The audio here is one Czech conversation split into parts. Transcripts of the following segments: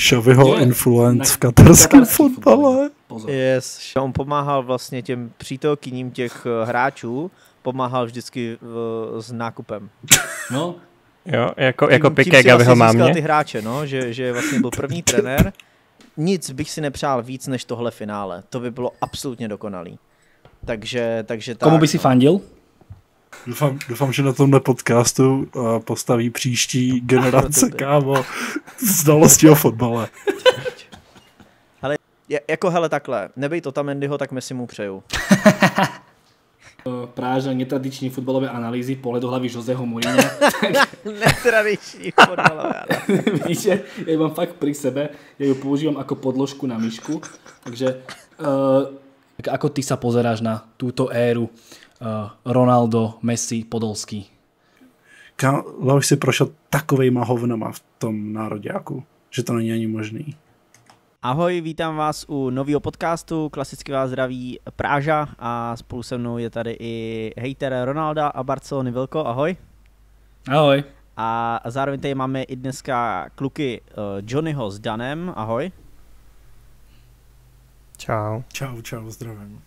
Šaviho influence v katarském fotbale. Yes, on pomáhal vlastně těm přítelkyním těch eh, hráčů, pomáhal vždycky v, eh, s nákupem. No, Jo, jako, jako Piqué vlastně Gaviho mám mě. ty hráče, no, že, že vlastně byl první trenér. Nic bych si nepřál víc než tohle finále. To by bylo absolutně dokonalý. Takže, takže tak, Komu by si no. fandil? Doufám, doufám, že na tomhle podcastu eh, postaví příští generace, kámo, znalosti o fotbale. Ale jako hele takhle, nebej to tam Andyho, tak my si mu přeju. Práža netradiční fotbalové analýzy pole do hlavy Joseho Mourinho. netradiční fotbalové analýzy. Vidíte, já ji mám fakt pri sebe, já ji používám jako podložku na myšku, takže uh, ako ty sa pozeráš na túto éru Eh, Ronaldo, Messi, Podolský. Kam, Loš si prošel takovejma hovnama v tom nároďáku, že to není ani možný. Ahoj, vítám vás u nového podcastu, klasicky vás zdraví Práža a spolu se mnou je tady i hejter Ronalda a Barcelony Vilko, ahoj. Ahoj. A zároveň tady máme i dneska kluky eh, Johnnyho s Danem, ahoj. Čau. Čau, čau, zdravím.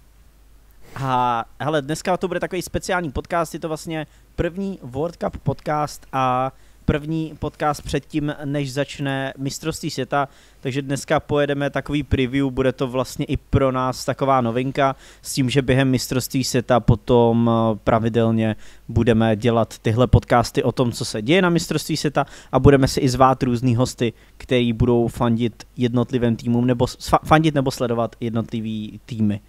A hele, dneska to bude takový speciální podcast, je to vlastně první World Cup podcast a první podcast předtím, než začne mistrovství světa, takže dneska pojedeme takový preview, bude to vlastně i pro nás taková novinka s tím, že během mistrovství světa potom eh, pravidelně budeme dělat tyhle podcasty o tom, co se děje na mistrovství světa a budeme si i zvát různý hosty, který budou fandit jednotlivým týmům nebo fandit nebo sledovat jednotlivý týmy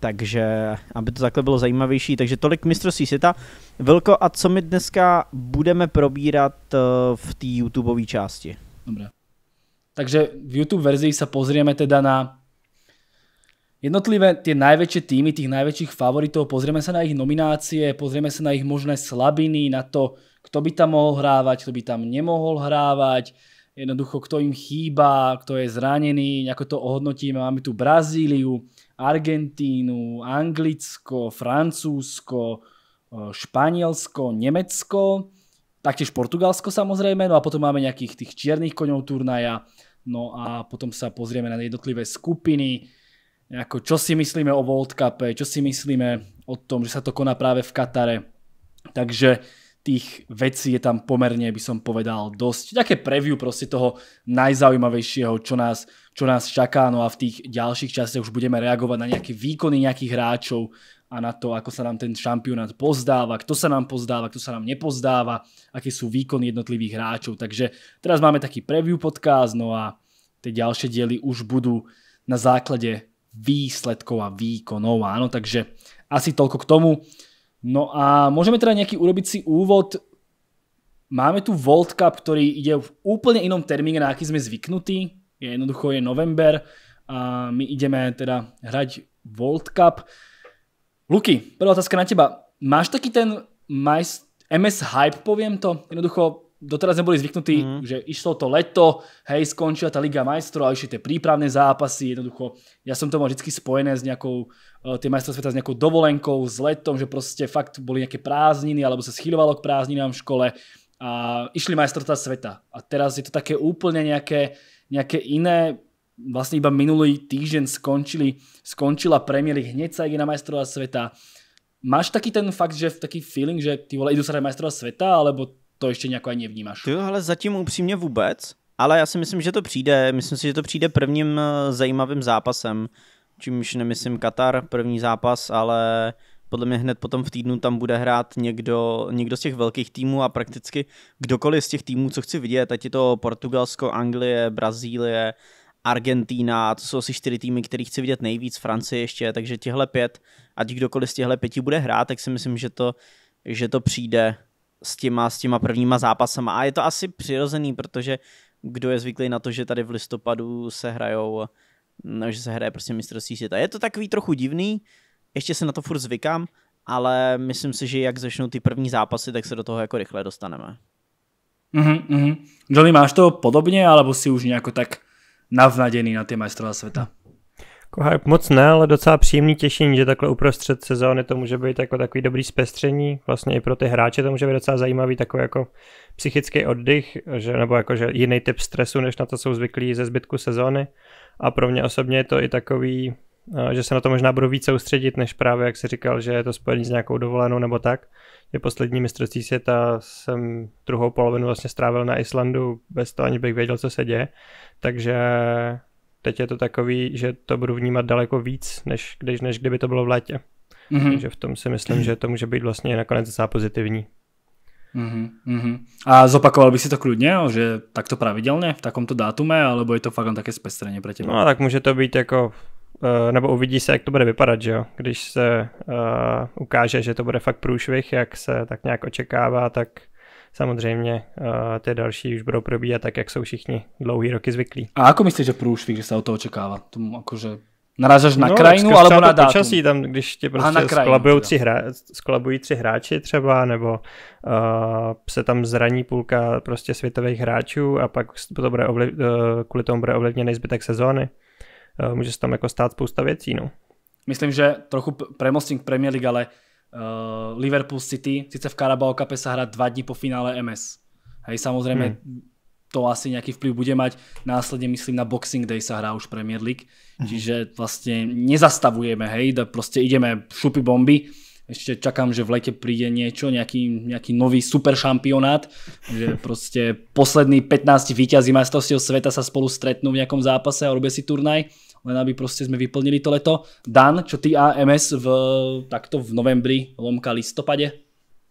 takže aby to takhle bylo zajímavější. Takže tolik mistrovství světa. Vilko, a co my dneska budeme probírat eh, v té YouTubeové části? Dobre. Takže v YouTube verzii se pozrieme teda na jednotlivé ty největší týmy, těch největších favoritů, pozrieme se na jejich nominácie, pozrieme se na jejich možné slabiny, na to, kdo by tam mohl hrávat, kdo by tam nemohl hrávat, jednoducho kto im chýba, kto je zranený, nejako to ohodnotíme. Máme tu Brazíliu, Argentínu, Anglicko, Francúzsko, eh, Španielsko, Nemecko, taktiež Portugalsko samozrejme, no a potom máme nejakých tých čiernych koňov turnaja, no a potom sa pozrieme na jednotlivé skupiny, nejako, čo si myslíme o World Cup, čo si myslíme o tom, že sa to koná práve v Katare. Takže tých vecí je tam pomerne, by som povedal, dosť. Také preview proste toho najzaujímavejšieho, čo nás, čo nás čaká. No a v tých ďalších častiach už budeme reagovať na nejaké výkony nejakých hráčov a na to, ako sa nám ten šampionát pozdáva, kto sa nám pozdáva, kto sa nám nepozdáva, aké sú výkony jednotlivých hráčov. Takže teraz máme taký preview podcast, no a tie ďalšie diely už budú na základe výsledkov a výkonov. Áno, takže asi toľko k tomu. No a môžeme teda nejaký urobiť si úvod. Máme tu World Cup, ktorý ide v úplne inom termíne, na aký sme zvyknutí. Je jednoducho je november a my ideme teda hrať World Cup. Luky, prvá otázka na teba. Máš taký ten MS Hype, poviem to? Jednoducho doteraz neboli zvyknutí, mm. že išlo to leto, hej, skončila tá Liga majstrov a išli tie prípravné zápasy, jednoducho, ja som to mal vždy spojené s nejakou, eh, tie majstrov sveta s nejakou dovolenkou, s letom, že proste fakt boli nejaké prázdniny, alebo sa schyľovalo k prázdninám v škole a išli majstrovstvá sveta. A teraz je to také úplne nejaké, nejaké iné, vlastne iba minulý týždeň skončili, skončila premiéry hneď sa ide na majstrovstvá sveta. Máš taký ten fakt, že taký feeling, že ty vole, idú sa na majstrovstvá sveta, alebo to ještě nějak ani nevnímáš. Ty jo, ale zatím upřímně vůbec, ale já si myslím, že to přijde, myslím si, že to přijde prvním eh, zajímavým zápasem, čímž nemyslím Katar, první zápas, ale podle mě hned potom v týdnu tam bude hrát někdo, někdo z těch velkých týmů a prakticky kdokoliv z těch týmů, co chci vidět, ať je to Portugalsko, Anglie, Brazílie, Argentína, to jsou asi čtyři týmy, které chci vidět nejvíc, Francie ještě, takže těhle pět, ať kdokoliv z těchto pěti bude hrát, tak si myslím, že to, že to přijde s těma, s těma prvníma zápasama. A je to asi přirozený, protože kdo je zvyklý na to, že tady v listopadu se hrajou, no, že se hraje prostě mistrovství světa. Je to takový trochu divný, ještě se na to furt zvykám, ale myslím si, že jak začnou ty první zápasy, tak se do toho jako rychle dostaneme. Mm-hmm. Mm máš to podobně, alebo si už nějak tak navnaděný na ty majstrovstvá světa? Jako hype moc ne, ale docela příjemný těšení, že takhle uprostřed sezóny to může být jako takový dobrý zpestření, vlastně i pro ty hráče to může být docela zajímavý takový jako psychický oddych, že, nebo jako že jiný typ stresu, než na to jsou zvyklí ze zbytku sezóny. A pro mě osobně je to i takový, eh, že se na to možná budu víc soustředit, než právě, jak si říkal, že je to spojení s nějakou dovolenou nebo tak. Je poslední mistrovství světa, jsem druhou polovinu vlastně strávil na Islandu bez toho, ani bych věděl, co se děje. Takže teď je to takový, že to budu vnímat daleko víc, než, když, než kdyby to bylo v létě. Mm-hmm. Takže v tom si myslím, že to může být vlastně nakonec docela pozitivní. Mm-hmm. A zopakoval by si to kludně, že tak to pravidelně v takomto dátume, alebo je to fakt také zpestreně pro tebe? No tak může to být jako, eh, nebo uvidí se, jak to bude vypadat, že jo? Když se uh, ukáže, že to bude fakt průšvih, jak se tak nějak očekává, tak Samozřejmě eh, ty další už budou probíhat tak, jak jsou všichni dlouhý roky zvyklí. A jako myslíš, že průšvih, že se o To, očekává? Tomu akože Narážeš na no, krajinu alebo na dátum? počasí, tam, když ti prostě sklabují tři, hra, sklabují tři hráči třeba, nebo uh, se tam zraní půlka prostě světových hráčů a pak to bude ovliv, uh, kvůli tomu bude ovlivněný zbytek sezóny. Uh, může se tam jako stát spousta věcí, no. Myslím, že trochu premostím k Premier League, ale uh, Uh, Liverpool City, sice v Carabao Cup sa hrá dva dní po finále MS. Hej, samozrejme, hmm. to asi nejaký vplyv bude mať. Následne, myslím, na Boxing Day sa hrá už Premier League. Hmm. Čiže vlastne nezastavujeme, hej, da proste ideme šupy bomby. Ešte čakám, že v lete príde niečo, nejaký, nejaký nový super šampionát, že proste poslední 15 výťazí majstrovstiev sveta sa spolu stretnú v nejakom zápase a robia si turnaj len aby proste sme vyplnili to leto. Dan, čo ty a MS v, takto v novembri, lomka listopade?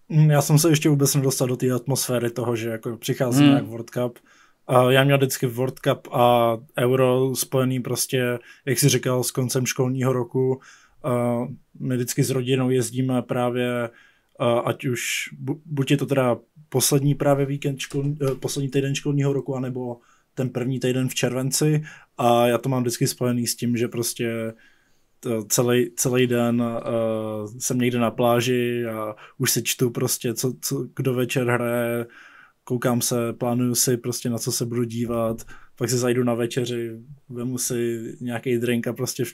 Mm, já jsem se ještě vůbec nedostal do té atmosféry toho, že jako přichází hmm. nějak World Cup. A já měl vždycky World Cup a Euro spojený prostě, jak si říkal, s koncem školního roku. A my vždycky s rodinou jezdíme právě ať už, buď je to teda poslední právě víkend, škol, eh, poslední týden školního roku, anebo ten první týden v červenci a já to mám vždycky spojený s tím, že prostě celý, eh, celý den uh, jsem někde na pláži a už si čtu prostě, co, co, kdo večer hraje, koukám se, plánuju si prostě na co se budu dívat, pak si zajdu na večeři, vemu si nějaký drink a prostě v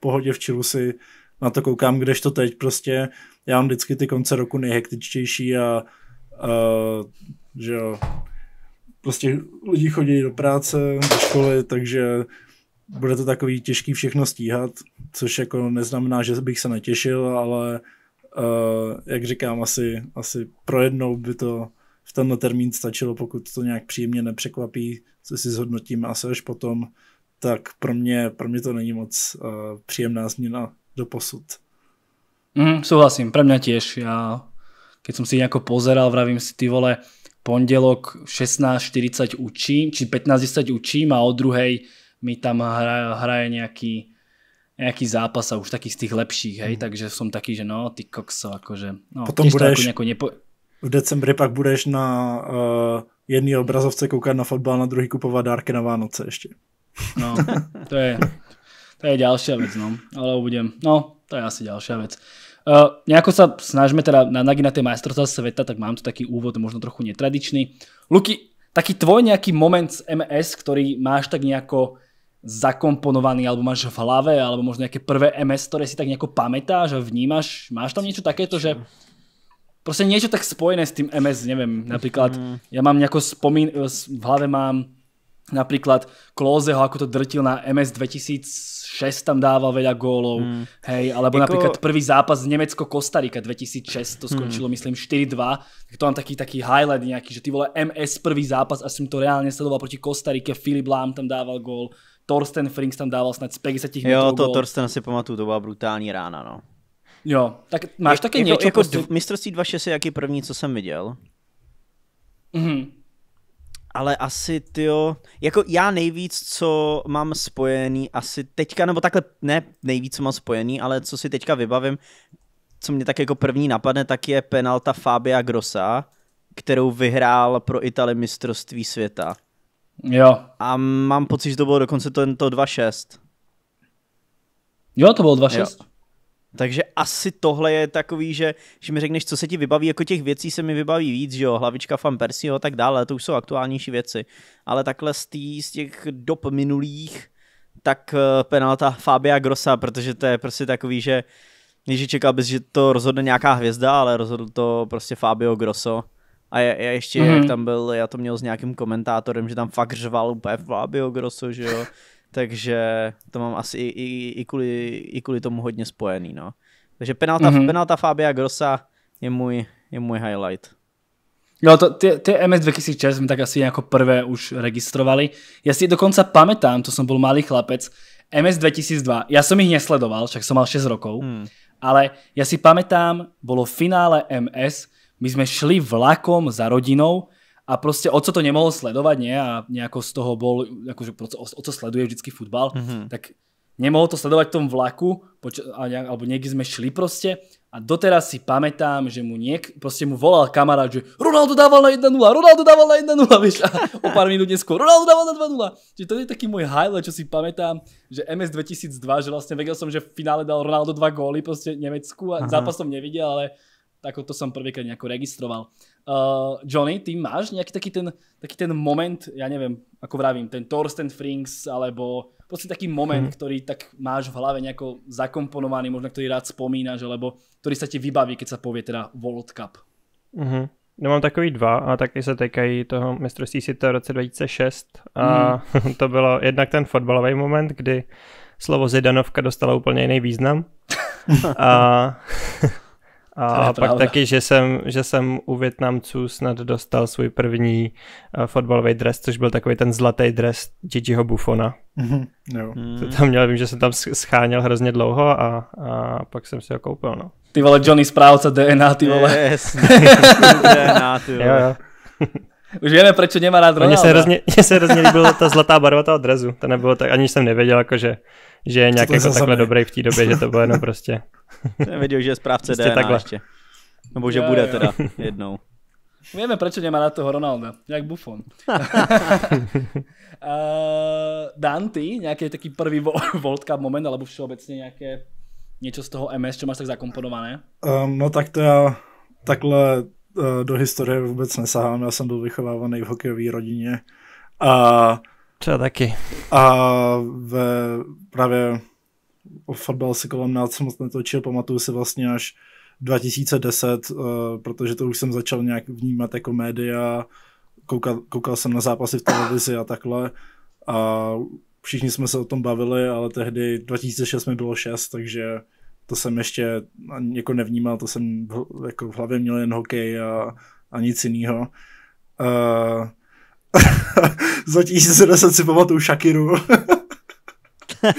pohodě v čilu si na to koukám, kdež to teď prostě, já mám vždycky ty konce roku nejhektičtější a uh, že jo, prostě lidi chodí do práce, do školy, takže bude to takový těžký všechno stíhat, což jako neznamená, že bych se netěšil, ale uh, jak říkám, asi, asi pro jednou by to v tenhle termín stačilo, pokud to nějak příjemně nepřekvapí, co si zhodnotím asi až potom, tak pro mě, pro mě to není moc uh, příjemná změna do posud. Mm, souhlasím, Pro mě těž. Já, keď jsem si nejako pozeral, vravím si, ty vole, pondelok 16.40 učím, či 15.10 učím a o druhej mi tam hraje nejaký, nejaký zápas a už taký z tých lepších, hej, mm. takže som taký, že no, ty kokso, akože, no, Potom budeš, ako nepo... v decembri pak budeš na uh, eh, jedný obrazovce koukat na fotbal, na druhý kupovat dárky na Vánoce ještě. No, to je, to je ďalšia vec, no, ale budem, no, to je asi ďalšia vec. Uh, eh, nejako sa snažme teda Nagy na tie majstrovstvá sveta, tak mám tu taký úvod, možno trochu netradičný. Luky, taký tvoj nejaký moment z MS, ktorý máš tak nejako zakomponovaný, alebo máš v hlave, alebo možno nejaké prvé MS, ktoré si tak nejako pamätáš a vnímaš, máš tam niečo takéto, že prostě něco tak spojené s tím MS, nevím, například mm. ja já mám nějakou spomín, v hlavě mám napríklad Klózeho, ako to drtil na MS 2006, tam dával veľa gólov, mm. hej, alebo Eko... Jako- napríklad prvý zápas Nemecko-Kostarika 2006, to hmm. skončilo mm. myslím 4-2, tak to mám taký, taký highlight nejaký, že ty vole MS prvý zápas, a som to reálne sledoval proti Kostarike, Filip Lám tam dával gól, Torsten Frings tam dával snad z 50 metrů Jo, to gól. Torsten si pamatuju, to byla brutální rána, no. Jo, tak máš je, také jako, něco? Jako prostě... mistrovství 2.6 je jaký první, co jsem viděl. Mhm ale asi, jo, jako já nejvíc, co mám spojený, asi teďka, nebo takhle, ne nejvíc, co mám spojený, ale co si teďka vybavím, co mě tak jako první napadne, tak je penalta Fabia Grossa, kterou vyhrál pro Itali mistrovství světa. Jo. A mám pocit, že to bylo dokonce tento 2-6. Jo, to bylo 2-6. Takže asi tohle je takový, že že mi řekneš, co se ti vybaví, jako těch věcí se mi vybaví víc, že jo, hlavička fan Persio a tak dále, to už jsou aktuálnější věci. Ale takhle z, tý, z těch dob minulých, tak eh, penalta Fabia Grossa, protože to je prostě takový, že Ježíš čekal bys, že to rozhodne nějaká hvězda, ale rozhodl to prostě Fabio Grosso. A já, já ještě, mm-hmm. jak mhm. tam byl, já to měl s nějakým komentátorem, že tam fakt řval úplně Fabio Grosso, že jo takže to mám asi i, i, i, kvůli, i kvůli tomu hodně spojený, no. Takže penalta, mm-hmm. penalta Fabia Grossa je můj, je můj highlight. No to, ty, ty MS 2006 jsme tak asi jako prvé už registrovali. Já si dokonce pamätám, to jsem byl malý chlapec, MS 2002, já jsem jich nesledoval, však jsem mal 6 rokov, hmm. ale já si pamätám, bylo finále MS, my jsme šli vlakom za rodinou a prostě oco to nemohol sledovať, nie? A nejako z toho bol, akože oco sleduje vždycky futbal, mm-hmm. tak nemohol to sledovať v tom vlaku, alebo niekde sme šli prostě a doteraz si pamätám, že mu niek, prostě mu volal kamarát, že Ronaldo dával na 1-0, Ronaldo dával na 1-0, vieš, a o pár minút neskôr Ronaldo dával na 2-0. Čiže to je taký môj highlight, čo si pamätám, že MS 2002, že vlastně věděl jsem, že v finále dal Ronaldo dva góly prostě Německu a Aha. zápas som neviděl, ale ako to som prvýkrát nejako registroval. Uh, Johnny, ty máš nejaký taký ten, taký ten moment, ja neviem, ako vravím, ten Thorsten Frings, alebo prostě taký moment, hmm. ktorý tak máš v hlave nejako zakomponovaný, možno ktorý rád spomínaš, alebo ktorý sa ti vybaví, keď sa povie teda World Cup. Mm -hmm. No mám takový dva a taky se týkají toho mistrovství světa v roce 2006 a mm. to bylo jednak ten fotbalový moment, kdy slovo Zidanovka dostalo úplně jiný význam a a pak pravda. taky, že jsem, že jsem u Větnamců snad dostal svůj první uh, fotbalový dres, což byl takový ten zlatý dres Gigiho Buffona. Mm-hmm. Jo. Hmm. To tam měl, vím, že jsem tam scháněl hrozně dlouho a, a pak jsem si ho koupil, no. Ty vole, Johnny správca DNA, ty vole. Yes. DNA, ty vole. Jo, jo. Už víme, proč nemá rád Ronaldo. Mně se hrozně, mně se hrozně líbila ta zlatá barva toho drezu. To nebylo tak, ani jsem nevěděl, jakože že je nějak jako takhle dobrý v té době, že to bylo jenom prostě. Jsem viděl, že je správce prostě DNA takhle. ještě. Nebo že jo, bude jo. teda jednou. Víme, proč nemá na toho Ronalda. Jak Buffon. uh, eh, Dan, nějaký taký prvý World Cup moment, alebo všeobecně nějaké něco z toho MS, co máš tak zakomponované? Um, no tak to já takhle uh, do historie vůbec nesahám. Já jsem byl vychovávaný v hokejové rodině a Třeba taky. A ve právě o fotbal si kolem nás moc netočil, pamatuju si vlastně až 2010, eh, protože to už jsem začal nějak vnímat jako média, koukal, koukal jsem na zápasy v televizi a takhle a všichni jsme se o tom bavili, ale tehdy 2006 mi bylo 6, takže to jsem ještě jako nevnímal, to jsem jako v hlavě měl jen hokej a, a nic jiného. Uh, Zatím si zase si pamatuju Shakiru.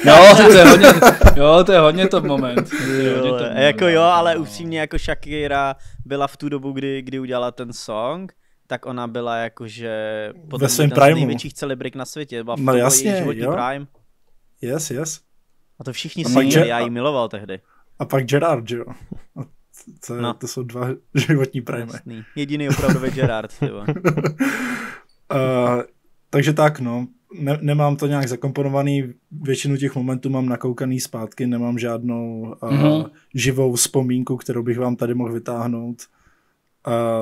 no, to je hodně, jo, to je hodně top moment. Je hodně top moment. Jako jo, no. ale upřímně jako Shakira byla v tu dobu, kdy, kdy udělala ten song, tak ona byla jakože podle Ve mě z největších celebrik na světě. Byla v no jasně, jo. Prime. Yes, yes. A to všichni si Ger- já ji miloval tehdy. A pak Gerard, jo. To, no. to jsou dva životní prime. Jediný opravdu Gerard, Uh, takže tak, no. Ne, nemám to nějak zakomponovaný, většinu těch momentů mám nakoukaný zpátky, nemám žádnou uh, mm-hmm. živou vzpomínku, kterou bych vám tady mohl vytáhnout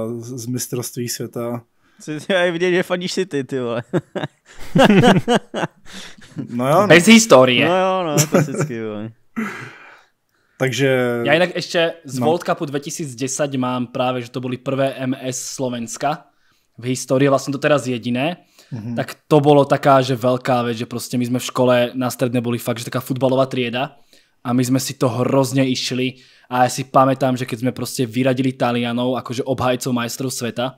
uh, z mistrovství světa. Já je vidět, že faníš si ty, ty vole. no jo. No. Bez historie. No jo, no, klasicky, vole. Takže... Ja inak ešte z no. World Cupu 2010 mám práve, že to boli prvé MS Slovenska v historii, vlastně to teraz jediné, mm-hmm. tak to bolo taká, že velká věc, že prostě my jsme v škole na stredne boli fakt, že taká futbalová trieda a my jsme si to hrozně išli a já si pamätám, že keď jsme prostě vyradili Talianov, akože obhajcov majstrov sveta,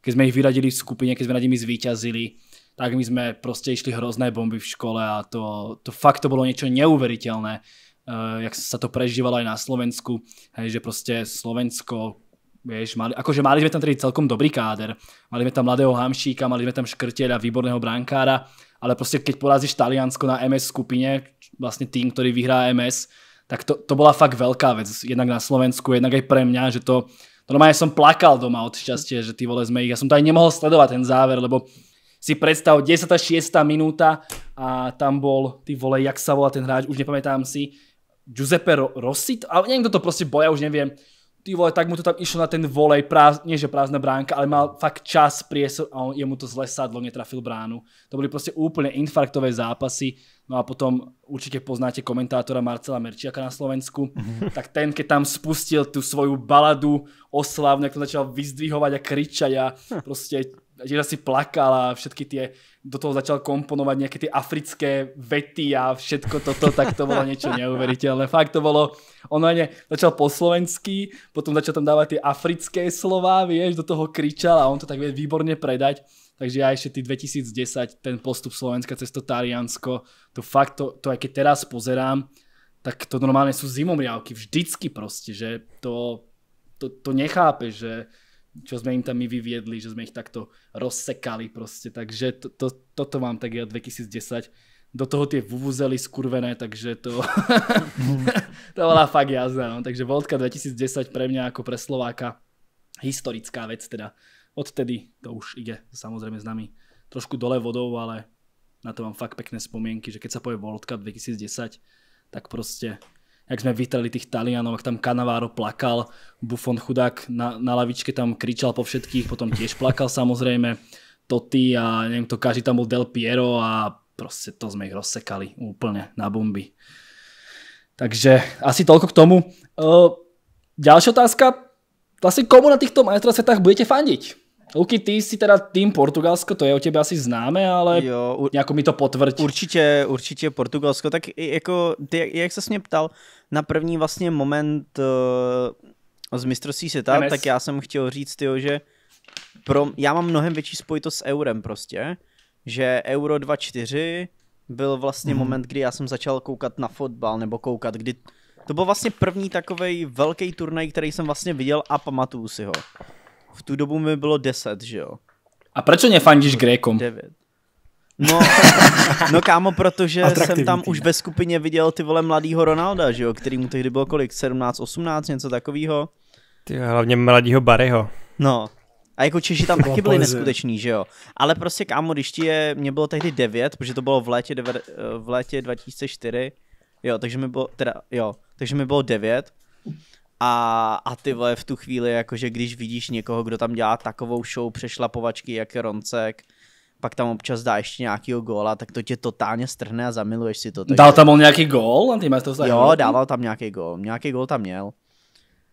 keď jsme ich vyradili v skupině, keď jsme nad nimi zvíťazili, tak my jsme prostě išli hrozné bomby v škole a to, to fakt to bylo něco neuvěřitelné, eh, jak se to prežívalo i na Slovensku, hej, že prostě Slovensko Vieš, mali, akože mali sme tam tedy celkom dobrý káder. Mali sme tam mladého Hamšíka, mali sme tam škrtieľa, výborného brankára, ale proste keď porazíš Taliansko na MS skupine, vlastne tým, ktorý vyhrá MS, tak to, to bola fakt veľká vec, jednak na Slovensku, jednak aj pre mňa, že to, to normálne som plakal doma od šťastie, že ty vole sme ich, ja som to aj nemohol sledovať ten záver, lebo si predstav 10. 6. minúta a tam bol, ty vole, jak sa volá ten hráč, už nepamätám si, Giuseppe Rossi, ale niekto to proste boja, už neviem, ty vole, tak mu to tam išlo na ten volej, práz, nie že prázdna bránka, ale mal fakt čas, priesor a on, jemu to zle sadlo, netrafil bránu. To byly prostě úplně infarktové zápasy. No a potom určite poznáte komentátora Marcela Merčiaka na Slovensku, mhm. tak ten, keď tam spustil tu svoju baladu oslavne, ako začal vyzdvihovať a kričať a prostě že si plakal a všetky tie do toho začal komponovať nejaké tie africké vety a všetko toto, tak to bolo niečo neuveriteľné. Fakt to bolo, on ne, začal po slovensky, potom začal tam dávať tie africké slova, vieš, do toho kričal a on to tak vie výborne predať. Takže ja ešte tý 2010, ten postup Slovenska cez to Tariansko, to fakt, to, to aj keď teraz pozerám, tak to normálne sú zimomriavky, vždycky proste, že to, to, to nechápe, že čo sme im tam my vyviedli, že sme ich takto rozsekali proste, takže to, to, toto mám tak ja 2010. Do toho tie vuvuzely skurvené, takže to, to bola fakt jazda. No. Takže Voltka 2010 pre mňa ako pre Slováka historická vec teda. Odtedy to už ide samozrejme s nami trošku dole vodou, ale na to mám fakt pekné spomienky, že keď sa povie Voltka 2010, tak proste jak jsme vytrali tých Talianov, jak tam Kanaváro plakal, Buffon chudák na, na lavičke tam kričal po všetkých, potom tiež plakal samozrejme, Totti a neviem, to každý tam bol Del Piero a prostě to sme ich rozsekali úplne na bomby. Takže asi toľko k tomu. Uh, ďalšia otázka, vlastně komu na těchto majstrovstvách budete fandiť? Luky, ty jsi teda tým Portugalsko, to je o tebe asi známe, ale jo, ur- nějak mi to potvrdí. Určitě, určitě Portugalsko, tak jako, ty, jak se mě ptal, na první vlastně moment uh, z mistrovství světa, MS. tak já jsem chtěl říct, tyjo, že pro, já mám mnohem větší spojitost s eurem prostě, že euro 2.4 byl vlastně hmm. moment, kdy já jsem začal koukat na fotbal, nebo koukat, kdy to byl vlastně první takový velký turnaj, který jsem vlastně viděl a pamatuju si ho v tu dobu mi bylo 10, že jo. A proč nefandíš Grékom? 9. No, no, no kámo, protože jsem tam už ve skupině viděl ty vole mladýho Ronalda, že jo, který mu tehdy bylo kolik, 17, 18, něco takového. Ty hlavně mladýho Barryho. No, a jako Češi tam taky byli neskuteční, že jo. Ale prostě kámo, když ti je, mě bylo tehdy 9, protože to bylo v létě, eh, v létě 2004, jo, takže mi bylo, teda, jo, takže mi bylo 9 a, a ty vole v tu chvíli, jakože když vidíš někoho, kdo tam dělá takovou show přešlapovačky, jak je Roncek, pak tam občas dá ještě nějakýho góla, tak to tě totálně strhne a zamiluješ si to. Takže... Dal tam on nějaký gól? jo, dával tam nějaký gól. Nějaký gól tam měl.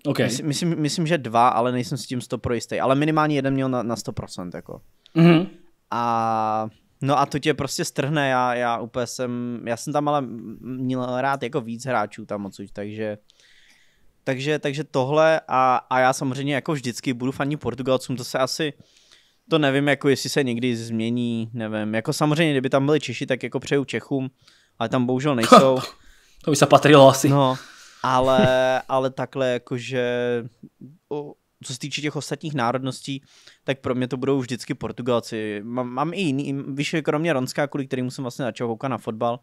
Okay. Myslím, myslím, myslím, že dva, ale nejsem s tím 100 jistý. Ale minimálně jeden měl na, na 100%. Jako. Mm-hmm. A No a to tě prostě strhne, já, já úplně jsem, já jsem tam ale měl rád jako víc hráčů tam odsud, takže takže, takže tohle a, a já samozřejmě jako vždycky budu faní Portugalcům, to se asi, to nevím, jako jestli se někdy změní, nevím. Jako samozřejmě, kdyby tam byli Češi, tak jako přeju Čechům, ale tam bohužel nejsou. to by se patrilo asi. No, ale, ale takhle jakože, co se týče těch ostatních národností, tak pro mě to budou vždycky Portugalci. Mám, mám i jiný, víš, kromě Ronská kvůli kterým jsem vlastně začal koukat na fotbal,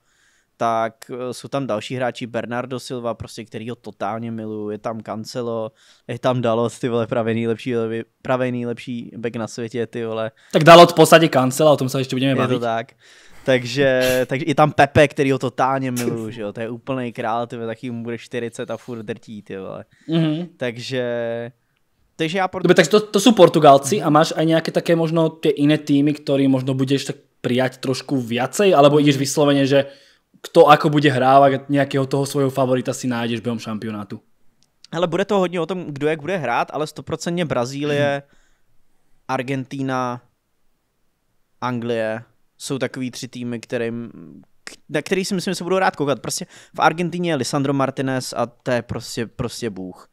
tak eh, jsou tam další hráči, Bernardo Silva, prostě, který ho totálně miluju, je tam Cancelo, je tam Dalot, ty vole, pravý nejlepší, eh, pravý nejlepší back na světě, ty vole. Tak Dalot v podstatě Cancelo, o tom se ještě budeme bavit. Je to tak. Takže, takže je tam Pepe, který ho totálně miluju, že jo, to je úplný král, ty vole, taky mu bude 40 a furt drtí, ty vole. Mm-hmm. Takže, takže já... Portu... Dobre, takže to, to jsou Portugalci a máš aj nějaké také možno ty jiné týmy, které možno budeš tak prijať trošku viacej, alebo jdeš vysloveně, že kto ako bude hrávať, nejakého toho svojho favorita si nájdeš během šampionátu. Ale bude to hodně o tom, kdo jak bude hrát, ale stoprocentně Brazílie, mhm. Argentína, Anglie jsou takový tři týmy, kterým, na který si myslím, že se budou rád koukat. Prostě v Argentíně je Lisandro Martinez a to je prostě, prostě bůh.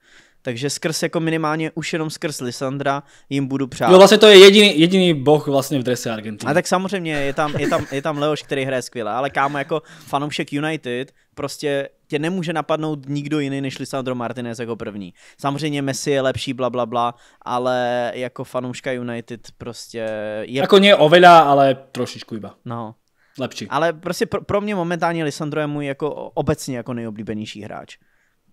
Takže skrz jako minimálně už jenom skrz Lisandra jim budu přát. No vlastně to je jediný, jediný boh vlastně v drese Argentiny. A tak samozřejmě je tam, je tam, je tam Leoš, který hraje skvěle, ale kámo jako fanoušek United prostě tě nemůže napadnout nikdo jiný než Lisandro Martinez jako první. Samozřejmě Messi je lepší, bla, bla, bla, ale jako fanouška United prostě je... Jako ně oveľa, ale trošičku iba. No. Lepší. Ale prostě pro, pro mě momentálně Lisandro je můj jako obecně jako nejoblíbenější hráč.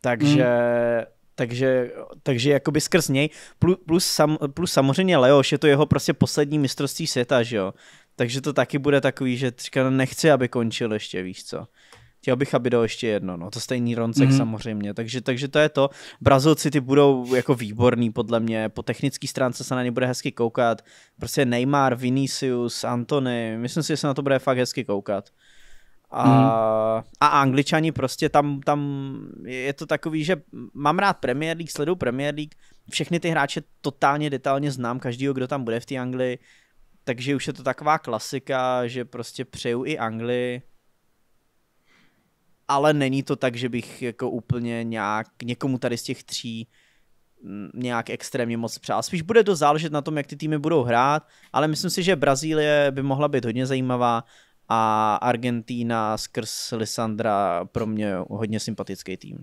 Takže... Hmm. Takže, takže jakoby skrz něj, plus, plus, sam, plus samozřejmě Leoš, je to jeho prostě poslední mistrovství světa, že jo. Takže to taky bude takový, že třeba nechci, aby končil ještě, víš co. Chtěl bych, aby dal ještě jedno, no to stejný Roncek mm-hmm. samozřejmě, takže, takže to je to. Brazilci ty budou jako výborný podle mě, po technické stránce se na ně bude hezky koukat, prostě Neymar, Vinicius, Antony, myslím si, že se na to bude fakt hezky koukat. A, mm. a angličani prostě tam, tam je to takový, že mám rád Premier League, sleduju Premier League, všechny ty hráče totálně detailně znám, každýho, kdo tam bude v té Anglii, takže už je to taková klasika, že prostě přeju i Anglii, ale není to tak, že bych jako úplně nějak někomu tady z těch tří mm, nějak extrémně moc přál. Spíš bude to záležet na tom, jak ty týmy budou hrát, ale myslím si, že Brazílie by mohla být hodně zajímavá a Argentína skrz Lisandra pro mě hodně sympatický tým.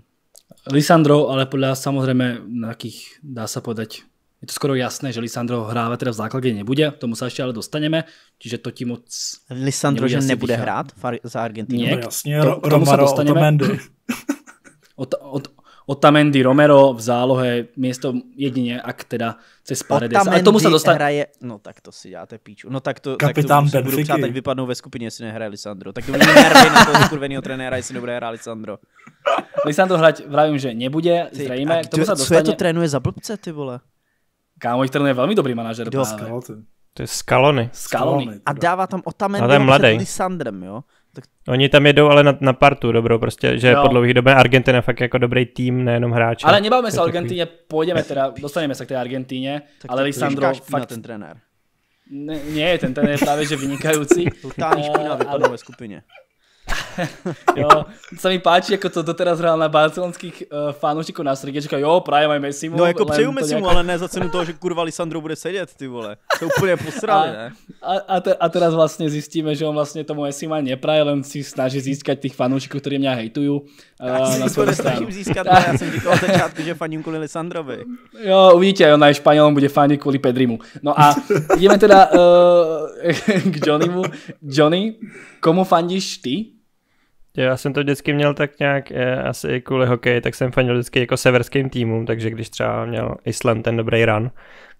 Lisandro, ale podle nás samozřejmě nejakých, dá se podat. je to skoro jasné, že Lisandro hrávať teda v základě nebude, tomu se ještě ale dostaneme, čiže to ti moc... Lisandro, že nebude vychá... hrát za Argentinu. Nie, no, jasne, to, Romaro, tomu dostaneme. Otamendi Romero v zálohe miesto jedine, ak teda cez Paredes. Ale tomu sa dostane. Hraje... No tak to si dáte píču. No tak to, Kapitán tak to budu vypadnou ve skupině, jestli nehraje Lisandro. Tak to bude nervy na toho kurveného trenéra, jestli nebude hrát Lisandro. Lisandro hrať vravím, že nebude, ty, tomu dostane. Co je to trénuje za blbce, ty vole? Kámo, ich trénuje velmi dobrý manažer. Jo, to je Skalony. Skalony. A dává tam Otamendi. Romero. mladý. Lisandrem, jo? Tak... Oni tam jedou ale na, na partu dobro, prostě, že jo. po dlouhých době Argentina fakt jako dobrý tým, nejenom hráč. Ale nebavíme se o takový... půjdeme teda, dostaneme se k té Argentíně, tak ale Lisandro fakt... ten trenér. Ne, nie, ten trenér je právě že vynikající. Totální špína eh, vypadl ve skupině. jo, se mi páči, jako to doteraz hrál na barcelonských uh, eh, fanoušiků na srdě, říká, jo, právě Messi No jako přeju Messi nějak... ale ne za cenu toho, že kurva Lisandro bude sedět, ty vole. To úplně posrali, ne? A, a, te, a, teraz vlastně zjistíme, že on vlastně tomu Messi má nepraje, len si snaží získat těch fanoušků, kteří mě hejtují. Uh, já si to jako nesnažím získat, no, já jsem říkal od začátku, že faním kvůli Lisandrovi. Jo, uvidíte, on na španělom bude fanit kvůli Pedrimu. No a jdeme teda uh, k Johnnymu. Johnny, komu fandíš ty? Jo, Já jsem to vždycky měl tak nějak, je, eh, asi i kvůli hokeji, tak jsem fanil vždycky jako severským týmům, takže když třeba měl Island ten dobrý run,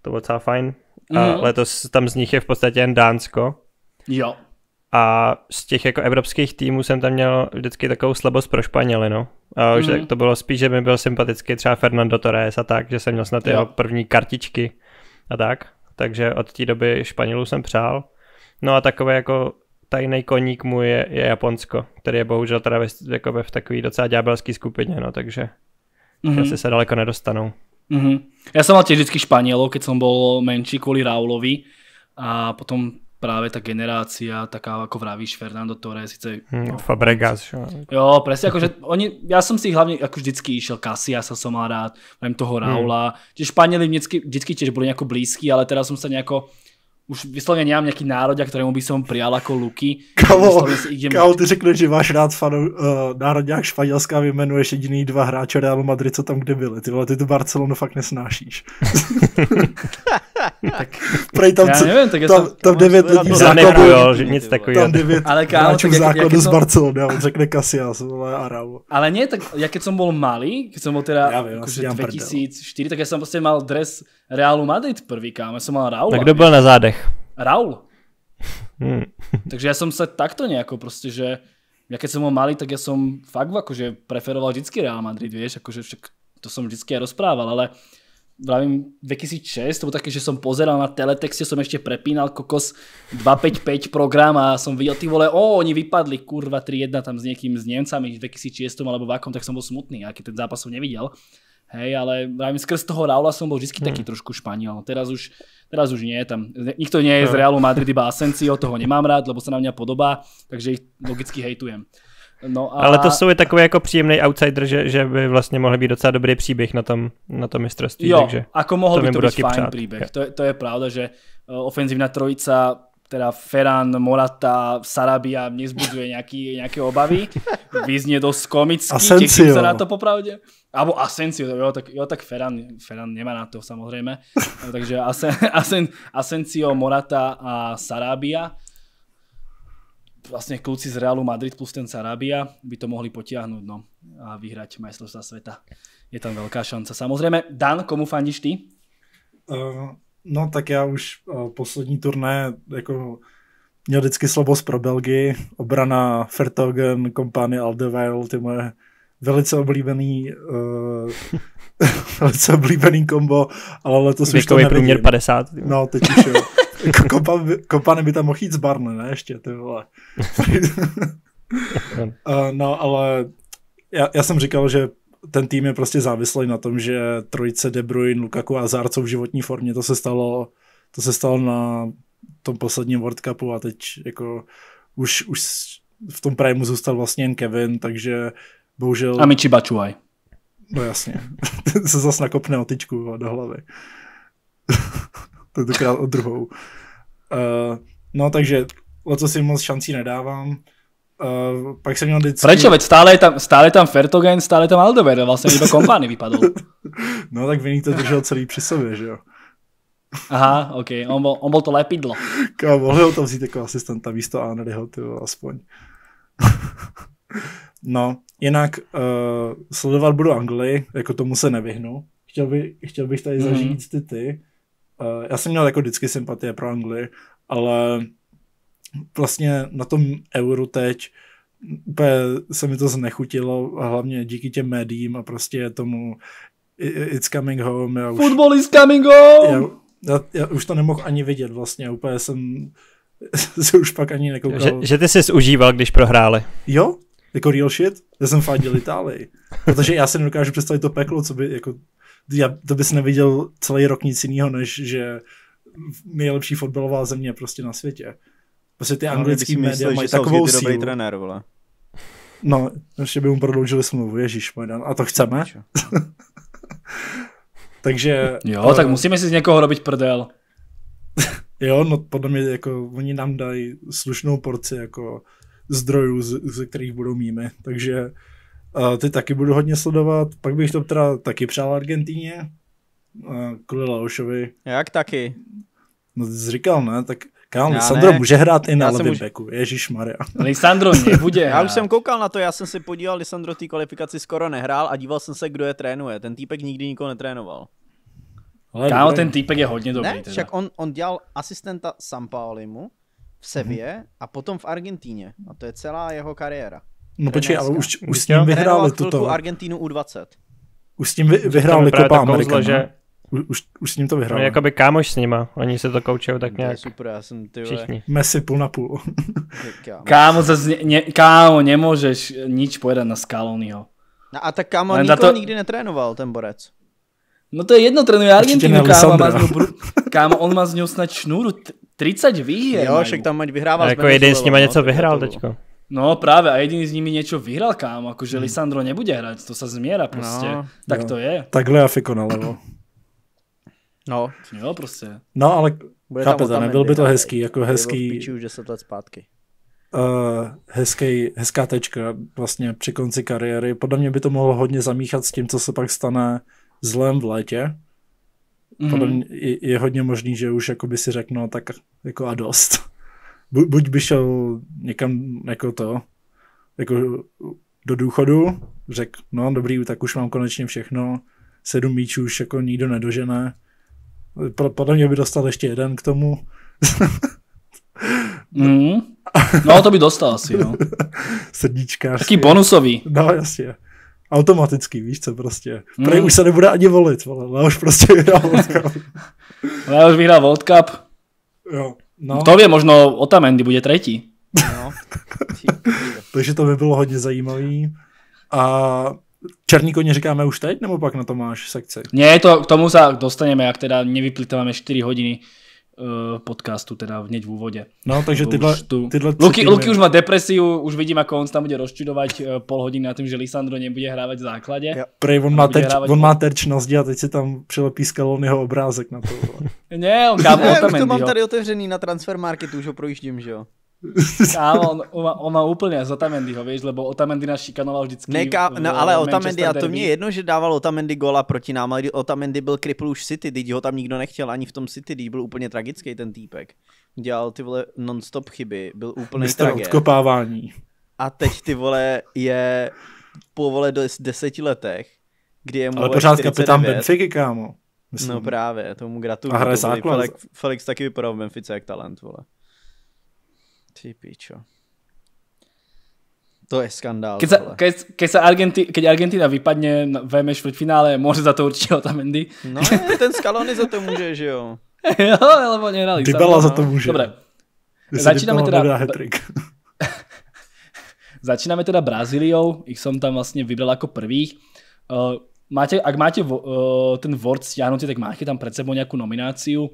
to bylo docela fajn. A mm-hmm. letos tam z nich je v podstatě jen Dánsko. Jo. A z těch jako evropských týmů jsem tam měl vždycky takovou slabost pro Španěly, no. A už mm-hmm. tak to bylo spíš, že mi byl sympatický třeba Fernando Torres a tak, že jsem měl snad jo. jeho první kartičky a tak. Takže od té doby Španělů jsem přál. No a takové jako tajný koník mu je, je Japonsko, který je bohužel teda jako v takové docela ďábelské skupině, no takže mm-hmm. asi se daleko nedostanou. Mm-hmm. Já jsem mal tiež vždy Španielov, keď som menší kvůli Raulovi a potom práve tá generácia, taká ako vravíš Fernando Torres, síce... no, hmm, Fabregas. Čo? Jo, presne, akože oni, ja som si hlavne ako vždycky išiel Casiasa som mal rád, mám toho Raula, hmm. že Španieli vždycky, vždycky tiež boli nejako blízky, ale teraz som sa nejako už vyslovně nemám nějaký nároďa, kterému by som prijal jako Luky. Kámo, idem... kámo, ty řekneš, že máš rád fanou uh, eh, národ nějak španělská, vymenuješ jediný dva hráče Realu Madrid, co tam kde byli. Ty vole, ty tu Barcelonu fakt nesnášíš. tak, Prej tam, já nevím, tak tam, jsem, tam devět lidí v základu, jo, že nic takového. Tam devět ale kámo, tak základu z Barcelony, on řekne Casillas, vole, Arau. Ale ne, tak já keď jsem byl malý, keď jsem byl teda já vím, jako, 2004, prdel. tak já jsem prostě mal dres Realu Madrid prvý, kámo, jsem mal Raula. Tak kdo byl na zádech? Raul. Hmm. Takže ja som sa takto nejako proste, že ja keď som ho malý, tak ja som fakt akože preferoval vždycky Real Madrid, vieš, akože však to som vždycky aj rozprával, ale vravím 2006, to bolo také, že som pozeral na teletexte, som ešte prepínal kokos 255 program a som videl, ty vole, o, oni vypadli, kurva 3-1 tam s niekým, z Němcami, v 2006 alebo v akom, tak som bol smutný, aký ten zápas som nevidel. Hej, ale vravím, skrz toho Raula som bol vždy hmm. taký trošku Španiel. No, teraz už Teraz už nie je tam. Nikto nie je z no. Realu Madrid, iba Asensio, toho nemám rád, lebo sa na mňa podobá, takže ich logicky hejtujem. No a... Ale to jsou je takový jako příjemný outsider, že, že by vlastně mohl být docela dobrý příběh na tom, na tom mistrovství. Jo, takže ako mohl to by to být fajn přát. příběh. To je, to je pravda, že eh, ofenzivná trojica teda Ferran, Morata, Sarabia mě zbuduje nějaké obavy. Vyznie dost komicky, těším se na to popravdě. Alebo Asensio, jo, tak, jo, tak Ferran, Ferran nemá na to samozrejme. No, takže Asen, Asen, Asensio, Morata a Sarabia. Vlastne kľúci z Realu Madrid plus ten Sarabia by to mohli potiahnuť no, a vyhrať majstrovstva sveta. Je tam veľká šanca. Samozrejme, Dan, komu fandíš ty? Uh, no tak já už uh, poslední turné jako měl vždycky slabost pro Belgii. Obrana Fertogen, kompány Aldeweil, ty moje velice oblíbený uh, velice oblíbený kombo, ale letos Věkový už to nevidím. průměr 50. Tím. No, teď už jo. Kopa, kopany by tam mohl jít z barne, ne? Ještě, ty vole. uh, no, ale já, já jsem říkal, že ten tým je prostě závislý na tom, že trojice De Bruyne, Lukaku a Hazard jsou v životní formě. To se stalo, to se stalo na tom posledním World Cupu a teď jako už, už v tom prému zůstal vlastně jen Kevin, takže Bohužel... A Michi Bačuaj. No jasně. se zase nakopne o tyčku do hlavy. Tentokrát o druhou. Uh, no takže o co si moc šancí nedávám. Uh, pak jsem měl vždycky... Prečo, stále je tam, stále tam Fertogen, stále tam Aldover, vlastně to kompány vypadlo. no tak Vinny to držel celý při sobě, že jo. Aha, ok, on byl, on byl to lepidlo. Kámo, mohli ho tam vzít jako asistenta místo Aneryho, ty aspoň. No, jinak uh, sledovat budu Anglii, jako tomu se nevyhnu. Chtěl, by, chtěl bych tady mm-hmm. zažít ty ty. Uh, já jsem měl jako vždycky sympatie pro Anglii, ale vlastně na tom euru teď úplně se mi to znechutilo, hlavně díky těm médiím a prostě tomu it's coming home. Já už, Football is coming home! Já, já, já už to nemohl ani vidět vlastně, úplně jsem se už pak ani nekoukal. Že, že ty jsi užíval, když prohráli. Jo, jako real shit, já jsem fandil Itálii. Protože já si nedokážu představit to peklo, co by jako, já, to bys neviděl celý rok nic jiného, než že nejlepší fotbalová země prostě na světě. Prostě ty no, anglické média myslel, mají takovou sílu. Dobrý trenér, vole. No, ještě by mu prodloužili smlouvu, ježíš, a to chceme. Takže... Jo, uh, tak musíme si z někoho robit prdel. jo, no podle mě jako oni nám dají slušnou porci jako zdrojů, ze kterých budou mýmy. Takže uh, ty taky budu hodně sledovat. Pak bych to teda taky přál Argentíně, uh, kvůli Laošovi. Jak taky? No ty jsi říkal, ne? Tak Kámo, Lisandro může hrát i na levém může... Ježíš Maria. Lisandro nebude. já už jsem koukal na to, já jsem si podíval, Lisandro té kvalifikaci skoro nehrál a díval jsem se, kdo je trénuje. Ten týpek nikdy nikoho netrénoval. Kámo, ten týpek je hodně dobrý. Ne, teda. však on, on dělal asistenta Sampaolimu v Sevě mm. a potom v Argentíně. A to je celá jeho kariéra. No počkej, ale už, už s ním vyhrál tuto. Argentínu U20. Už s ním vy, vyhrál Copa jako Amerika. Že... Už, už s ním to vyhrál. No, jakoby kámoš s nima, oni se to koučují tak nějak. To je super, já jsem ty Všichni. Messi půl na půl. kámo, zas, ne, kámo, nemůžeš nič pojedat na Scaloniho. No a tak kámo, nikdo to... nikdy netrénoval ten borec. No to je jedno, trénuje Argentinu, kámo, má kámo, on má z ňou snad šnůru, 30 výhier. Jo, však tam mať vyhrával. Jako jeden z nimi no, něco vyhrál teďko. No právě, a jediný z nimi něco vyhrál, kámo, jakože hmm. Lisandro nebude hrát, to se změra prostě. No, tak jo. to je. Takhle a Fiko nalevo. No. Jo, prostě. No, ale Bude tam nebyl by to hezký, jako hezký... Píči že se let zpátky. Uh, eh, hezký, hezká tečka vlastně při konci kariéry. Podle mě by to mohlo hodně zamíchat s tím, co se pak stane zlem v létě. Podle mhm. mě je, je hodně možný, že už jako by si no, tak jako a dost. Bu, buď by šel někam jako to, jako do důchodu, řekl, no dobrý, tak už mám konečně všechno, sedm míčů už jako nikdo nedožené. Podle mě by dostal ještě jeden k tomu. mm. No to by dostal asi, no. Srdíčka. Taký bonusový. No jasně. Automaticky, víš co, prostě. Prej mm. už se nebude ani volit, ale už prostě vyhrál World Cup. já už vyhrál World Cup. Jo. No. To je možno Otamendi bude třetí. No. Takže to by bylo hodně zajímavý. A černí koně říkáme už teď, nebo pak na to máš Ne, to, k tomu se dostaneme, jak teda nevyplitáváme 4 hodiny. Eh, podcastu, teda něj v úvode. No, takže tyhle, tu... tyhle Luky, Luky už má depresiu, už vidím, ako on tam bude rozčudovať eh, pol hodiny na tým, že Lisandro nebude hrávať v základě. Ja, prej, on, má terč, hrávať... on má terč na zdi a teď si tam přilepí skalon jeho obrázek na to. ne, on kámo, ne, to mám tady otevřený na Transfer Marketu, už ho projíždím, že jo. Áno, on, on, má úplně z Otamendiho, víš, lebo Otamendi nás šikanoval vždycky. Ne, no, ale Otamendi, a to mne je jedno, že dával Otamendi gola proti nám, ale Otamendi byl kripl už City, teď ho tam nikdo nechtěl ani v tom City, když byl úplně tragický ten týpek. Dělal ty vole non-stop chyby, byl úplně tragický. odkopávání. A teď ty vole je po vole do deseti letech, kdy je mu Ale pořád kapitán Benfiky, kámo. Myslím. No právě, tomu gratuluju. A hraje Felix, Felix taky vypadal v Benfice jak talent, vole. Ty To je skandál. Keď sa, keď, keď sa Argenti, keď Argentina vypadne ve finále, může za to určite Otamendi. No je, ten Scaloni za to může, že jo. jo, alebo nehrali. Dybala za no. to může. Dobre. Začínáme teda... Začínáme teda Brazíliou, ich som tam vlastně vybral jako prvý. Uh, máte, ak máte vo, uh, ten Word stiahnutý, tak máte tam pred sebou nějakou nomináciu.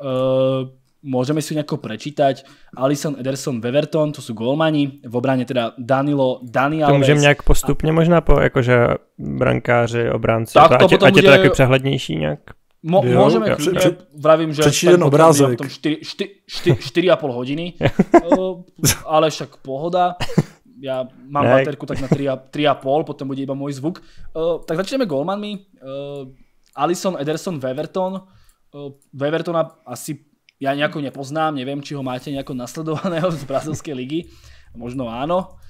Uh, môžeme si nejako prečítať. Alison Ederson Weverton, to sú golmani, v obrane teda Danilo, Dani Alves. To můžeme nějak postupně a... možná po jakože brankáři, obránci, tak to, to potom ať bude... je to taky přehlednější nějak. Mo, jo, môžeme, jo, ja, vravím, že Přečí ten obrázek. v 4,5 hodiny, ale však pohoda. Já mám Nej. baterku tak na 3,5, potom bude iba můj zvuk. Uh, tak začneme golmanmi. Uh, Alison Ederson Weverton. Uh, Wevertona asi Ja nejako nepoznám, neviem, či ho máte nejako nasledovaného z brazilskej ligy. Možno áno.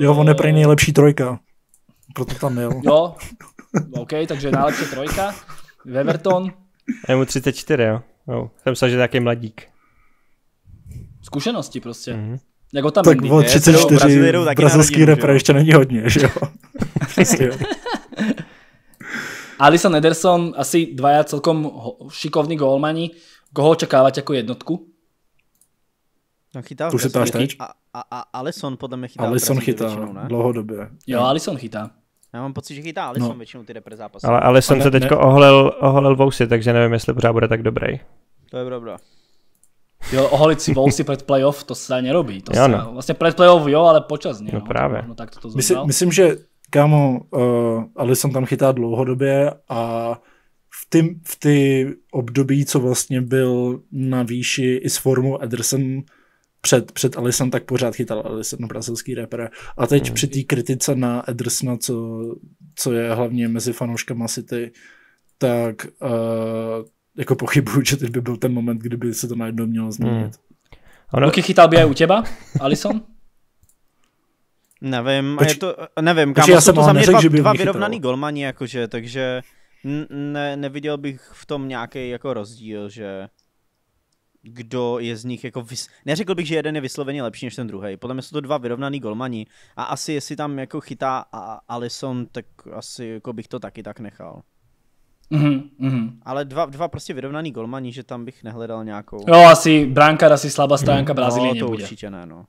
Jo, on je prej nejlepší trojka. Proto tam jel. Jo, OK, takže nejlepší trojka. Weverton. Je mu 34, jo. Jsem sa, že taký mladík. Zkušenosti prostě. Mm-hmm. Jako tam tak Indy, o 34 brazilský repre ještě není hodně, že jo? Alison Ederson, asi dvaja celkom šikovní golmani. Koho očakávať ako jednotku? No chytá. Tu se A, a, a Alison podle mě chytá. Alison chytá většinou, dlouhodobě. Jo, no. Alison chytá. Já mám pocit, že chytá Alison no. většinou ty repre zápasy. Ale Alison se teď oholil, oholil vousy, takže nevím, jestli pořád bude tak dobrý. To je pravda. Jo, oholit si vousy před playoff, to se nerobí. To jo, no. vlastně před playoff jo, ale počas ne. No, no právě. No, tak to, to myslím, myslím, že kámo, uh, eh, Alison tam chytá dlouhodobě a ty, v ty období, co vlastně byl na výši i s formou Ederson před, před Alisson, tak pořád chytal Alisson, brazilský rapper. A teď mm. při té kritice na Edersona, co, co je hlavně mezi fanouškama City, tak uh, jako pochybuju, že teď by byl ten moment, kdyby se to najednou mělo změnit. Mm. Ono... Luky chytal by u těba, Alison? nevím, Poč... je to, nevím, kámo, já jsem to za mě dva, dva vyrovnaný golmani, jakože, takže ne, neviděl bych v tom nějaký jako rozdíl, že kdo je z nich jako... Vys... Neřekl bych, že jeden je vysloveně lepší než ten druhý. Podle mě jsou to dva vyrovnaný golmani a asi jestli tam jako chytá a Alison, tak asi jako bych to taky tak nechal. Mm-hmm, Ale dva, dva prostě vyrovnaný golmani, že tam bych nehledal nějakou... Jo, asi bránka, asi slabá stránka mm, Brazílie no, to nebude. určitě ne, no.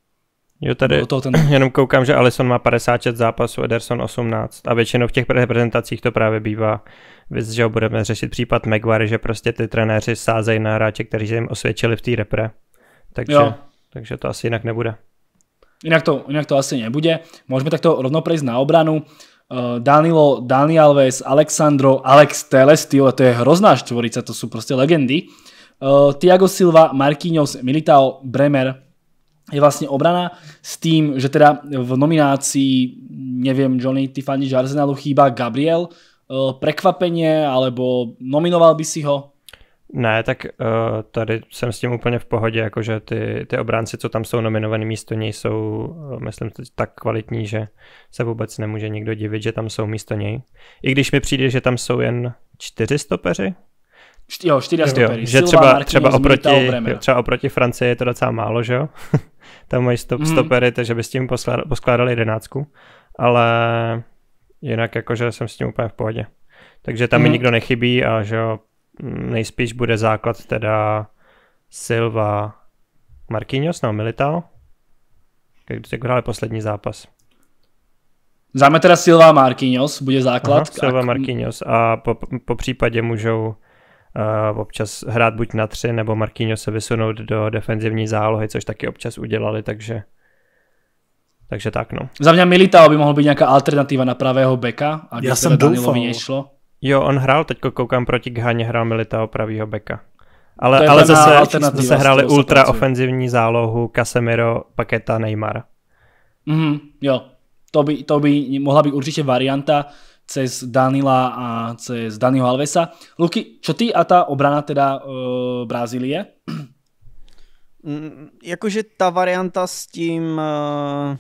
Jo, tady no, ten... jenom koukám, že Alison má 56 zápasů, Ederson 18 a většinou v těch reprezentacích to právě bývá. věc, že budeme řešit případ Maguire, že prostě ty trenéři sázejí na hráče, kteří jim osvědčili v té repre. Takže, jo. takže to asi jinak nebude. Jinak to, jinak to asi nebude. Můžeme takto rovno prejsť na obranu. Eh, Danilo, Dani Alves, Alexandro, Alex Teles, to je hrozná štvorica, to jsou prostě legendy. Eh, Tiago Silva, Marquinhos, Militao, Bremer, je vlastne obrana s tým, že teda v nominácii, neviem, Johnny, ty fandíš Arsenalu, chýba Gabriel. Eh, Prekvapenie, alebo nominoval by si ho? Ne, tak uh, tady jsem s tím úplně v pohodě, jakože ty, ty obránci, co tam jsou nominovaný místo něj, jsou, eh, myslím, tak kvalitní, že se vůbec nemůže nikdo divit, že tam jsou místo něj. I když mi přijde, že tam jsou jen čtyři stopeři, Št, jo, čtyři stopery. Jo, že Silva, třeba, Martínez, třeba, oproti, jo, třeba oproti Francii je to docela málo, že jo? Tam mají stop, mm. stopery, takže by s tím poskládali, poskládali jedenáctku, ale jinak jakože jsem s tím úplně v pohodě. Takže tam mm. mi hmm. nikdo nechybí a že jo, nejspíš bude základ teda Silva Marquinhos, no Militao. Když jako hráli poslední zápas. Záme teda Silva Marquinhos, bude základ. Aha, Silva Marquinhos a po, po případě můžou Eh, občas hrát buď na tři, nebo Markýňo se vysunout do defenzivní zálohy, což taky občas udělali, takže takže tak, no. Za mě Militao by mohl být nějaká alternativa na pravého beka, a Já jsem doufal. Nešlo. Jo, on hrál, teď koukám proti Ghaně, hrál Militao pravýho beka. Ale, ale zase, zase hráli ultra ofenzivní zálohu Casemiro, Paketa, Neymar. Mm, jo, to by, to by mohla být určitě varianta cez Danila a cez Daniho Alvesa. Luky, čo ty a ta obrana teda e, Brazílie? Mm, jakože ta varianta s tím e, eh,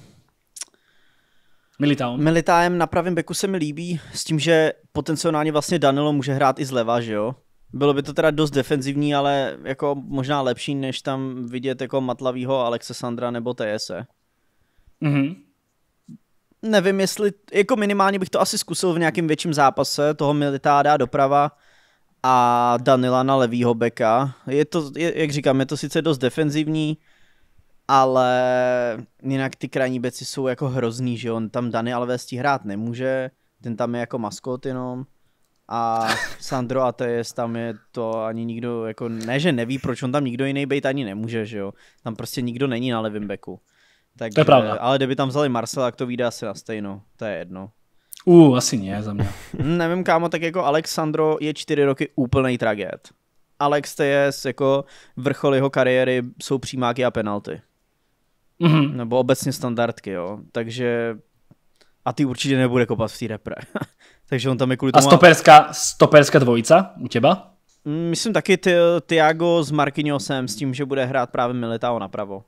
Militaum. Militájem na pravém beku se mi líbí s tím, že potenciálně vlastně Danilo může hrát i zleva, že jo? Bylo by to teda dost defenzivní, ale jako možná lepší, než tam vidět jako matlavýho Alexe Sandra nebo TSE. Mm-hmm nevím, jestli, jako minimálně bych to asi zkusil v nějakém větším zápase, toho Militáda doprava a Danila na levýho beka. Je to, je, jak říkám, je to sice dost defenzivní, ale jinak ty krajní beci jsou jako hrozný, že on tam Dani Alves tí hrát nemůže, ten tam je jako maskot jenom a Sandro je tam je to ani nikdo, jako ne, že neví, proč on tam nikdo jiný být ani nemůže, že jo. Tam prostě nikdo není na levém beku. Tak, to je pravda. Eh, ale kdyby tam vzali Marcela, tak to vyjde asi na stejno. To je jedno. U, uh, asi ne, za mě. Nevím, kámo, tak jako Alexandro je čtyři roky úplný tragéd. Alex Tejes, jako vrchol jeho kariéry jsou přímáky a penalty. Mm-hmm. Nebo obecně standardky, jo. Takže a ty určitě nebude kopat v té repre. Takže on tam je kvůli tomu... A stoperská, stoperská dvojica u těba? Mm, myslím taky Tiago s Marquinhosem s tím, že bude hrát právě Militao napravo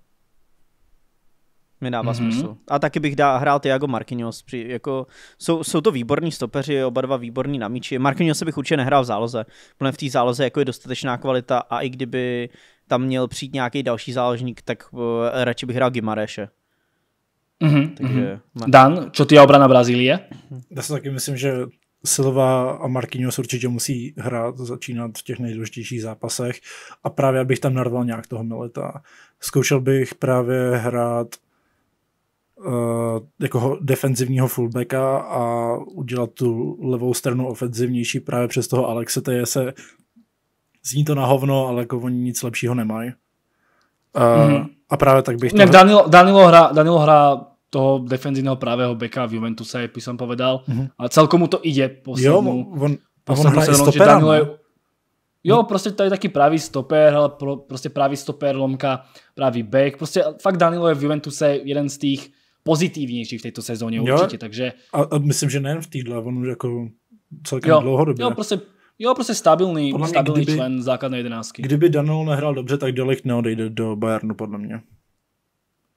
mi dává mm-hmm. smysl. A taky bych dá, hrál Tiago Marquinhos. Při, jako, jsou, jsou to výborní stopeři, oba dva výborní na míči. Marquinhos bych určitě nehrál v záloze. Plně v té záloze jako je dostatečná kvalita a i kdyby tam měl přijít nějaký další záložník, tak uh, radši bych hrál Gimareše. Mm-hmm. Mhm, mm-hmm. Dan, co ty je obrana Brazílie? Já si taky myslím, že Silva a Marquinhos určitě musí hrát, začínat v těch nejdůležitějších zápasech a právě abych tam narval nějak toho Mileta. Zkoušel bych právě hrát jako defenzivního fullbacka a udělat tu levou stranu ofenzivnější právě přes toho Alexe se Zní to na hovno, ale jako oni nic lepšího nemají. Uh, mm. A právě tak bych to... Ne, Danilo, Danilo, hra, Danilo hra toho defenzivního pravého beka v Juventuse, jak jsem povedal. Mm-hmm. A celkom mu to ide Jo, on, on hraje stopera, je, Jo, prostě to je taky pravý stoper, ale pro, prostě pravý stoper, lomka, pravý bek, Prostě fakt Danilo je v Juventuse jeden z tých pozitivnější v této sezóně jo, určitě, takže... A, a myslím, že nejen v týdle, on už jako celkem jo, dlouhodobě. Jo, prostě Jo, prostě stabilní, mě, stabilní kdyby, člen základné jedenáctky. Kdyby Danul nehrál dobře, tak dolech neodejde do Bayernu, podle mě.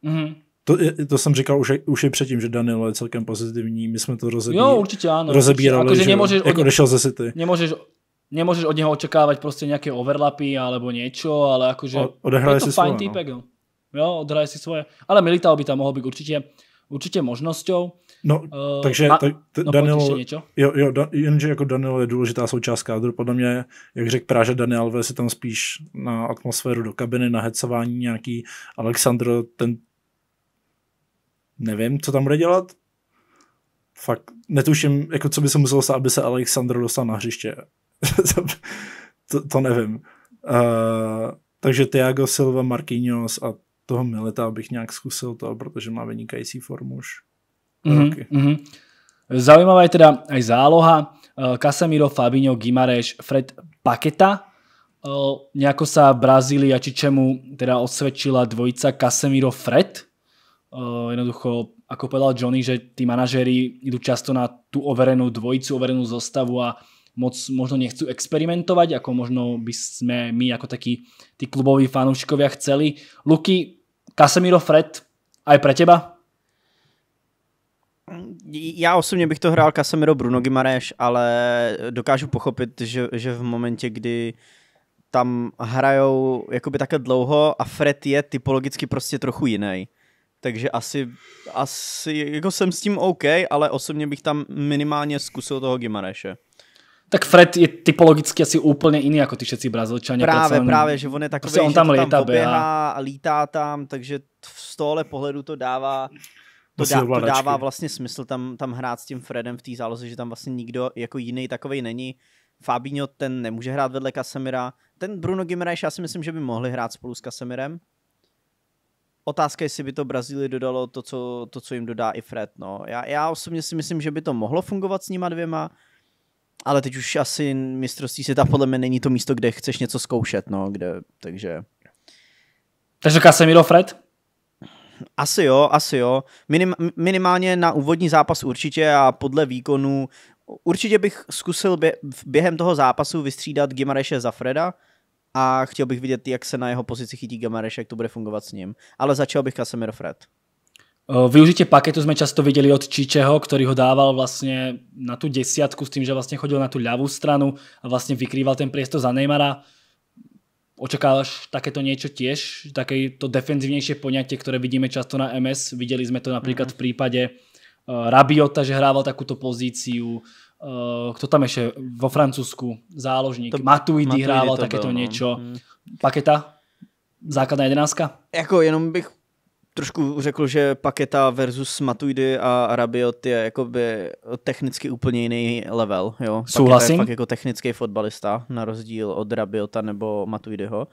Mm-hmm. To, to jsem říkal už, už i předtím, že Danilo je celkem pozitivní, my jsme to rozebí, jo, určitě ano, rozebírali, určitě. Jako, že nemůžeš jako odešel ze City. Nemůžeš, nemůžeš od něho očekávat prostě nějaké overlapy alebo něco, ale jakože o, je to fajn no. týpek. No. Jo, odhraje si svoje. Ale Militao by tam mohl být určitě, určitě možnosťou. No, uh, takže a, tak, t- no, Danilo, jo, jo, da, jenže jako Daniel je důležitá součást kádru, podle mě, jak řekl Práže Daniel ve si tam spíš na atmosféru do kabiny, na hecování nějaký, Alexandro, ten nevím, co tam bude dělat, fakt netuším, jako co by se muselo stát, aby se Alexandro dostal na hřiště. to, to nevím. Uh, takže Thiago Silva, Marquinhos a toho Mileta bych nějak zkusil to, protože má vynikající formu už. Mm-hmm, mm-hmm. Zaujímavá je teda aj záloha. Eh, Casemiro, Fabinho, Gimareš, Fred Paketa. Eh, Nejako sa Brazília či čemu teda osvedčila dvojica Casemiro, Fred. Eh, jednoducho, ako povedal Johnny, že tí manažéri idú často na tú overenú dvojicu, overenú zostavu a moc možno nechcú experimentovať, ako možno by sme my ako takí tí kluboví fanúšikovia chceli. Luky, Casemiro, Fred, aj pre teba? Já osobně bych to hrál Casemiro Bruno Gimareš, ale dokážu pochopit, že, že v momentě, kdy tam hrajou jakoby také dlouho a Fred je typologicky prostě trochu jiný. Takže asi, asi jako jsem s tím OK, ale osobně bych tam minimálně zkusil toho Gimareše. Tak Fred je typologicky asi úplně jiný jako ty všetci Brazilčani. Jako právě, on, právě, že on je takový, prostě on tam, že tam běhá a lítá tam, takže z tohohle pohledu to dává to, dá, to dává vlastně smysl tam, tam hrát s tím Fredem v té záloze, že tam vlastně nikdo jako jiný takový není. Fabinho ten nemůže hrát vedle Kasemira. Ten Bruno Gimenez, já si myslím, že by mohli hrát spolu s Kasemirem. Otázka, jestli by to Brazílii dodalo to co, to, co jim dodá i Fred. No. Já, já osobně si myslím, že by to mohlo fungovat s nima dvěma, ale teď už asi mistrovství světa podle mě není to místo, kde chceš něco zkoušet, no, kde, takže... Takže Casemiro Fred? Asi jo, asi jo. Minim, minimálně na úvodní zápas určitě a podle výkonu určitě bych zkusil bě, během toho zápasu vystřídat Gimareše za Freda a chtěl bych vidět, jak se na jeho pozici chytí Gimareš, jak to bude fungovat s ním. Ale začal bych Casemiro Fred. Eh, Využitě paketu jsme často viděli od Čičeho, ktorý ho dával vlastne na tú desiatku s tým, že vlastne chodil na tú ľavú stranu a vlastne vykrýval ten priestor za Neymara. Očakávaš takéto niečo tiež? Takéto defenzívnejšie poňatie, ktoré vidíme často na MS. Videli sme to napríklad mhm. v prípade eh, Rabiota, že hrával takúto pozíciu. Eh, Kto tam ešte vo Francúzsku? Záložník. To, Matuidi, Matuidi hrával to takéto no. niečo. No. Paketa? Základná jedenáctka? Jako jenom bych trošku řekl, že Paketa versus Matuidy a Rabiot je jakoby technicky úplně jiný level. Jo? Souhlasím. Paketa je fakt jako technický fotbalista, na rozdíl od Rabiota nebo Matuidyho.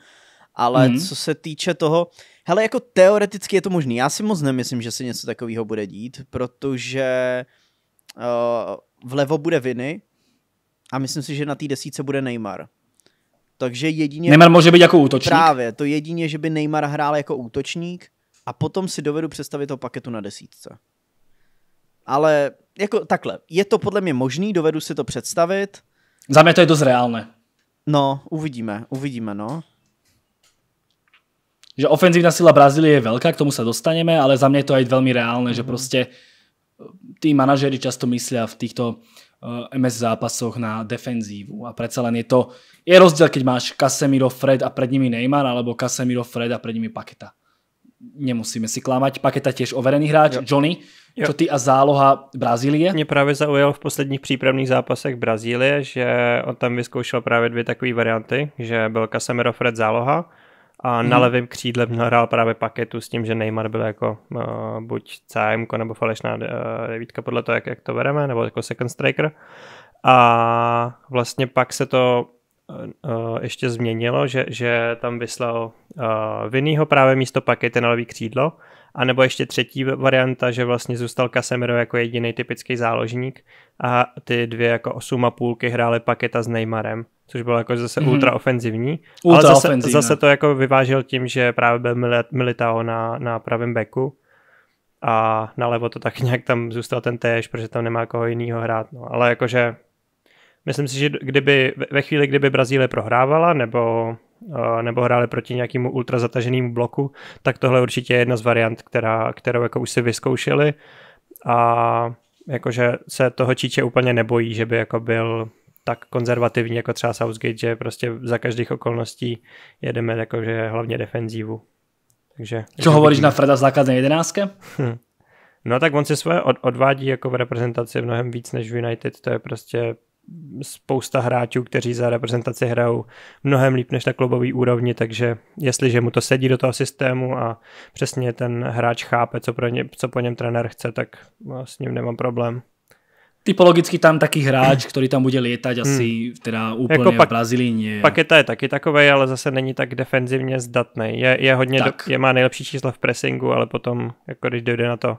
Ale mm-hmm. co se týče toho, hele, jako teoreticky je to možný. Já si moc nemyslím, že se něco takového bude dít, protože uh, vlevo bude Viny a myslím si, že na té desíce bude Neymar. Takže jedině... Neymar může být jako útočník. Právě, to jedině, že by Neymar hrál jako útočník, a potom si dovedu představit toho paketu na desítce. Ale jako takhle, je to podle mě možný, dovedu si to představit. Za mě to je dost reálné. No, uvidíme, uvidíme, no. Že ofenzívna sila Brazílie je velká, k tomu se dostaneme, ale za mě je to aj velmi reálné, mm že mhm. prostě eh, tí manažery často myslí v týchto eh, MS zápasoch na defenzívu a přece len je to, je rozdíl, keď máš Casemiro, Fred a pred nimi Neymar, alebo Casemiro, Fred a pred nimi Paketa nemusíme si klamať. Paketa tiež overený hráč. Jo. Johnny, jo. čo ty a záloha Brazílie? Mě právě zaujal v posledních přípravných zápasech Brazílie, že on tam vyzkoušel právě dvě takové varianty, že byl Casemiro Fred záloha a hmm. na levém křídle hrál právě paketu s tím, že Neymar byl jako uh, buď CM nebo falešná uh, devítka podle toho, jak, jak to vereme, nebo jako second striker. A vlastně pak se to Eh, ještě změnilo, že, že tam vyslal uh, eh, vinnýho právě místo pakety na levý křídlo, a nebo ještě třetí varianta, že vlastně zůstal Casemiro jako jediný typický záložník a ty dvě jako osm a půlky hrály paketa s Neymarem, což bylo jako zase mm-hmm. ultra ofenzivní. Ultra ale zase, ofenzivní. zase to jako vyvážil tím, že právě byl Militao na, na pravém beku a nalevo to tak nějak tam zůstal ten též, protože tam nemá koho jiného hrát. No. Ale jakože Myslím si, že kdyby ve chvíli, kdyby Brazílie prohrávala nebo, eh, nebo hráli proti nějakému ultrazataženému bloku, tak tohle určitě je jedna z variant, která, kterou jako už si vyzkoušeli a jakože se toho Číče úplně nebojí, že by jako byl tak konzervativní jako třeba Southgate, že prostě za každých okolností jedeme jakože hlavně defenzívu. Takže, Co hovoríš na Freda z základné jedenáctky? Hm. No tak on si svoje od, odvádí jako v reprezentaci mnohem víc než v United, to je prostě spousta hráčů, kteří za reprezentaci hrajou mnohem líp než na klubový úrovni, takže jestliže mu to sedí do toho systému a přesně ten hráč chápe, co, pro ně, co po něm trenér chce, tak no, s ním nemám problém. Typologicky tam taký hráč, který tam bude lietať asi hmm. teda jako úplně jako pak, v Brazílii Paketa je taky takový, ale zase není tak defenzivně zdatný. Je, je hodně, do, je, má nejlepší čísla v pressingu, ale potom, jako když dojde na to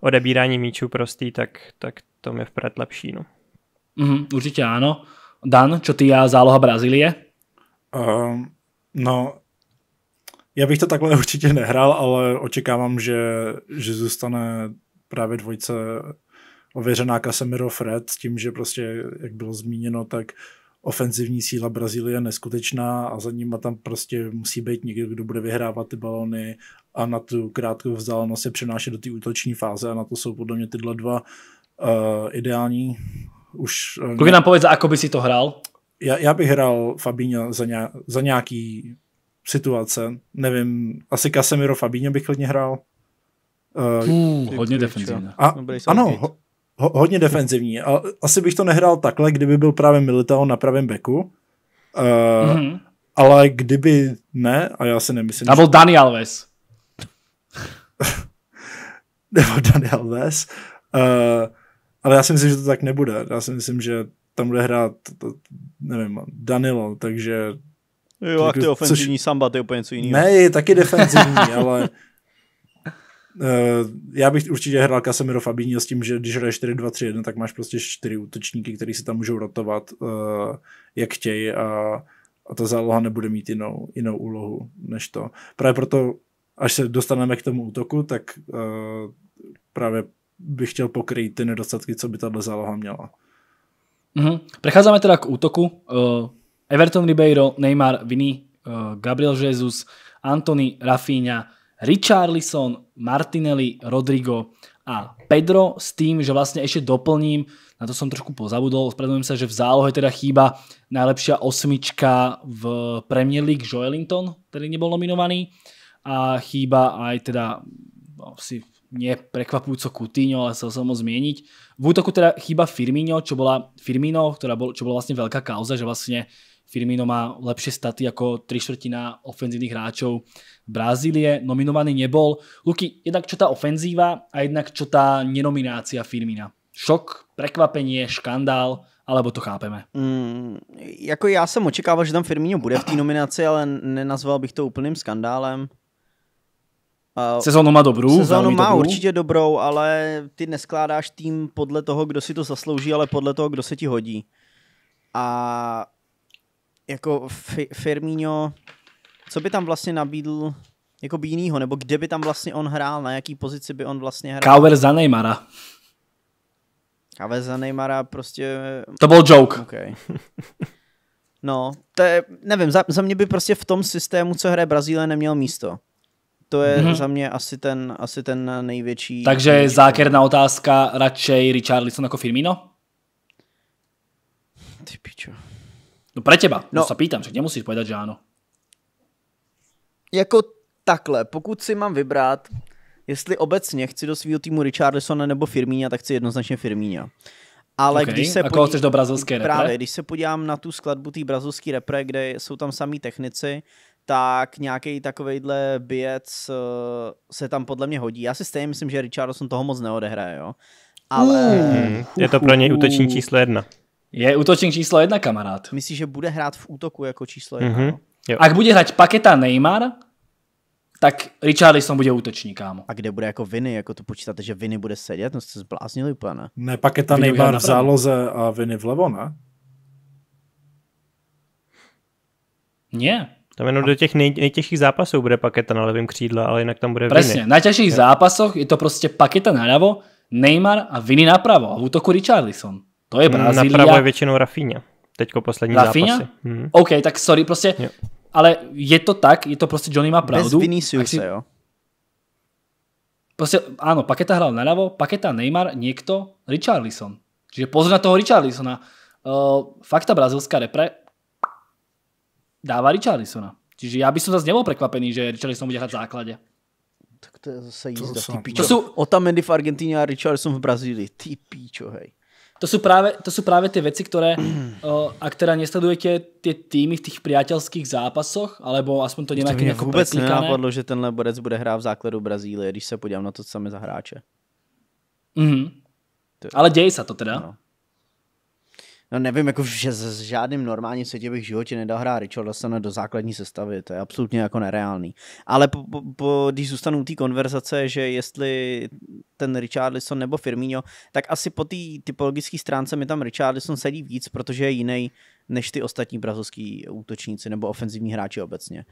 odebírání míčů prostý, tak, tak to je vpřed lepší. No. Mm, určite áno. Dan, čo ty a záloha Brazílie? Um, no, já bych to takhle určitě nehrál, ale očekávám, že, že zůstane právě dvojce ověřená Casemiro Fred s tím, že prostě, jak bylo zmíněno, tak ofenzivní síla Brazílie je neskutečná a za nima tam prostě musí být někdo, kdo bude vyhrávat ty balony a na tu krátkou vzdálenost se přenášet do té útoční fáze a na to jsou podle mě tyhle dva uh, ideální už... Eh, Kluvi nám povedz, ako by si to hrál? Já, já bych hrál Fabíňa za, nějak, za nějaký situace. Nevím, asi Casemiro Fabíňa bych klidně hrál. Uh, uh, hodně defenzivní. No, ano, ho, ho, hodně defenzivní. A, asi bych to nehrál takhle, kdyby byl právě Militao na pravém beku. Uh, mm-hmm. Ale kdyby ne, a já si nemyslím... Nebo že... Dani Alves. Nebo Dani Alves. Uh, ale já si myslím, že to tak nebude. Já si myslím, že tam bude hrát, to, nevím, Danilo, takže... Jo, a ty ofenzivní což... samba, to je úplně něco jiného. Ne, je taky defenzivní, ale... Uh, já bych určitě hrál Casemiro Fabinho s tím, že když hraje 4-2-3-1, tak máš prostě čtyři útočníky, který se tam můžou rotovat, uh, jak chtějí a, a ta záloha nebude mít jinou, jinou úlohu než to. Právě proto, až se dostaneme k tomu útoku, tak uh, právě by chtěl pokrýt ty nedostatky, co by tahle záloha měla. Mm-hmm. Prechádzame teda k útoku. Uh, Everton Ribeiro, Neymar, Vini, uh, Gabriel Jesus, Anthony Rafinha, Richarlison, Martinelli, Rodrigo a Pedro s tým, že vlastne ešte doplním, na to som trošku pozabudol, spravedlňujem sa, že v zálohe teda chýba najlepšia osmička v Premier League Joelinton, ktorý nebol nominovaný a chýba aj teda si nie prekvapujúco Coutinho, ale sa som ho zmieniť. V útoku teda chýba Firmino, čo bola, Firmino, ktorá bol, čo bola vlastne veľká kauza, že vlastne Firmino má lepšie staty ako tri štvrtina ofenzívnych hráčov Brazílie. Nominovaný nebol. Luky, jednak čo tá ofenzíva a jednak čo tá nenominácia Firmina? Šok, prekvapenie, škandál, alebo to chápeme? Mm, jako já jsem očekával, že tam Firmino bude v té nominaci, ale nenazval bych to úplným skandálem. Eh, sezónu má dobrou. Sezónu má dobrou. určitě dobrou, ale ty neskládáš tým podle toho, kdo si to zaslouží, ale podle toho, kdo se ti hodí. A jako Firmino, co by tam vlastně nabídl jako by jinýho, nebo kde by tam vlastně on hrál, na jaký pozici by on vlastně hrál. Kauer za Neymara. Kauer za Neymara prostě... To byl joke. Okay. No, to je, nevím, za, za mě by prostě v tom systému, co hraje Brazílie, neměl místo to je mm-hmm. za mě asi ten, asi ten největší... Takže největší zákerná problém. otázka, radšej Richard Lisson jako Firmino? Ty pičo. No pro těba, no, se pýtám, že nemusíš povedat, že ano. Jako takhle, pokud si mám vybrat, jestli obecně chci do svého týmu Richardsona nebo Firmína, tak chci jednoznačně Firmína. Ale okay. když se a koho podí... do brazilské repre? Právě, když se podívám na tu skladbu té brazilské repre, kde jsou tam samý technici, tak nějaký takovejhle běc uh, eh, se tam podle mě hodí. Já si stejně myslím, že Richardson toho moc neodehraje, jo. Ale... Mm. Je to pro něj útoční číslo jedna. Je útočník číslo jedna, kamarád. Myslíš, že bude hrát v útoku jako číslo jedna? Mm-hmm. Jo. Ak bude hrát paketa Neymar, tak Richardson bude útočník, kámo. A kde bude jako Viny? Jako to počítáte, že Viny bude sedět? No jste zbláznili úplně, ne? Ne, paketa Vinny Neymar v záloze a Viny vlevo, ne? Ne. Tam jenom do těch nej, nejtěžších zápasů bude paketa na levém křídle, ale jinak tam bude Presne, Přesně. na těžších zápasoch je to prostě paketa na naľavo, Neymar a Viny napravo a v útoku Richarlison. To je Brazília. Napravo je většinou Rafinha. Teďko poslední Rafinha? zápasy. Hmm. OK, tak sorry, prostě, jo. ale je to tak, je to prostě Johnny má pravdu. Bez Viniciusa, si... jo. Prostě, ano, Paketa hral naľavo, Paketa, Neymar, někto Richarlison. Čiže pozor na toho Richarlisona. Uh, fakt ta brazilská repre dáva Richarlisona. Čiže ja by som zase nebol prekvapený, že Richarlison bude hrať v základe. Tak to je zase jízda, to ty píčo. To sú... Otamendi v Argentíne a Richarlison v Brazílii. Ty píčo, hej. To sú práve, to sú práve tie veci, ktoré, a ak teda nesledujete tie týmy v tých priateľských zápasoch, alebo aspoň to To mi vôbec nenapadlo, že tenhle borec bude hrát v základu Brazílie, když se podívám na to, co sa mi zahráče. Mhm. Ale deje sa to teda. No. No nevím, jako že s žádným normálním světě bych v životě nedal hrát Richardsona do základní sestavy, to je absolutně jako nereálný. Ale po, po, po, když zůstanu u té konverzace, že jestli ten Richardson nebo Firmino, tak asi po té typologické stránce mi tam Richardson sedí víc, protože je jiný než ty ostatní brazilský útočníci nebo ofenzivní hráči obecně.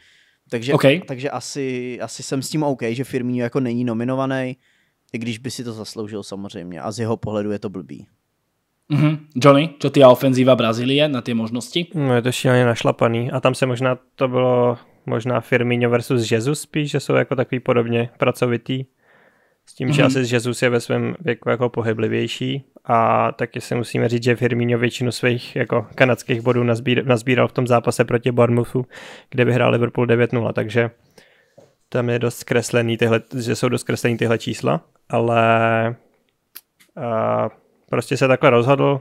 Takže, okay. takže asi, asi jsem s tím OK, že Firmino jako není nominovaný, i když by si to zasloužil samozřejmě a z jeho pohledu je to blbý. Mm-hmm. Johnny, čo ty a ofenzíva Brazílie na ty možnosti? No je to šíleně našlapaný a tam se možná to bylo možná Firmino versus Jesus spíš, že jsou jako takový podobně pracovitý. S tím, mm-hmm. že mhm. asi Jesus je ve svém věku jako pohyblivější a taky si musíme říct, že Firmino většinu svých jako kanadských bodů nazbír, nazbíral v tom zápase proti Bournemouthu, kde vyhrál Liverpool 9-0, takže tam je dost kreslený tyhle, že jsou dost kreslený tyhle čísla, ale uh, prostě se takhle rozhodl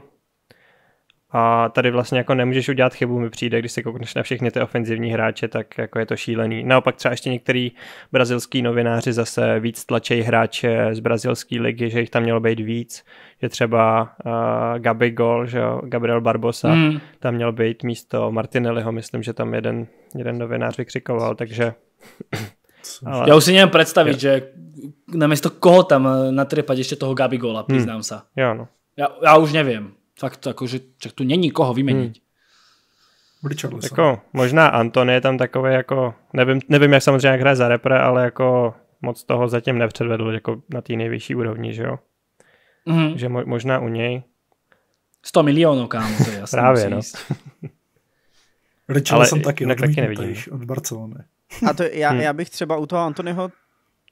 a tady vlastně jako nemůžeš udělat chybu, mi přijde, když se koukneš na všechny ty ofenzivní hráče, tak jako je to šílený. Naopak třeba ještě některý brazilský novináři zase víc tlačejí hráče z brazilské ligy, že jich tam mělo být víc, že třeba uh, Gabi Gol, že Gabriel Barbosa, hmm. tam měl být místo Martinelliho, myslím, že tam jeden, jeden novinář vykřikoval, takže... Ale... Já už si nevím představit, jo. že místo koho tam natrepať ještě toho Gabi Gola, hmm. přiznám se. Jo, no. Já, já už nevím. Fakt, že tak tu není koho vyměnit. Hmm. Richarlison. Jako, možná Anton je tam takový jako, nevím, nevím jak samozřejmě jak hraje za repre, ale jako moc toho zatím nepředvedl jako na té nejvyšší úrovni, že jo? Mm-hmm. Že mo, možná u něj. 100 milionů, kámo, to je jasný. Právě, no. jsem taky, taky nevidím. No. od Barcelony. A to já, hmm. já bych třeba u toho Antonyho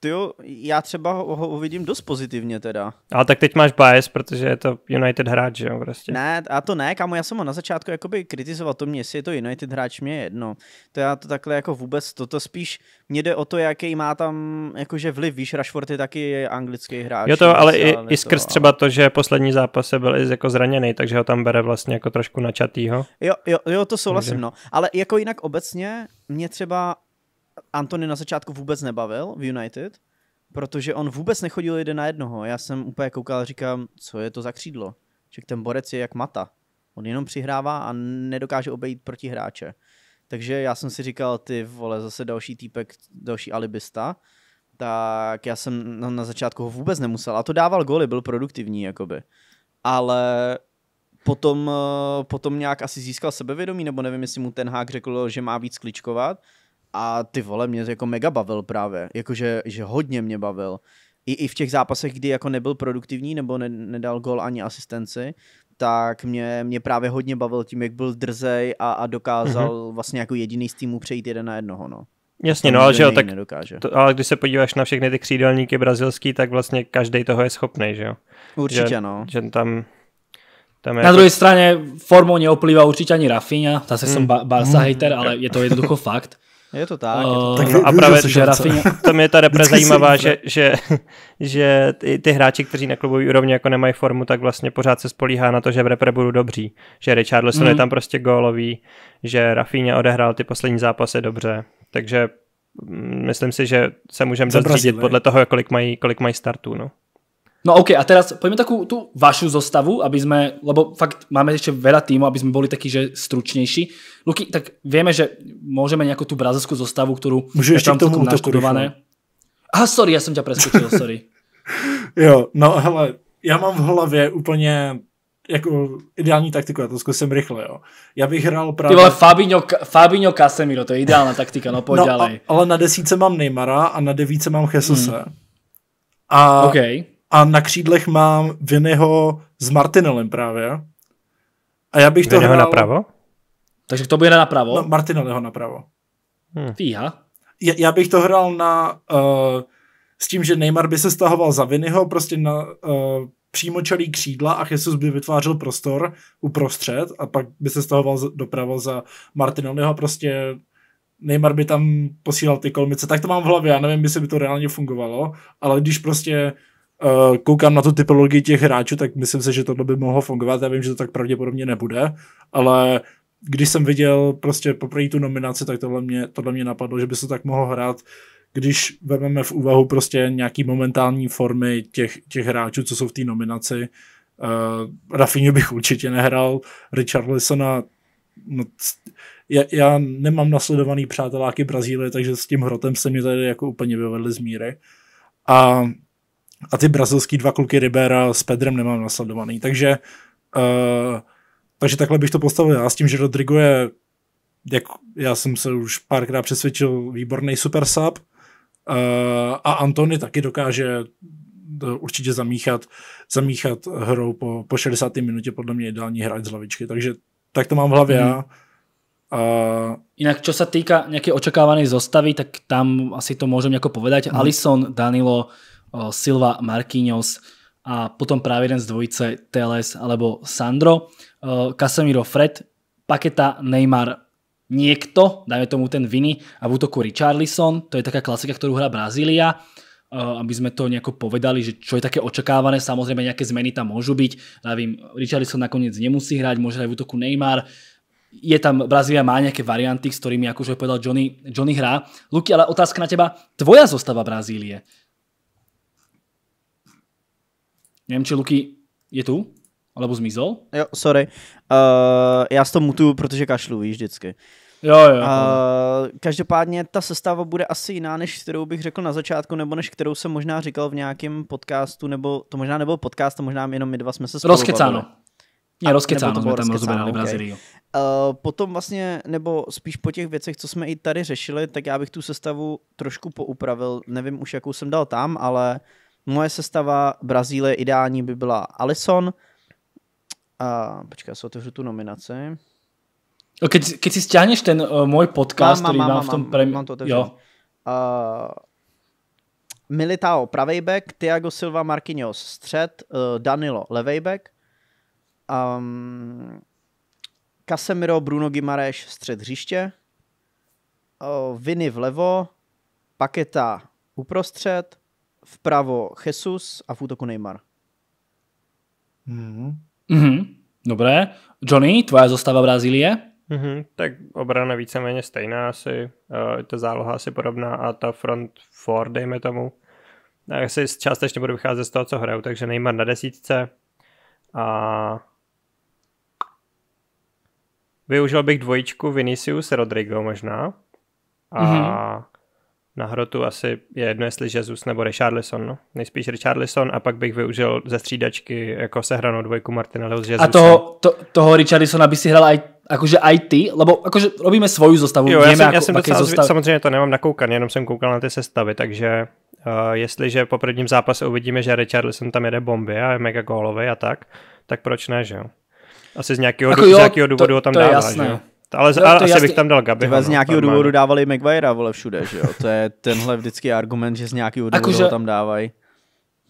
ty jo, já třeba ho, ho uvidím dost pozitivně teda. Ale tak teď máš bias, protože je to United hráč, že jo, prostě. Ne, a to ne, kámo, já jsem ho na začátku jakoby kritizoval, to mě, jestli je to United hráč, mě je jedno. To já to takhle jako vůbec, toto spíš, mě jde o to, jaký má tam jakože vliv, víš, Rashford je taky anglický hráč. Jo to, ale i, i skrz to, třeba to, že poslední zápase byl i jako zraněný, takže ho tam bere vlastně jako trošku načatýho. Jo, jo, jo to souhlasím, Takže. no. Ale jako jinak obecně, mě třeba Antony na začátku vůbec nebavil v United, protože on vůbec nechodil jeden na jednoho. Já jsem úplně koukal a říkám, co je to za křídlo? Že ten borec je jak mata. On jenom přihrává a nedokáže obejít proti hráče. Takže já jsem si říkal, ty vole, zase další týpek, další alibista. Tak já jsem na začátku ho vůbec nemusel. A to dával goly, byl produktivní, jakoby. Ale potom, eh, potom nějak asi získal sebevědomí, nebo nevím, jestli mu ten hák řekl, že má víc kličkovat a ty vole mě jako mega bavil právě, jakože že hodně mě bavil. I, I v těch zápasech, kdy jako nebyl produktivní nebo ne, nedal gol ani asistenci, tak mě, mě právě hodně bavil tím, jak byl drzej a, a dokázal mm-hmm. vlastně jako jediný z týmu přejít jeden na jednoho. No. Jasně, no, ale že jo, tak, nedokáže. to, ale když se podíváš na všechny ty křídelníky brazilský, tak vlastně každý toho je schopný, že jo? Určitě, že, no. Že tam, tam je na jako... druhé straně formou neoplývá určitě ani Rafinha, zase mm. som Barca mm. hater, ale je to jednoducho fakt. Je to tak. Uh, je to eh, tak. No, a právě že Rafinha, tam je ta repre zajímavá, že, že, že ty, ty hráči, kteří na klubové úrovni jako nemají formu, tak vlastně pořád se spolíhá na to, že v repre budou dobří. Že Richarlison mm. je mhm. tam prostě gólový, že Rafinha odehrál ty poslední zápasy dobře. Takže mm, myslím si, že se můžeme dozřídit podle toho, kolik mají, kolik mají startů. No. No OK, a teraz poďme takú tú vašu zostavu, aby sme, lebo fakt máme ešte veľa týmu, aby sme boli takí, že stručnejší. Luky, tak vieme, že môžeme nejakú tú brazilskú zostavu, ktorú Můžu je tam tomu naštudované. A Aha, sorry, já jsem tě preskočil, sorry. jo, no hele, já mám v hlavě úplně jako ideální taktiku, já to zkusím rychle, jo. Já bych hrál právě... Ty vole, Fabinho, Fabinho Casemiro, to je ideální taktika, no pojď no, a, ale na desíce mám Neymara a na devíce mám Jesuse. Hmm. A okay a na křídlech mám Vinyho s Martinelem právě. A já bych to to hrál... napravo? Takže to bude napravo? No, Martinelliho napravo. Hmm. Fíha. Já, já bych to hrál na... Uh, s tím, že Neymar by se stahoval za Vinyho prostě na uh, přímočarý křídla a Jesus by vytvářel prostor uprostřed a pak by se stahoval doprava za Martinelliho prostě Neymar by tam posílal ty kolmice, tak to mám v hlavě, já nevím, jestli by to reálně fungovalo, ale když prostě uh, koukám na tu typologii těch hráčů, tak myslím si, že tohle by mohlo fungovat. Já vím, že to tak pravděpodobně nebude, ale když jsem viděl prostě poprvé tu nominaci, tak tohle mě, tohle mě napadlo, že by se tak mohlo hrát, když vezmeme v úvahu prostě nějaký momentální formy těch, těch hráčů, co jsou v té nominaci. Uh, Rafinho bych určitě nehrál, Richard Lissona, no, já, já nemám nasledovaný přáteláky Brazílie, takže s tím hrotem se mě tady jako úplně vyvedli z míry. A a ty brazilský dva kluky Ribera s Pedrem nemám nasledovaný. Takže, uh, takže takhle bych to postavil já s tím, že Rodrigo je, jak já jsem se už párkrát přesvědčil, výborný super sub. Uh, a Antony taky dokáže určitě zamíchat, zamíchat hrou po, po 60. minutě, podle mě ideální hráč z lavičky. Takže tak to mám v hlavě mm. já. Uh, Inak čo sa týka nejakej očakávanej zostavy, tak tam asi to môžem nejako povedať. Mm. Alison, Danilo, Silva Marquinhos a potom práve jeden z dvojice Teles alebo Sandro, Casemiro Fred, Paketa Neymar niekto, dajme tomu ten Vini a v útoku Richarlison, to je taká klasika, ktorú hrá Brazília, aby sme to nejako povedali, že čo je také očakávané, samozrejme nejaké zmeny tam môžu byť, ja vím, Richarlison nakoniec nemusí hrať, môže hrať v útoku Neymar, je tam, Brazília má nejaké varianty, s ktorými, ako už povedal Johnny, Johnny hrá. Luki, ale otázka na teba, tvoja zostava Brazílie, Nevím, či Luky je tu? Alebo zmizel? Jo, sorry. Uh, já s to mutuju, protože kašlu, víš, vždycky. Jo, jo. Uh, každopádně ta sestava bude asi jiná, než kterou bych řekl na začátku, nebo než kterou jsem možná říkal v nějakém podcastu, nebo to možná nebyl podcast, to možná jenom my dva jsme se spolu Rozkecáno. Ne, rozkecáno jsme tam rozoberali okay. Brazílii. Uh, potom vlastně, nebo spíš po těch věcech, co jsme i tady řešili, tak já bych tu sestavu trošku poupravil. Nevím už, jakou jsem dal tam, ale uh, Moje sestava Brazílie ideální by byla Alison. A, já se otevřu tu nominaci. Keď, keď si stáhneš ten uh, eh, můj podcast, mám, mám, mám, mám v tom premi... Mám to otevřený. jo. Uh, Militao pravejbek, Tiago Silva Marquinhos střed, uh, Danilo levejbek, um, Casemiro Bruno Gimareš střed hřiště, uh, eh, Viny vlevo, Paketa uprostřed, vpravo Jesus a v útoku Neymar. mm Mm-hmm. Dobré. Johnny, tvoje zostava Brazílie? Mm-hmm. Tak obrana víceméně stejná asi, uh, eh, ta záloha asi podobná a ta front four, dejme tomu. Já si částečně budu vycházet z toho, co hraju, takže Neymar na desítce a využil bych dvojičku Vinicius Rodrigo možná a mm-hmm na hrotu asi je jedno, jestli Jesus nebo Richarlison, no. Nejspíš Richarlison a pak bych využil ze střídačky jako sehranou dvojku Martina s Jesusem. A toho, to, toho Richarlisona by si hral aj, akože aj ty, lebo akože robíme svoju zostavu. Jo, já jsem, jako, já jsem docela, zostav... samozřejmě to nemám nakoukaný, jenom jsem koukal na ty sestavy, takže uh, jestliže po prvním zápase uvidíme, že Richarlison tam jede bomby a je mega gólový a tak, tak proč ne, že jo? Asi z nějakého, jako jo, z nějakého důvodu to, ho tam dává, že jo? Ale no, to asi jasný. bych tam dal Gabi. z no, nějakého důvodu dávali Maguirea, vole, všude, že jo? To je tenhle vždycky argument, že z nějakého důvodu akože, tam dávají.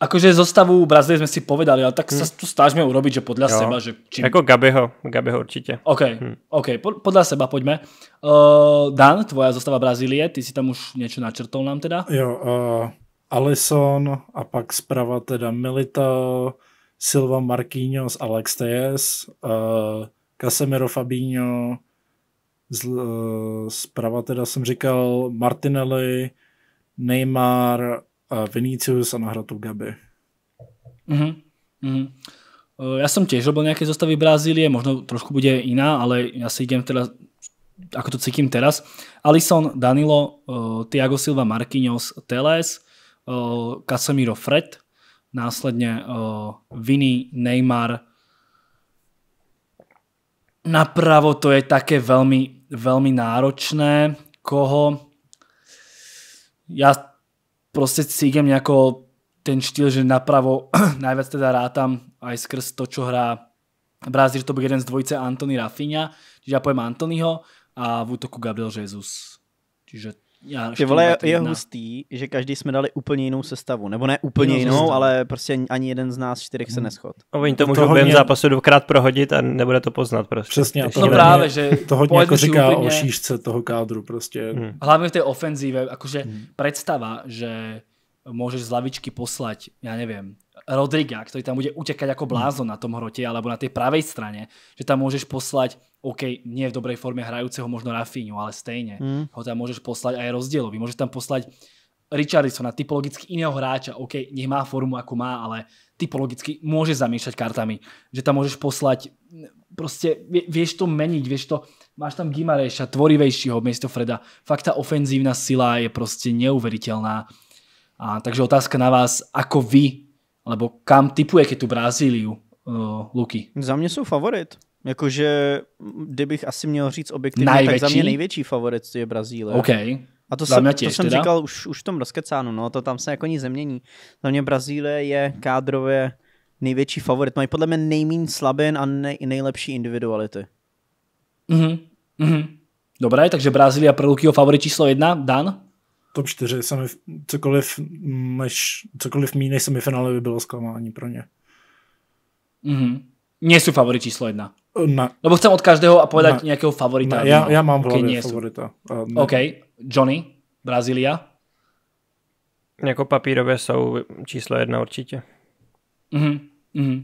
Akože zostavu Brazílie jsme si povedali, ale tak hmm. se hm. tu stážme urobiť, že podle jo. seba. Že čím... Jako Gabiho, Gabiho určitě. OK, hmm. okay. podle seba pojďme. Uh, Dan, tvoja zostava Brazílie, ty si tam už něco načrtol nám teda? Jo, uh, eh, Alison a pak zprava teda Milito, Silva Marquinhos, Alex Tejes, uh, Casemiro Fabinho, z, eh, zprava teda jsem říkal Martinelli, Neymar, eh, Vinicius a na Gabi. Gaby. Mm-hmm. Mm-hmm. Eh, já jsem těž robil nějaké zostavy Brazílie, možno trošku bude jiná, ale já si idem teda, ako to cítím teraz. Alison, Danilo, Tiago Silva, Marquinhos, Teles, Casemiro, Fred, následně Vini, Neymar. Napravo to je také veľmi veľmi náročné, koho ja proste cígem nejako ten štýl, že napravo najviac teda rátam aj skrz to, čo hrá Brazíl, že to bude jeden z dvojice Antony Rafinha, čiže ja poviem Antonyho a v útoku Gabriel Jesus. Čiže já vole, je, je no. hustý, že každý jsme dali úplně jinou sestavu. Nebo ne úplně jinou, jinou ale prostě ani jeden z nás čtyřech se mhm. neschod. A oni to, můžou během hodně... zápasu dvakrát prohodit a nebude to poznat prostě. Přesně. to, hodně, právě, že to hodně jako říká úplně... o šířce toho kádru prostě. Hmm. Hlavně v té ofenzíve, jakože hmm. představa, že můžeš z lavičky poslat, já nevím, Rodriga, ktorý tam bude utekať ako blázon na tom hrote alebo na tej pravej strane, že tam môžeš poslať, OK, nie v dobrej forme hrajúceho možno Rafíňu, ale stejne mm. ho tam môžeš poslať aj rozdielový. Môžeš tam poslať na typologicky iného hráča, OK, nech má formu ako má, ale typologicky môže zamiešať kartami, že tam môžeš poslať, proste vieš to meniť, vieš to, máš tam Gimareša, tvorivejšieho miesto Freda, fakt tá ofenzívna sila je proste neuveriteľná. A, takže otázka na vás, ako vy Alebo kam typujete tu Brazíliu, uh, Luky? Za mě jsou favorit. Jakože, mm, kdybych asi měl říct objektivně, největší? tak za mě největší favorit je Brazílie. Okay. A to, jsem, těž, to jsem teda? říkal už, už v tom rozkecánu, no, to tam se jako nic zemění. Za mě Brazílie je kádrově největší favorit. Mají podle mě nejmín slabin a nej, nejlepší individuality. Mhm. Mm mhm. Dobré, takže Brazília pro Lukyho favorit číslo jedna, Dan? top 4 semi, cokoliv, než, cokoliv mí než semifinále by bylo zklamání pro ně. Mm-hmm. Nie jsou favorit číslo jedna. Eh, ne. Lebo chcem od každého a povedať ne. nějakého favorita. Ne, Já, já mám v hlavě favorita. Uh, OK. Johnny, Brazília. Jako papírově jsou číslo jedna určitě. Mm-hmm. Mm-hmm.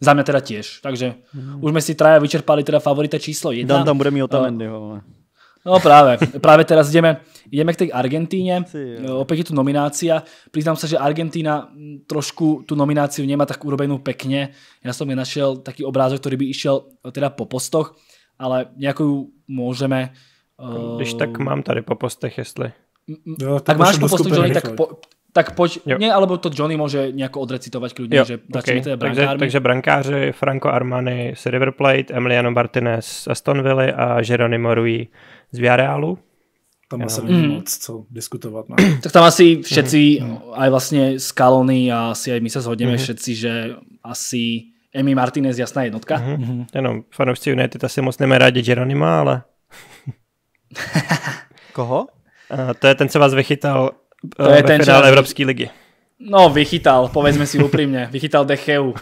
Za mě teda těž. Takže mm-hmm. už jsme si traja vyčerpali teda favorita číslo jedna. Dan tam bude mít otamendy. Eh, uh, No práve, práve teraz jdeme, jdeme k té Argentíně, eh, opět je tu nominácia. Přiznám se, že Argentína hm, trošku tu nomináciu nemá tak urobenou pekne. Já jsem našiel taký obrázek, který by išel eh, teda po postoch, ale nějakou můžeme... Uh... Když tak mám tady po postech, jestli... Jo, tak máš po postech, Johnny, tak po, tak pojď, alebo to Johnny může nějak odrecitovat klidně, jo. že okay. teda brankáři. Takže, takže brankáři Franco Armani z River Plate, Emiliano Martinez z Aston Villa a Geronimo Rui z Viareálu. Tam asi no. není hmm. moc co diskutovat. No. tak tam asi mhm. všetci, mm. aj vlastne Scaloni a asi aj my sa zhodneme mm. všetci, že asi Emi Martinez jasná jednotka. Mm. Jenom fanoušci United asi moc nemají rádi Jeronima, ale... Koho? A to je ten, co vás vychytal to je eh, ten finále čas... Evropské ligy. No, vychytal, povedzme si upřímně, vychytal Decheu.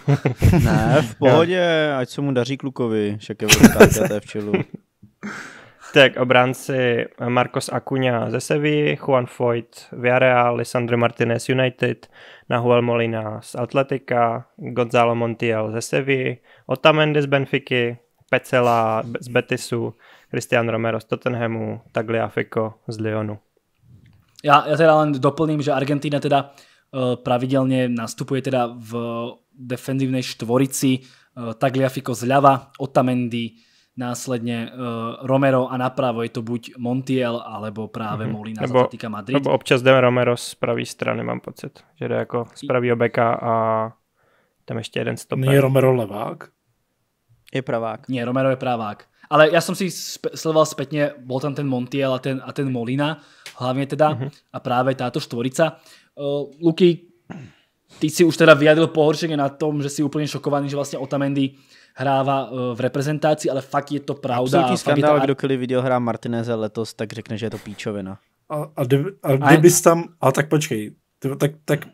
ne, v pohodě, ať se mu daří klukovi, však je v včelu. Tak obránci Marcos Acuña ze Sevilla, Juan Foyt Villarreal, Lisandro Martinez United, Nahuel Molina z Atletika, Gonzalo Montiel ze Sevilla, Otamendi z Benfiky, Pecela z Betisu, Christian Romero z Tottenhamu, Tagliafico z Lyonu. Já, já teda len doplním, že Argentína teda uh, pravidelně nastupuje teda v defenzivní štvorici uh, Tagliafico zľava, Otamendi následne uh, Romero a napravo je to buď Montiel, alebo práve mm-hmm. Molina nebo, Atletika Madrid. Nebo občas jde Romero z pravé strany, mám pocit, že jde jako z pravého beka a tam ještě jeden stop. Není Romero levák? Je pravák. Nie, Romero je pravák. Ale ja som si sp- sledoval spätne, bol tam ten Montiel a ten, a ten Molina, hlavne teda, mm-hmm. a práve táto štvorica. Uh, eh, Luky, ty si už teda vyjadil pohoršenie na tom, že si úplne šokovaný, že vlastne Otamendi hrává eh, v reprezentaci, ale fakt je to pravda. Absolutní skandál, to... kdokoliv viděl hrá Martineze letos, tak řekne, že je to píčovina. A, a, kdyby, a kdybys tam, a tak počkej, tak, tak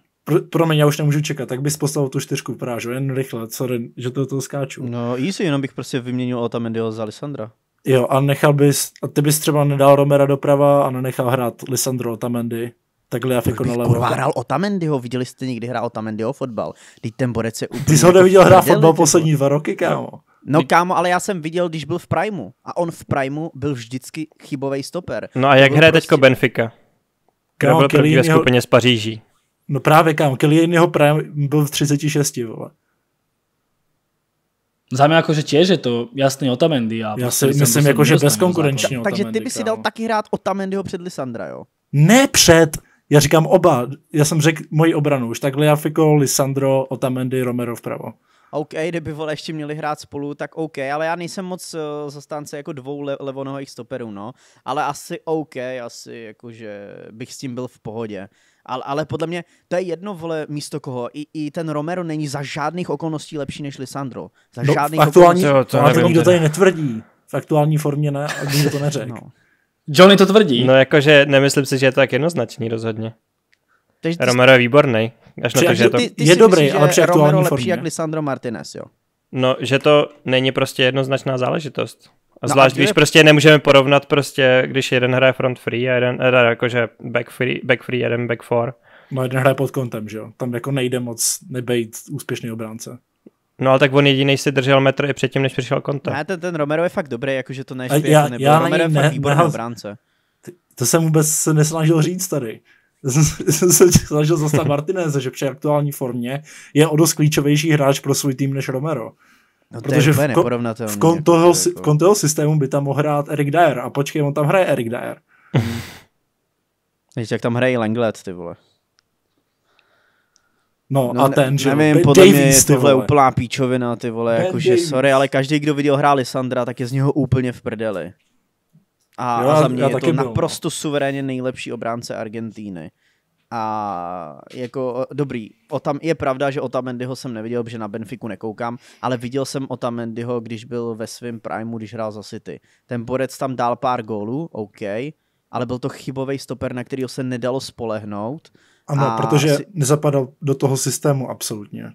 pro, mě já už nemůžu čekat, tak bys poslal tu čtyřku prážu, jen rychle, sorry, že to toho skáču. No easy, jenom bych prostě vyměnil Otamendiho za Lisandra. Jo, a nechal bys, a ty bys třeba nedal Romera doprava a nenechal hrát Lisandro Otamendi. Takhle já konala Kurva hrál Otamendiho, viděli jste někdy hrát Otamendiho fotbal? Teď ten borec se úplně... Ty jsi ho neviděl hrát fotbal poslední dva roky, kámo. No, no kámo, ale já jsem viděl, když byl v Primu. A on v Primu byl vždycky chybový stoper. No a jak hraje teďko prostě- Benfica? Kámo no, byl první ve skupině z Paříží? No právě kámo, Kylian jeho Prime byl v 36, vole. Za mě jako, že těž je to jasný Otamendi. A já si myslím, jako, že bezkonkurenčně Takže ty by si dal taky hrát Otamendiho před Lisandra, jo? Ne před, já říkám oba, já jsem řekl moji obranu už, takhle Jafiko, Lisandro, Otamendi, Romero vpravo. OK, kdyby vole ještě měli hrát spolu, tak OK, ale já nejsem moc uh, zastánce jako dvou le- levonohých stoperů, no. Ale asi OK, asi jakože bych s tím byl v pohodě. Ale, ale podle mě to je jedno, vole, místo koho. I, I ten Romero není za žádných okolností lepší než Lisandro. Za no, žádných aktuální, okolností. Jo, to, to nikdo tady netvrdí. V aktuální formě ne, a to neřekl. no. Johnny to tvrdí. No jakože nemyslím si, že je to tak jednoznačný rozhodně. Tež, ty Romero je výborný. Až na to, že je, Ty, to... je dobrý, myslí, ale při aktuální Romero lepší jak Lisandro Martinez, jo? No, že to není prostě jednoznačná záležitost. A no zvlášť, no, když je... prostě nemůžeme porovnat prostě, když jeden hraje front free a jeden, teda jakože back free, back free, jeden back four. No jeden hraje pod kontem, že jo? Tam jako nejde moc nebejt úspěšný obránce. No ale tak on jediný si držel metr i předtím, než přišel kontakt. Ne, ten, ten Romero je fakt dobrý, jakože to nešpěch, já, nebo já Romero je ne, fakt výborný obránce. To jsem vůbec nesnažil říct tady. jsem se snažil zastat Martinez, že při aktuální formě je o dost klíčovější hráč pro svůj tým než Romero. No Protože v, ko- v, kon jako toho, jako- v kon toho systému by tam mohl hrát Erik Dyer a počkej, on tam hraje Erik Dyer. Víš, jak tam hraje Langlet, ty vole. No, no a ten, že nevím, podle Davies, mě je tohle vole. úplná píčovina, ty vole, jakože sorry, ale každý, kdo viděl hrá Lisandra, tak je z něho úplně v prdeli. A, jo, a za mě je to byl, no. naprosto suverénně nejlepší obránce Argentíny. A jako dobrý, Otam, je pravda, že Otamendiho jsem neviděl, protože na Benfiku nekoukám, ale viděl jsem Otamendiho, když byl ve svém primu, když hrál za City. Ten borec tam dal pár gólů, OK, ale byl to chybový stoper, na kterého se nedalo spolehnout ano, a protože si... nezapadal do toho systému absolutně.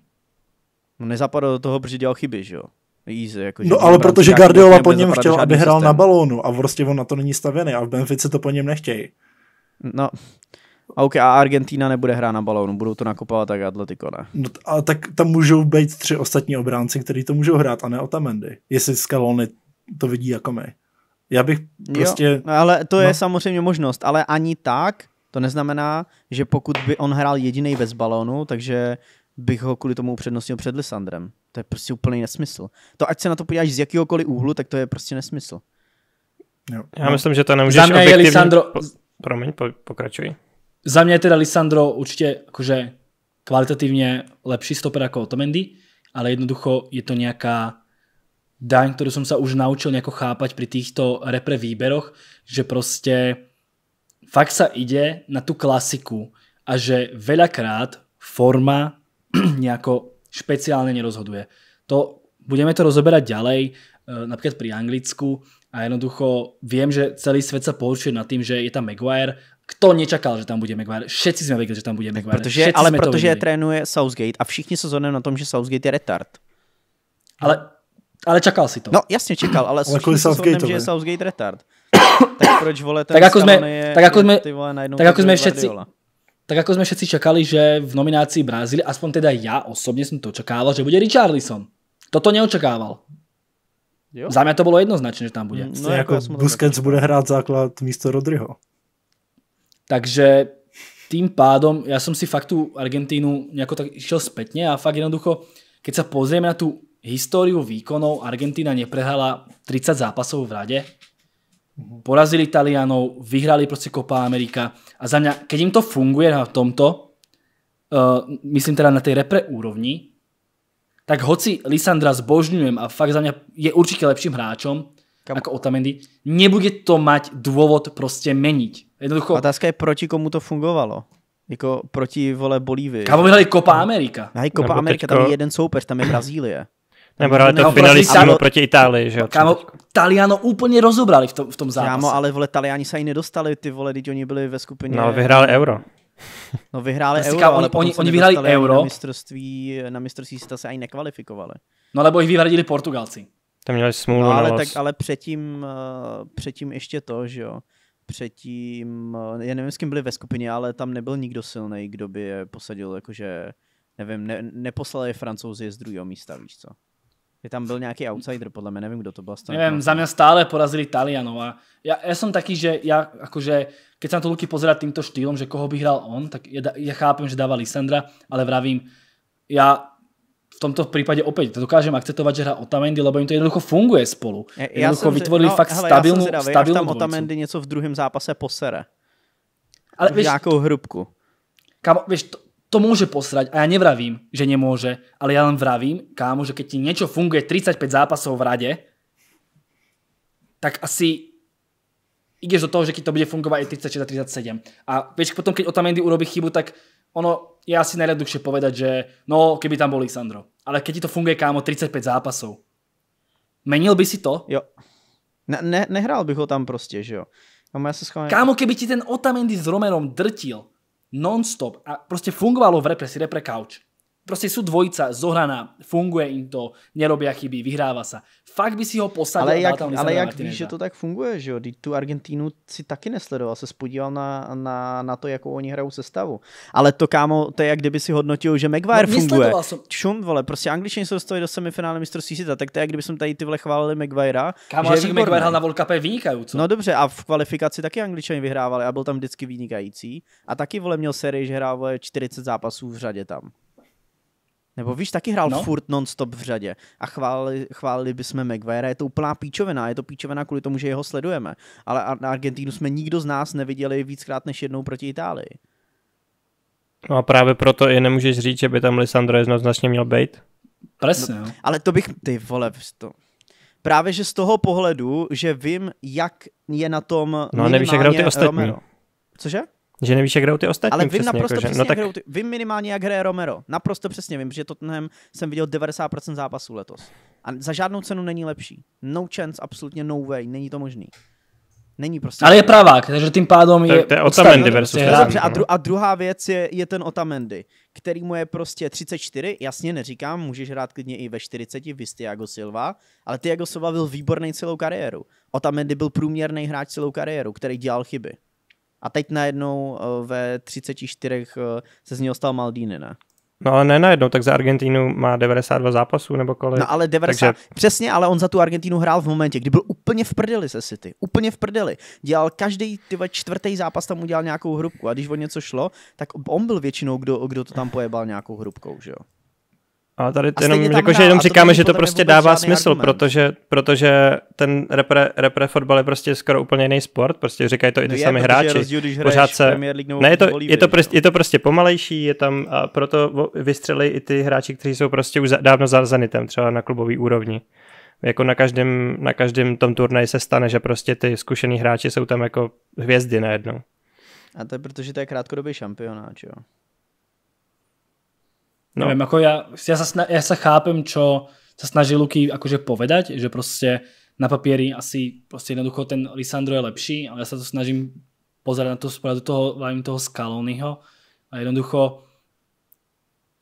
No nezapadal do toho, protože dělal chyby, že jo? Easy, jako, no ale protože Guardiola po něm chtěl, aby hrál systém. na balónu a prostě on na to není stavěný a v Benfice to po něm nechtějí. No, a OK, a Argentina nebude hrát na balónu, budou to nakopovat tak Atletico, ne? No, a tak tam můžou být tři ostatní obránci, kteří to můžou hrát a ne Otamendi, jestli Scaloni to vidí jako my. Já bych prostě... Jo, ale to je no. samozřejmě možnost, ale ani tak to neznamená, že pokud by on hrál jediný bez balónu, takže bych ho kvůli tomu upřednostnil před Lisandrem. To je prostě úplný nesmysl. To ať se na to podíváš z jakýhokoliv úhlu, tak to je prostě nesmysl. Jo. Já no. myslím, že to nemůžeš Za mě objektivně... je Lisandro... Po, promiň, po, pokračuj. Za mě je teda Lisandro určitě jakože kvalitativně lepší stoper ako Otamendi, ale jednoducho je to nějaká daň, kterou som sa už naučil nějako chápať pri týchto repre výberoch, že prostě fakt sa ide na tú klasiku a že veľakrát forma nejako špeciálne nerozhoduje. To, budeme to rozoberať ďalej, e, napríklad pri Anglicku a jednoducho viem, že celý svet sa poučuje nad tým, že je tam Maguire, kto nečakal, že tam bude Maguire? Všetci sme vedeli, že tam bude Maguire. Protože, ale protože trénuje Southgate a všichni sa zhodneme na tom, že Southgate je retard. Ale, ale čekal si to. No jasně čekal, ale, ale sa Southgate, že je Southgate retard tak proč vole ten tak jako jsme, je, tak jako jsme, ty vole, najednou tak jako jsme všetci, tak jako jsme všetci čekali, že v nominácii Brazílie, aspoň teda já osobně jsem to čekával, že bude Richarlison. Toto neočekával. Jo? Za mě to bylo jednoznačné, že tam bude. Mm, no, jako jako Busquets bude hrát základ místo Rodryho. Takže tým pádom, já som si fakt tú Argentínu nějako tak šel spätne a fakt jednoducho, keď se pozrieme na tú históriu výkonů, Argentína neprehala 30 zápasů v rade, Mhm. porazili Talianov, vyhrali proste Copa Amerika a za mňa, keď im to funguje na tomto, uh, myslím teda na tej repre úrovni, tak hoci Lisandra zbožňujem a fakt za mňa je určite lepším hráčom, jako ako Otamendi, nebude to mať dôvod proste meniť. Jednoducho... Otázka je, proti komu to fungovalo? Jako proti, vole, Bolívii. Kámo, vyhrali Copa Amerika. Hej, Copa Amerika, teďko... tam je jeden soupeř, tam je Brazílie. Nebo ale to no, finalistimo proti Itálii, že jo? Kámo, Taliano úplně rozobrali v tom, v tom zápase. Kámo, ale vole, Taliani se ani nedostali, ty vole, teď oni byli ve skupině... No, vyhráli Euro. No vyhráli Euro, kámo, ale oni, oni vyhráli Euro. Na mistrovství, na mistrovství se, se ani nekvalifikovali. No nebo jich vyhradili Portugalci. Tam měli smůlu no, ale, tak, ale předtím, eh, předtím ještě to, že jo předtím, eh, já nevím, s kým byli ve skupině, ale tam nebyl nikdo silný, kdo by je posadil, jakože, nevím, ne, neposlali francouzi z druhého místa, víš co. Že tam byl nějaký outsider, podle mě, nevím, kdo to byl. Neviem, za mňa stále porazili Talianov a ja, ja som taký, že ja akože, keď sa na to Luky pozera týmto štýlom, že koho by hral on, tak ja, ja chápem, že dáva Lisandra, ale vravím, ja v tomto prípade opäť dokážem akceptovať, že hra Otamendi, lebo im to jednoducho funguje spolu. Ja, jednoducho ja som, vytvorili no, fakt hele, stabilnú, ja zvedavý, stabilnú tam dvojicu. Otamendi něco v druhém zápase posere. Ale v nějakou hrubku. Kam? vieš, to, to môže posrať a ja nevravím, že nemôže, ale ja len vravím, kámo, že keď ti niečo funguje 35 zápasov v rade, tak asi ideš do toho, že keď to bude fungovať aj 36 a 37. A vieš, potom keď Otamendi urobí chybu, tak ono je asi najjednoduchšie povedať, že no, keby tam bol Lisandro. Ale keď ti to funguje, kámo, 35 zápasov, menil by si to? Jo. Ne, ne, nehrál bych ho tam prostě, že jo. Kámo, keby ti ten Otamendi s Romerom drtil, non-stop a prostě fungovalo v repre si repre couch. Proste sú dvojica, zohraná, funguje im to, nerobia chyby, vyhráva sa. Fakt by si ho posadil. Ale jak, ale jak víš, že to tak funguje, že jo? tu Argentínu si taky nesledoval, se spodíval na, na, na to, jakou oni hrajou sestavu. Ale to, kámo, to je jak kdyby si hodnotil, že Maguire no, funguje. Jsem... Čum, vole, prostě angličani se dostali do semifinále mistrovství světa, tak to je jak kdyby tady ty vole chválili Maguirea. Kámo, že Maguire hrál na World Cup vynikající. No dobře, a v kvalifikaci taky angličani vyhrávali a byl tam vždycky vynikající. A taky vole měl sérii, že hrál 40 zápasů v řadě tam. Nebo víš, taky hrál no. furt non-stop v řadě a chválili, chválili bychom Maguire. Je to úplná píčovina, je to píčovina kvůli tomu, že jeho sledujeme. Ale na Argentínu jsme nikdo z nás neviděli víckrát než jednou proti Itálii. No a právě proto i nemůžeš říct, že by tam Lisandro jednoznačně měl být. Presně. No, no, ale to bych, ty vole, to, právě že z toho pohledu, že vím, jak je na tom No a nevíš, jak hrajou ty ostatní. Romero. Cože? Že nevíš, jak hrajou ty ostatní. Ale vím přesně, jako naprosto jako, přesně, no, tak... ty... vím minimálně, jak hraje Romero. Naprosto přesně vím, že Tottenham jsem viděl 90% zápasů letos. A za žádnou cenu není lepší. No chance, absolutně no way, není to možný. Není prostě. Ale je pravák, takže tím pádem je... To je Otamendi versus je dobře, a, no. dru, a druhá věc je, je ten Otamendi, který mu je prostě 34, jasně neříkám, můžeš hrát klidně i ve 40, vy jako Silva, ale jako Silva byl výborný celou kariéru. Otamendi byl průměrný hráč celou kariéru, který dělal chyby. A teď najednou eh, ve 34 eh, se z něho stal Maldini, ne? No ale ne najednou, tak za Argentínu má 92 zápasů nebo kolik. No ale 90, takže... přesně, ale on za tu Argentínu hrál v momentě, kdy byl úplně v prdeli se City, úplně v prdeli. Dělal každý tyve, čtvrtý zápas tam udělal nějakou hrubku a když o něco šlo, tak on byl většinou, kdo, kdo to tam pojebal nějakou hrubkou, že jo. A tady a jenom, jako, že jenom říkáme, že to prostě dává smysl, argument. protože, protože ten repre, repre fotbal je prostě skoro úplně jiný sport, prostě říkají to i ty no sami hráči. Rozdíl, když Pořád se... ne, je to, je, to prostě, je to prostě pomalejší, je tam a proto vystřelí i ty hráči, kteří jsou prostě už dávno za Zenitem, třeba na klubový úrovni. Jako na každém, na každém tom turnaji se stane, že prostě ty zkušený hráči jsou tam jako hvězdy najednou. A to je protože to je krátkodobý šampionát, jo? No. Neviem, ako ja, ja, sa, ja sa chápem, čo sa snaží Luky akože povedať, že proste na papieri asi proste jednoducho ten Lisandro je lepší, ale ja sa to snažím pozerať na to z toho, toho Scaloniho a jednoducho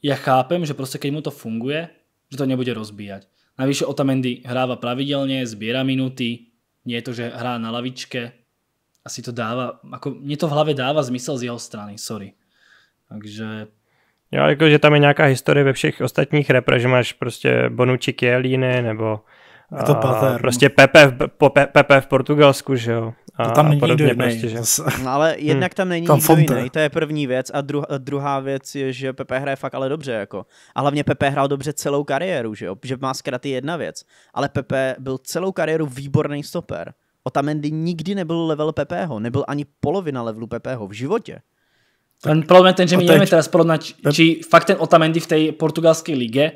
ja chápem, že proste keď mu to funguje, že to nebude rozbíjať. Najvyššie Otamendi hráva pravidelne, zbiera minúty, nie je to, že hrá na lavičke, asi to dáva, ako mne to v hlave dáva zmysel z jeho strany, sorry. Takže Jo, jako, že tam je nějaká historie ve všech ostatních repre, že máš prostě Bonucci Chiellini, nebo a to a, no. prostě Pepe v, po, Pepe v Portugalsku, že jo. A, to tam není podobně jiný. prostě, že? No, ale jednak hm. tam není tam nikdo jiný, to je první věc. A druh, druhá věc je, že Pepe hraje fakt ale dobře, jako. A hlavně Pepe hrál dobře celou kariéru, že jo. Že má zkraty jedna věc. Ale Pepe byl celou kariéru výborný stoper. Otamendi nikdy nebyl level Pepeho, nebyl ani polovina levelu Pepeho v životě. Ten problém je ten, že my teď... teraz porovnať, či fakt ten Otamendi v tej portugalské lige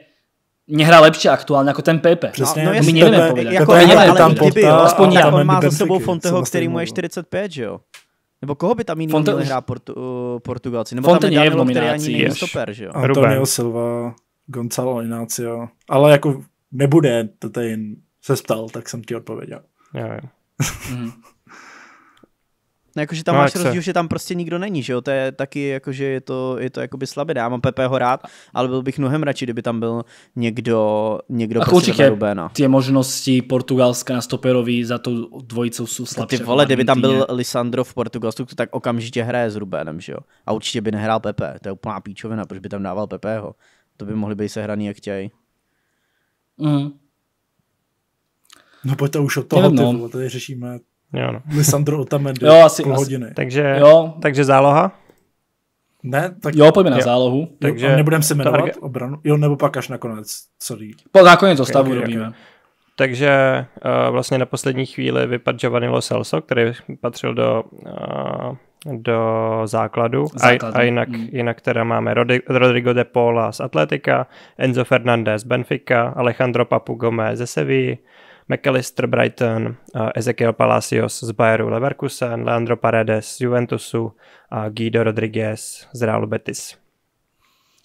nehrá lepšie aktuálně jako ten Pepe. Přesně, no, no my nevíme povedať. Jako- jako- ale, aspoň ja. On má za sebou Fonteho, který mu je 45, že jo? Nebo koho by tam jiný Fonte... měl hrát portu, uh, Portugalci? Nebo Fonte tam je Danilo, který ani není stoper, že jo? Antonio Silva, Gonzalo Inácio. Ale jako nebude, to tady se ptal, tak jsem ti odpověděl. Já, já. No jakože tam no, máš rozdíl, se. že tam prostě nikdo není, že jo? To je taky jakože je to, je to jakoby slabé, Já mám Pepeho rád, ale byl bych mnohem radši, kdyby tam byl někdo, někdo Ako prostě určitě na Ty možnosti Portugalska na stoperovi za tou dvojicou jsou slabší. Ty vole, kdyby tam byl Lisandro v Portugalsku, tak okamžitě hraje s Rubénem, že jo? A určitě by nehrál Pepe. To je úplná píčovina, proč by tam dával Pepeho? To by mohli být sehraný jak chtějí. Mm. No pojďte už od toho, Těm, no. ty vole, tady řešíme Jo, no. Lisandro Otamendi. jo, asi, půl asi. hodiny. Takže, jo. takže záloha? Ne, tak... Jo, pojďme na jo. zálohu. Takže nebudeme si jmenovat arge... obranu. Jo, nebo pak až nakonec celý. Po nakonec zostavu okay, okay, okay. Takže uh, vlastně na poslední chvíli vypadl Giovanni Celso, který patřil do, uh, do základu. Základu. A, a jinak, mm. jinak teda máme Rodi, Rodrigo de Paula z Atletika, Enzo Fernandez z Benfica, Alejandro Papu Gomez ze Sevilla, McAllister Brighton, Ezekiel Palacios z Bayeru Leverkusen, Leandro Paredes z Juventusu a Guido Rodriguez z Realu Betis.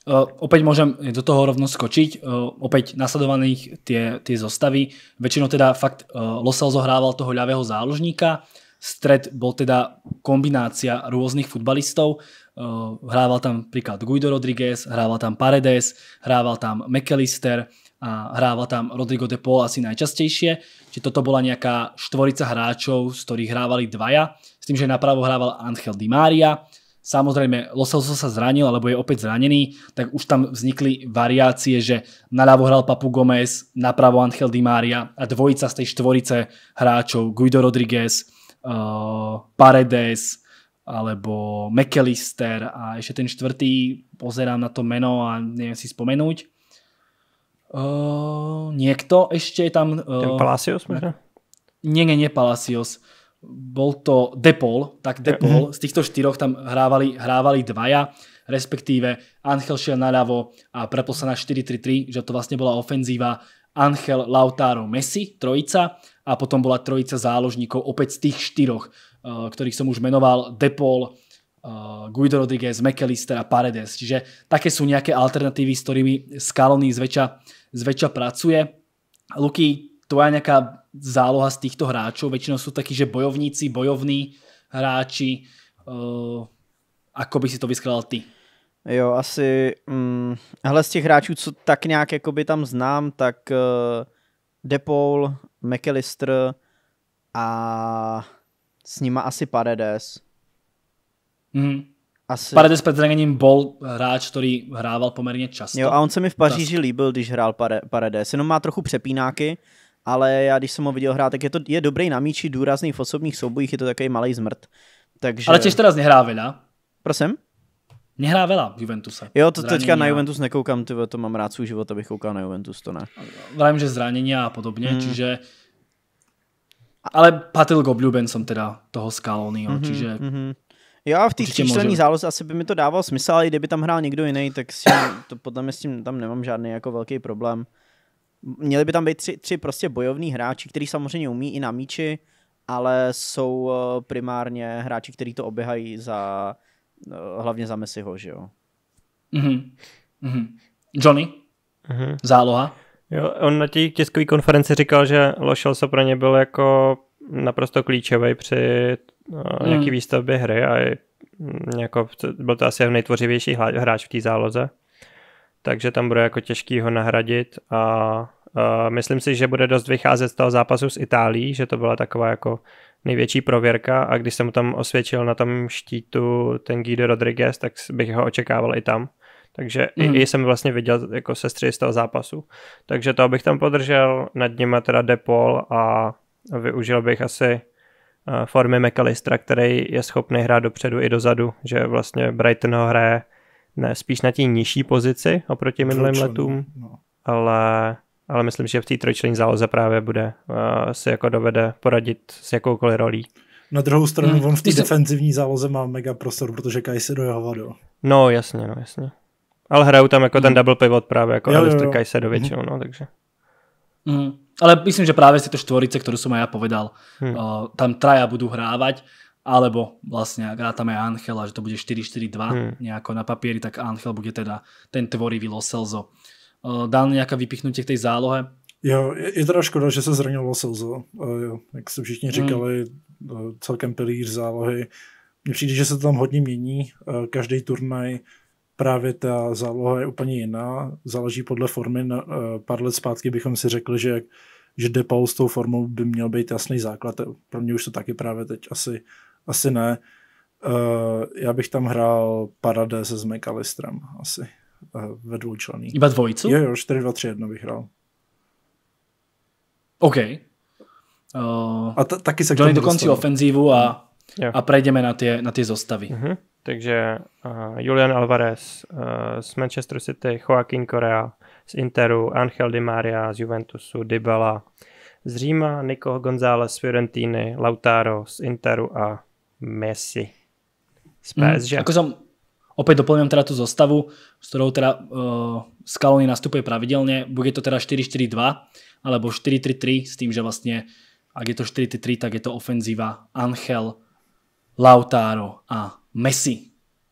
Uh, eh, opäť môžem do toho rovno skočiť. Uh, eh, opäť nasledovaných tie, tie zostavy. Väčšinou teda fakt uh, eh, Losel zohrával toho ľavého záložníka. Stred bol teda kombinácia rôznych futbalistov. Uh, hrával tam príklad Guido Rodriguez, hrával tam Paredes, hrával tam McAllister, a hrával tam Rodrigo de Paul asi najčastejšie, Čiže toto bola nejaká štvorica hráčov, z ktorých hrávali dvaja, s tým, že napravo hrával Angel Di Maria, Samozrejme, Loselso sa zranil, alebo je opäť zranený, tak už tam vznikli variácie, že naľavo hral Papu Gomez, napravo Angel Di Maria a dvojica z tej štvorice hráčov Guido Rodriguez, uh, Paredes, alebo McAllister a ešte ten štvrtý, pozerám na to meno a neviem si spomenúť, Uh, eh, niekto ešte tam... Uh, Ten Palacios ne? Nie, nie, nie Palacios. Bol to Depol, tak Depol. Mm-hmm. Z týchto štyroch tam hrávali, hrávali dvaja, respektíve Angel šiel naľavo a prepol sa na 4-3-3, že to vlastne bola ofenzíva Angel, Lautaro, Messi, trojica a potom bola trojica záložníkov opäť z tých štyroch, uh, eh, ktorých som už menoval, Depol, uh, Guido Rodriguez, McAllister a Paredes. Čiže také sú nejaké alternatívy, s ktorými Scaloni zväčša zväčša pracuje. Luky, je nejaká záloha z týchto hráčov, väčšinou sú takí, že bojovníci, bojovní hráči, eh, ako by si to vyskladal ty? Jo, asi, mm, hele, z těch hráčů, co tak nějak jakoby tam znám, tak uh, eh, Depaul, McAllister a s nima asi Paredes. Mm. Asi. Pade s předraněním bol hráč, který hrával poměrně často. Jo, a on se mi v Paříži líbil, když hrál Paredes. Jenom má trochu přepínáky, ale já když jsem ho viděl hrát, tak je, to, je dobrý na míči, důrazný v osobních soubojích, je to takový malý zmrt. Takže... Ale těž teraz nehrá Vila. Prosím? Nehrá Vela v Juventuse. Jo, to zranění teďka na Juventus nekoukám, tyvo, to mám rád svůj život, abych koukal na Juventus, to ne. Vrajím, že zranění a podobně, hmm. čiže ale patil k obľúbencom teda toho Scaloniho, mm-hmm, čiže mm-hmm. Já v té tříčlenní záloze asi by mi to dávalo smysl, ale i kdyby tam hrál někdo jiný, tak si tím, to podle mě s tím tam nemám žádný jako velký problém. Měli by tam být tři, tři prostě bojovní hráči, který samozřejmě umí i na míči, ale jsou eh, primárně hráči, kteří to oběhají za, eh, hlavně za Messiho, že jo. Mm-hmm. Mm-hmm. Johnny? Mm-hmm. Záloha? Jo, on na té tiskové konferenci říkal, že Lošel se pro ně byl jako naprosto klíčový při No, nějaký hmm. výstavby hry a mm, jako, byl to asi nejtvořivější hráč v té záloze. Takže tam bude jako těžký ho nahradit a a myslím si, že bude dost vycházet z toho zápasu s Itálií, že to byla taková jako největší prověrka a když jsem mu tam osvědčil na tom štítu ten Guido Rodriguez, tak bych ho očekával i tam. Takže mm. i, hmm. i jsem vlastně viděl jako sestry z toho zápasu. Takže to bych tam podržel, nad nimi teda Depol a využil bych asi Eh, formy McAllistera, který je schopný hrát dopředu i dozadu, že vlastně Brighton ho hraje ne, spíš na té nižší pozici oproti minulým Trojčlen, letům, no. ale, ale myslím, že v té trojčlenní záloze právě bude uh, si jako dovede poradit s jakoukoliv rolí. Na druhou stranu, hmm. on v té defenzivní záloze má mega prostor, protože do jeho vado. No, jasně, no, jasně. Ale hrajou tam jako hmm. ten double pivot právě, jako Alistair do hmm. většinou, hmm. no, takže. Hmm. Ale myslím, že práve z tejto štvorice, ktorú som aj ja povedal, hmm. uh, tam traja budú hrávať, alebo vlastne, ak Angel a že to bude 4-4-2 hmm. nejako na papieri, tak Angel bude teda ten tvorivý Los Celso. Uh, eh, dal nejaké vypichnutie k tej zálohe? Jo, je, je teda škoda, že se zranil Los Celso. Uh, eh, jak se všichni hmm. říkali, hmm. uh, celkem pilíř zálohy. Mně přijde, že se to tam hodně mění. každý turnaj právě ta záloha je úplně jiná, záleží podle formy. Na, eh, pár let zpátky bychom si řekli, že, že Depaul s tou formou by měl být jasný základ. Eh, pro mě už to taky právě teď asi, asi ne. Eh, já bych tam hrál Parade se s McAllisterem asi ve dvoučlený. Iba dvojicu? Jo, jo, 4-2-3-1 bych hrál. OK. Uh, a t- taky se k tomu dokončí ofenzívu a, yeah. a prejdeme na ty na zostavy. Mm-hmm. Takže uh, Julian Alvarez uh, z Manchester City, Joaquin Correa z Interu, Angel Di Maria z Juventusu, Dybala z Říma, Nico González z Fiorentiny, Lautaro z Interu a Messi z mhm. PSG. Mm, ako som, opäť teda tú zostavu, s ktorou teda uh, eh, Scaloni nastupuje pravidelne. Bude to teda 4-4-2 alebo 4-3-3 s tým, že vlastne ak je to 4-3, tak je to ofenzíva Angel, Lautaro a Messi.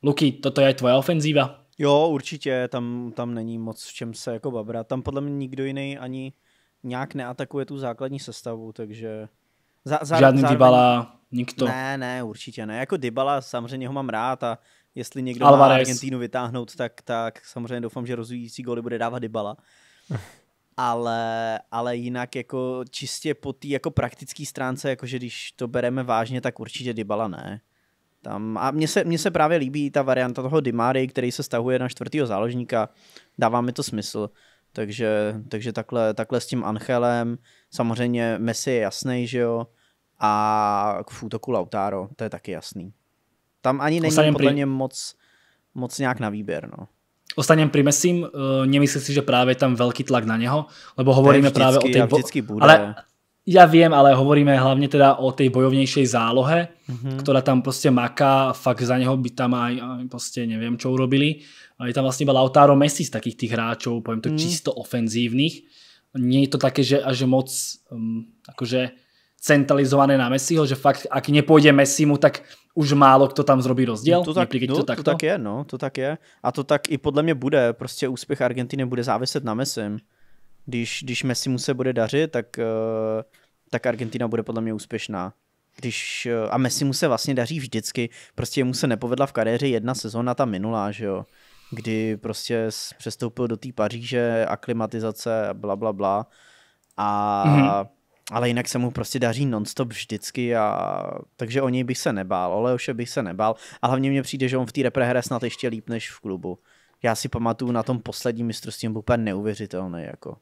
Luky, toto je tvoje ofenzíva? Jo, určitě, tam, tam není moc v čem se jako babrat. Tam podle mě nikdo jiný ani nějak neatakuje tu základní sestavu, takže... Zá, zá, Žádný zároveň... Dybala, nikdo. Ne, ne, určitě ne. Jako Dybala, samozřejmě ho mám rád a jestli někdo Alvarez. má Argentínu vytáhnout, tak, tak samozřejmě doufám, že rozvíjící góly bude dávat Dybala. ale, ale jinak jako čistě po té jako praktické stránce, jakože když to bereme vážně, tak určitě Dybala ne. Tam, a mně se, mně se právě líbí ta varianta toho Dimary, který se stahuje na čtvrtého záložníka. Dává mi to smysl. Takže, takže takhle, takhle s tím Anchelem. Samozřejmě Messi je jasný, že jo. A k útoku Lautaro, to je taky jasný. Tam ani není Ostaním podle mě moc, moc nějak na výběr. No. Ostatně pri Messim, uh, eh, nemyslím si, že právě tam velký tlak na něho, lebo hovoríme právě o té... Vo... Ale, Ja viem, ale hovoríme hlavne teda o tej bojovnejšej zálohe, mm-hmm. ktorá tam proste maká, fakt za neho by tam aj proste neviem, čo urobili. Je tam vlastne iba Lautaro Messi z takých tých hráčov, poviem to mm. čisto ofenzívnych. Nie je to také, že, až moc um, akože centralizované na Messiho, že fakt, ak nepůjde mu tak už málo kdo tam zrobí rozdíl. No, no to tak, no, to, takto? to tak je, no, to tak je. A to tak i podle mě bude. Prostě úspěch Argentiny bude záviset na Messim. Když, když mu se bude dařit, tak uh, tak Argentina bude podle mě úspěšná. Když, eh, a Messi mu se vlastně daří vždycky, prostě mu se nepovedla v kariéře jedna sezóna, ta minulá, že jo, kdy prostě přestoupil do té Paříže, aklimatizace, bla, bla, bla. A, mm-hmm. Ale jinak se mu prostě daří nonstop vždycky, a, takže o něj bych se nebál, ale už bych se nebál. A hlavně mně přijde, že on v té repre hraje snad ještě líp než v klubu. Já si pamatuju na tom posledním mistrovství, on byl úplně neuvěřitelný. Jako.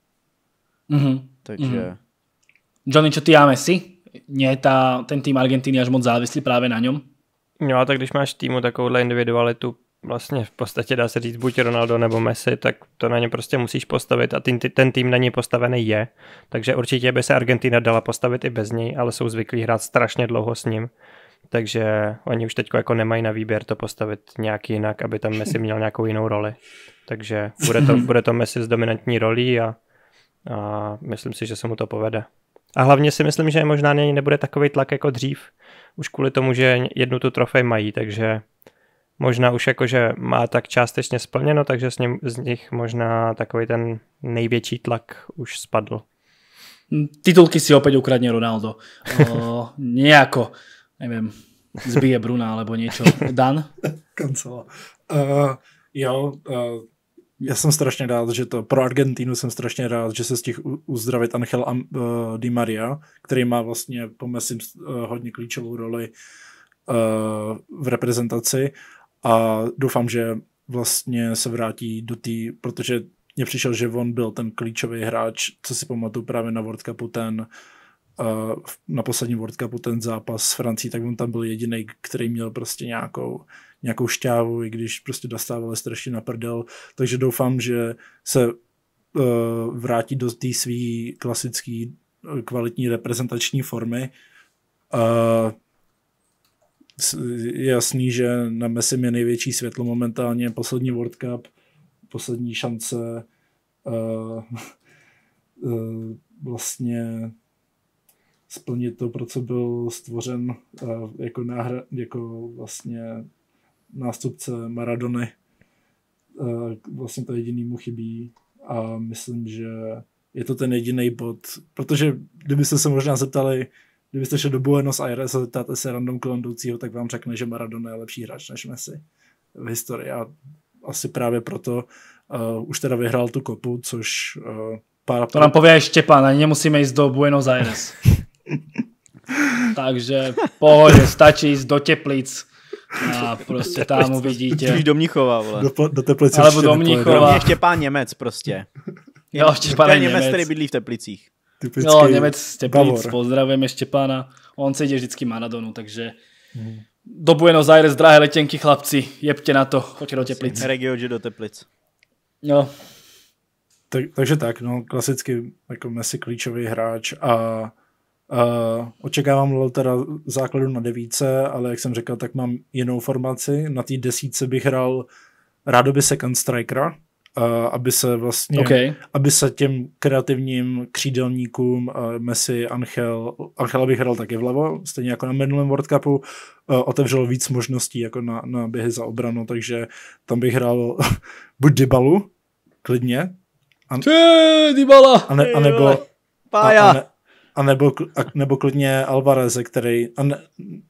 Mm-hmm. Takže... Mm-hmm. Johnny, čo ty a Messi? Nie je ta, ten tým Argentíny až moc závislý právě na něm? No a tak když máš týmu takovouhle individualitu, vlastně v podstatě dá se říct buď Ronaldo nebo Messi, tak to na ně prostě musíš postavit a ten, ten tým na ně postavený je. Takže určitě by se Argentina dala postavit i bez něj, ale jsou zvyklí hrát strašně dlouho s ním. Takže oni už teď jako nemají na výběr to postavit nějak jinak, aby tam Messi měl nějakou jinou roli. Takže bude to, bude to Messi s dominantní rolí a, a myslím si, že se mu to povede. A hlavně si myslím, že možná není nebude takový tlak jako dřív, už kvůli tomu, že jednu tu trofej mají, takže možná už jakože má tak částečně splněno, takže s ním, z nich možná takový ten největší tlak už spadl. Hm, titulky si opět ukradne Ronaldo. O, nějako, nevím, zbije Bruna alebo něco Dan? Kancelová. Uh, eh, jo, uh, já jsem strašně rád, že to pro Argentínu jsem strašně rád, že se z těch uzdravit Angel uh, um, eh, Di Maria, který má vlastně po Messi uh, hodně klíčovou roli uh, v reprezentaci a doufám, že vlastně se vrátí do té, protože mně přišel, že on byl ten klíčový hráč, co si pamatuju právě na World Cupu ten uh, na poslední World Cupu ten zápas s Francí, tak on tam byl jediný, který měl prostě nějakou nějakou šťávu, i když prostě dostávali strašně na prdel. Takže doufám, že se uh, vrátí do té své klasické eh, kvalitní reprezentační formy. Uh, je jasný, že na Messi je největší světlo momentálně, poslední World Cup, poslední šance uh, uh, vlastně splnit to, pro co byl stvořen uh, jako, náhra, jako vlastně nástupce Maradony. Eh, vlastně to jediný mu chybí a myslím, že je to ten jediný bod, protože kdybyste se možná zeptali, kdybyste šli do Buenos Aires a zeptáte se random kolondoucího, tak vám řekne, že Maradona je lepší hráč než Messi v historii a asi právě proto uh, už teda vyhrál tu kopu, což uh, eh, pár, pár... To nám pově Štěpán, ani nemusíme jít do Buenos Aires. Takže pohodě, stačí jít do Teplic a prostě tam uvidíte. Víš do Mnichova, vole. Do, do Teplice Alebo do Mnichova. Ještě pán Němec prostě. Jo, Štěpán Němec. Němec, který bydlí v Teplicích. Typický jo, Němec z Teplic, pozdravujeme Štěpána. On se jde vždycky Maradonu, takže hmm. do Buenos Aires, drahé letěnky, chlapci, jebte na to, choďte do Teplic. že prostě do Teplic. Jo. No. Tak, takže tak, no, klasicky jako Messi klíčový hráč a Eh, očekávám LOL teda základu na devíce, ale jak jsem řekl, tak mám jinou formaci. Na té desíce bych hrál rádoby Second Strikera, uh, aby se vlastně, okay. aby se těm kreativním křídelníkům uh, Messi, Angel, Angela bych hrál taky vlevo, stejně jako na minulém World Cupu, uh, otevřelo víc možností jako na, na běhy za obranu, takže tam bych hrál buď Dybalu, klidně, a, Ty, Dybala, a, ne, a nebo, A, a, ne, a nebo, a nebo klidně Alvarez, který a ne,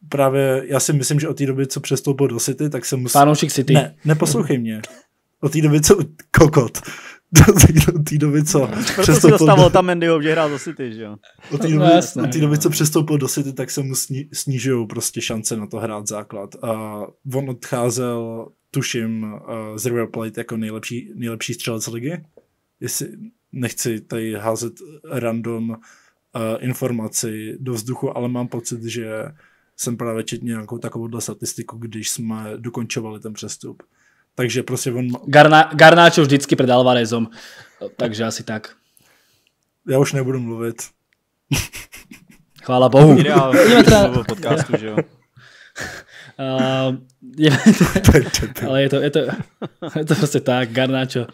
právě já si myslím, že od té doby, co přestoupil do City, tak se musí... Fanoušek City. Ne, neposlouchej mě. Od té doby, co... Kokot. Do té doby, co přestoupil... Proto si tam Mendyho, že hrál do City, že jo? Od té no, doby, no, jasné, od doby co přestoupil do City, tak se mu sni, snižují prostě šance na to hrát základ. A on odcházel, tuším, eh, z River Plate jako nejlepší, nejlepší střelec ligy. Jestli nechci tady házet random Eh, informaci do vzduchu, ale mám pocit, že jsem právě četl nějakou takovouhle statistiku, když jsme dokončovali ten přestup. Takže prostě on... Garna, Garnáčo vždycky před Alvarezom, takže asi tak. Já už nebudu mluvit. Chvála bohu. Ideál, teda... podcastu, že jo? Uh, je, ale je to, je, to, je to prostě tak, Garnáčo,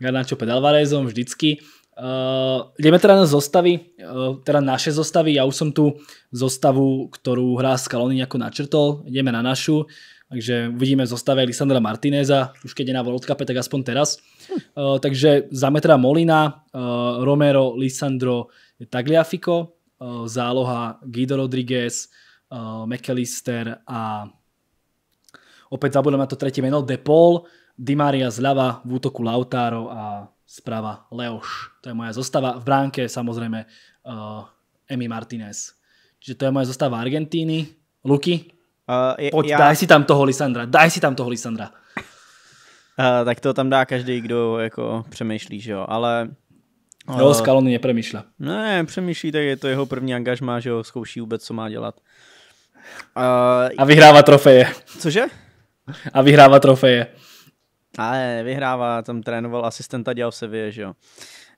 Garnáčo před Alvarezom vždycky. Uh, eh, ideme teda na zostavy, uh, teda naše zostavy. Ja už som tu zostavu, ktorú hrá Scaloni nejako načrtol. Ideme na našu. Takže uvidíme zostave Lisandra Martineza, už keď je na World Cup, tak aspoň teraz. Uh, takže metra Molina, uh, Romero, Lisandro, Tagliafico, uh, záloha Guido Rodriguez, uh, McAllister a opäť zabudem na to tretie meno, De Paul, Di Maria zľava, v útoku Lautaro a Sprava Leoš, to je moja zostava. V bránke samozrejme eh, Emi Martinez. Čiže to je moja zostava Argentíny. Luky, eh, poď, daj si tam toho Lisandra, daj si tam toho Lisandra. Eh, tak to tam dá každý, kdo jako přemýšlí, že jo, ale... Uh, jo, Scaloni nepremýšľa. Ne, přemýšlí, tak je to jeho první angažma, že ho zkouší vůbec, co má dělat. a vyhrává trofeje. Cože? A vyhrává trofeje. Ale vyhrává, tam trénoval asistenta, dělal se vě, že jo.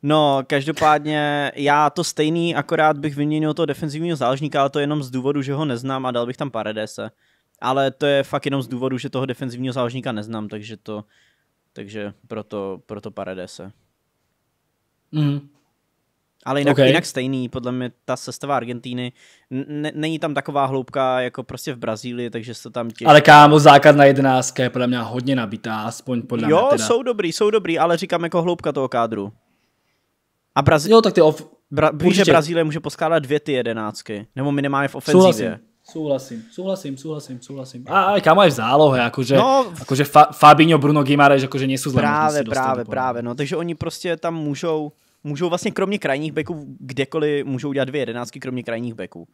No, každopádně já to stejný, akorát bych vyměnil toho defenzivního záležníka, ale to jenom z důvodu, že ho neznám a dal bych tam paradese. Ale to je fakt jenom z důvodu, že toho defenzivního záležníka neznám, takže to, takže proto, proto paradese. Mm. Ale jinak, okay. jinak stejný, podle mě ta sestava Argentíny není tam taková hloubka jako prostě v Brazílii, takže se tam těží. Ale kámo, základna jedenáctka je podle mě hodně nabitá, aspoň podle jo, mě teda. jsou dobrý, jsou dobrý, ale říkám jako hloubka toho kádru. A Brazí... Jo, tak ty of... Bra- Víš, že Brazílie může poskládat dvě ty jedenáctky, nebo minimálně v ofenzivě. Souhlasím. Souhlasím, souhlasím, souhlasím, souhlasím. A aj kámo je v zálohe, jakože. no, jakože Fa, Fabinho, Bruno Gimarež, jakože nejsou zlemi. Právě, Práve, práve, práve, no takže oni prostě tam můžou můžou vlastně kromě krajních beků kdekoliv můžou dělat dvě jedenáctky kromě krajních beků.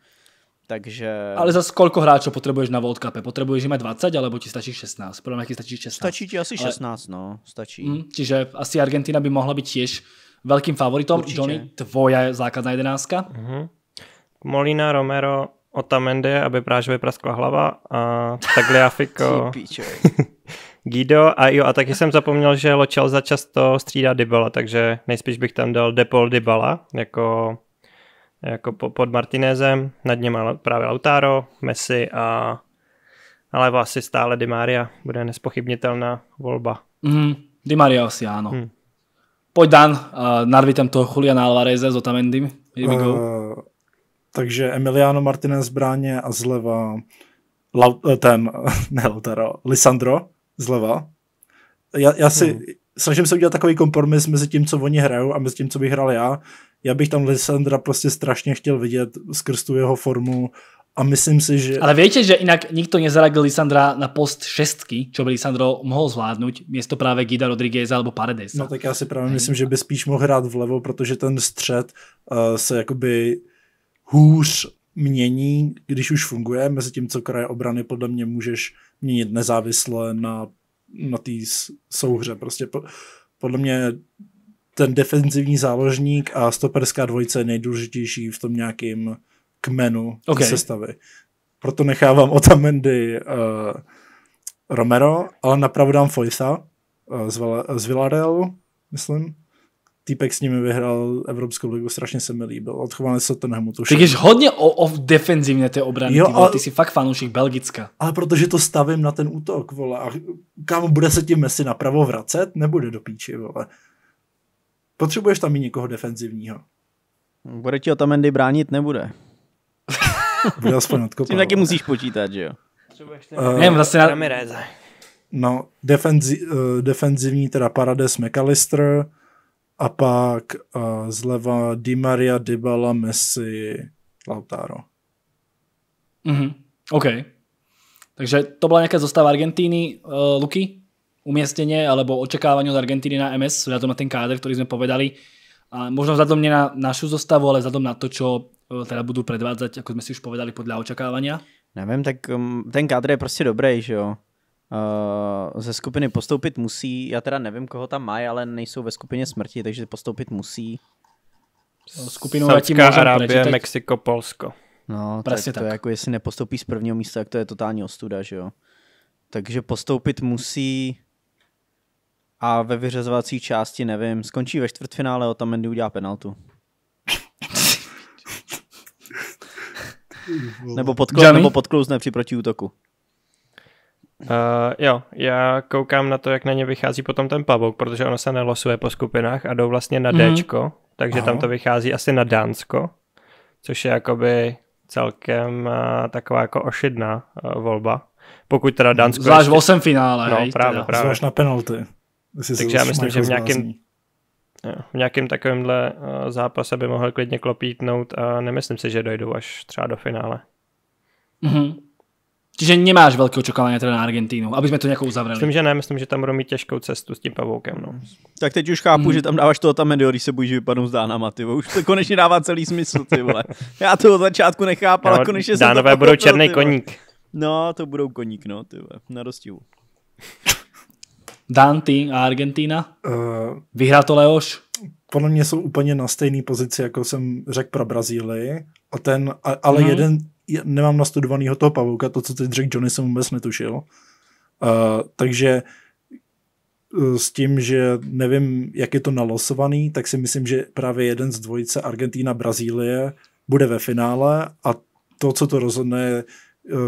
Takže... Ale za kolko hráčů potřebuješ na World Cup? Potřebuješ jim 20, alebo ti stačí 16? Podle mě ti stačí 16. Stačí ti asi Ale... 16, no. Stačí. Mm, čiže asi Argentina by mohla být tiež velkým favoritom. Určitě. Johnny, tvoja základná jedenáctka? Mm -hmm. Molina, Romero, Otamende, aby Prážovi vypraskla hlava a Tagliafico. Guido a jo, a taky jsem zapomněl, že za často střídá Dybala, takže nejspíš bych tam dal Depol Dybala jako, jako pod Martinezem, nad něm právě Lautaro, Messi a ale asi stále Di Maria bude nespochybnitelná volba. Mm, Di Maria asi ano. Hmm. Pojď Dan, uh, eh, narvítem toho Juliana Alvareze s Otamendim. Uh, eh, takže Emiliano Martinez bráně a zleva Lau, eh, ten, ne Lautaro, Lisandro zleva. Já, já si hmm. snažím se udělat takový kompromis mezi tím, co oni hrajou a mezi tím, co bych hrál já. Já bych tam Lisandra prostě strašně chtěl vidět skrz tu jeho formu a myslím si, že... Ale víte, že jinak nikto nezareagil Lisandra na post šestky, čo by Lisandro mohl zvládnout, místo právě Gida Rodriguez alebo Paredes. No tak já si právě myslím, že by spíš mohl hrát vlevo, protože ten střed uh, se jakoby hůř mění, když už funguje, mezi tím, co kraje obrany podle mě můžeš měnit nezávisle na, na té souhře. Prostě po, podle mě ten defenzivní záložník a stoperská dvojice je nejdůležitější v tom nějakým kmenu okay. sestavy. Proto nechávám Otamendi uh, Romero, ale napravdu dám Foytha uh, eh, z, Val- z Villarrealu, myslím týpek s nimi vyhrál Evropskou ligu, strašně se mi líbil. Odchovaný Tottenhamu to Tak jsi hodně o, o defenzivně té obrany, jo, ty, vole, ty jsi fakt fanoušek Belgicka. Ale protože to stavím na ten útok, vole, a kam bude se tím Messi napravo vracet, nebude do píči, vole. Potřebuješ tam i někoho defenzivního. Bude ti Otamendi bránit, nebude. bude aspoň odkopat. Tím taky musíš počítat, že jo? Uh, Nevím, vlastně... Na... No, defenzi, uh, defenzivní teda Parades McAllister, a pak a eh, zleva Di Maria, Dybala, Messi, Lautaro. Mhm, OK. Takže to byla nějaká zostava Argentíny, uh, Luky? Umiestnenie alebo očakávanie od Argentíny na MS, vzhľadom na ten káder, ktorý sme povedali. A možno vzhľadom nie na našu zostavu, ale vzhľadom na to, čo uh, eh, teda budú predvádzať, ako sme si už povedali, podľa očakávania. Nevím, tak um, ten kádr je prostě dobrý, že jo. Eh, ze skupiny postoupit musí. Já teda nevím, koho tam mají, ale nejsou ve skupině smrti, takže postoupit musí. No, Skupinu Saudská Arábie, teď... Mexiko, Polsko. No, Presně tak, tak. to je jako jestli nepostoupí z prvního místa, tak to je totální ostuda, že jo. Takže postoupit musí a ve vyřazovací části, nevím, skončí ve čtvrtfinále, Otamendi udělá penaltu. nebo, podklou, nebo podklouzne při protiútoku. Uh, jo, já koukám na to, jak na ně vychází potom ten pavouk, protože ono se nelosuje po skupinách a jdou vlastně na mm-hmm. Dčko, takže Aha. tam to vychází asi na Dánsko, což je jakoby celkem uh, taková jako ošidná uh, volba. Pokud teda Dánsko... Zvlášť ještě... v osm finále. No, hej, právě, teda. právě. Zvlášť na penalty. Takže já myslím, že v nějakém v nějakém takovémhle zápase by mohl klidně klopítnout a nemyslím si, že dojdou až třeba do finále. Mm-hmm. Čiže nemáš velké očekávání teda na Argentínu, aby jsme to nějakou uzavřeli. Myslím, že ne, myslím, že tam budou mít těžkou cestu s tím pavoukem. No. Tak teď už chápu, hmm. že tam dáváš toho tam Medio, když se bojíš, že vypadnou s Dánama, ty Už to konečně dává celý smysl, ty vole. Já to od začátku nechápal, no, konečně se Dánové budou černý koník. No, to budou koník, no, ty vole. Na dostihu. Dán, ty a Argentina? Uh, eh, Vyhrá to Leoš? podle mě jsou úplně na stejné pozici, jako jsem řekl pro Brazílii. A ten, ale mm-hmm. jeden, já nemám nastudovanýho toho pavouka, to, co teď řekl Johnny, jsem vůbec netušil. Uh, takže eh, s tím, že nevím, jak je to nalosovaný, tak si myslím, že právě jeden z dvojice Argentína Brazílie bude ve finále a to, co to rozhodne, eh,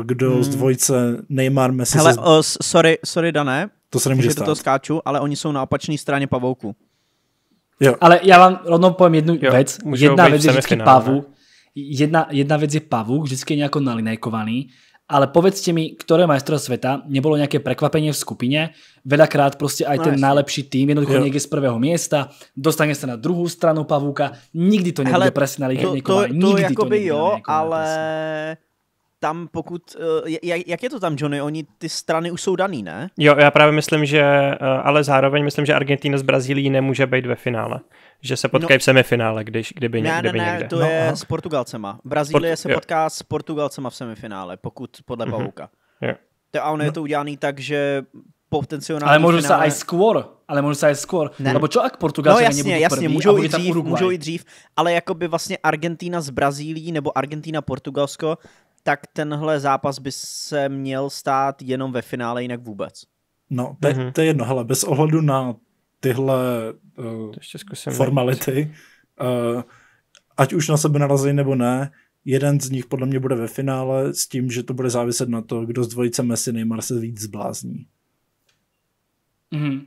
kdo hmm. z dvojice Neymar Messi... Hele, z... uh, sorry, sorry Dané, to se nemůže že stát. to skáču, ale oni jsou na opačné straně pavouku. Jo. Ale já vám rovnou povím jednu jo, věc. Jedna věc je vždycky pavu, jedna, jedna vec je pavúk, vždycky je nejako nalinejkovaný, ale povedzte mi, ktoré majstrov sveta nebolo nejaké prekvapenie v skupine, veľakrát proste aj no, ten nejlepší najlepší tým jednoducho jo. niekde z prvého miesta, dostane sa na druhú stranu pavúka, nikdy to nebude Hele, presne na to, to, to, nikdy to, jakoby to jo, ale... Presne tam pokud, eh, jak je to tam, Johnny, oni ty strany už jsou daný, ne? Jo, já právě myslím, že, eh, ale zároveň myslím, že Argentina s Brazílií nemůže být ve finále. Že se potkají no, v semifinále, když, kdyby, ne, kdyby ne, ne, někde. to no, je no. aha. s Portugalcema. Brazílie Port- se jo. potká s Portugalcema v semifinále, pokud podle mm-hmm. Pavouka. Jo. To, a ono je no. to udělané tak, že potenciálně. Ale můžu finále... se aj skôr, ale můžu se aj skôr. Ne. Nebo čo, ak Portugalci no, jasně, nebudou jasně, můžou, i dřív, můžou i dřív, ale jakoby vlastně Argentina z Brazílií nebo Argentina Portugalsko tak tenhle zápas by se měl stát jenom ve finále, jinak vůbec. No, to, mm-hmm. to je jedno, hele, bez ohledu na tyhle uh, ještě formality, uh, ať už na sebe narazí nebo ne, jeden z nich podle mě bude ve finále s tím, že to bude záviset na to, kdo z dvojice Messi Neymar se víc zblázní. Mm-hmm.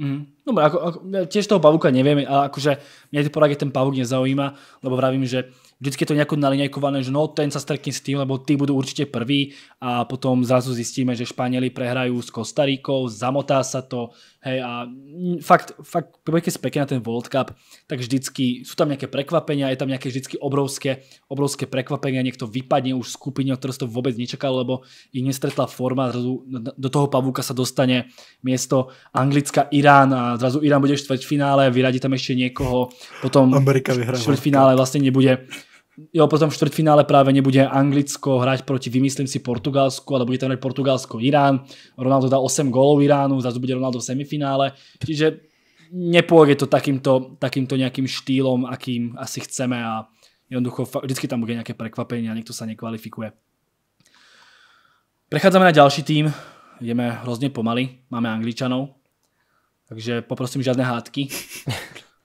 Mm. Dobre, ako, ako, tiež toho pavúka neviem, ale akože mňa to poradie ten pavúk nezaujíma, lebo vravím, že vždycky je to nejako nalinejkované, že no ten sa stretne s tým, lebo tí budú určite prví a potom zrazu zistíme, že Španieli prehrajú s Kostarikou, zamotá sa to, hej a fakt, fakt keď sa na ten World Cup, tak vždycky sú tam nejaké prekvapenia, je tam nejaké vždycky obrovské, obrovské prekvapenia, niekto vypadne už v skupine, ktorý to vôbec nečakal, lebo ich nestretla forma, zrazu do toho pavúka sa dostane miesto Anglicka, Irán a zrazu Irán bude v finále, vyradí tam ešte niekoho, potom Amerika v štvrťfinále vlastne nebude jo, potom v čtvrtfinále právě nebude Anglicko hrát proti, vymyslím si, Portugalsku, ale bude tam hrať Portugalsko, Irán. Ronaldo dá 8 gólov Iránu, zase bude Ronaldo v semifinále. Čiže nepůjde to takýmto, takýmto nějakým štýlom, akým asi chceme a jednoducho vždycky tam bude nějaké prekvapení a niekto sa nekvalifikuje. Prechádzame na ďalší tým. Jdeme hrozně pomaly. Máme Angličanov. Takže poprosím žádné hádky.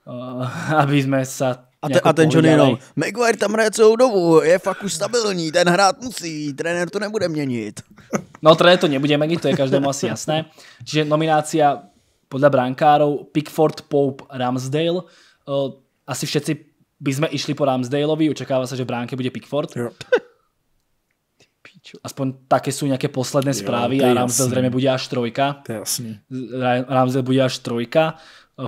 Eh, aby sme sa a, te, a ten Johnny jenom, Maguire tam hraje celou dobu, je fakt už stabilní, ten hrát musí, trenér to nebude měnit. No trenér to nebude měnit, to je každému asi jasné. Čiže nominácia podle brankárov Pickford, Pope, Ramsdale. Eh, asi všetci by jsme išli po Ramsdaleovi, očekává se, že bránke bude Pickford. Jo. Aspoň také jsou nějaké posledné zprávy a Ramsdale zřejmě bude až trojka. Ramsdale bude až trojka.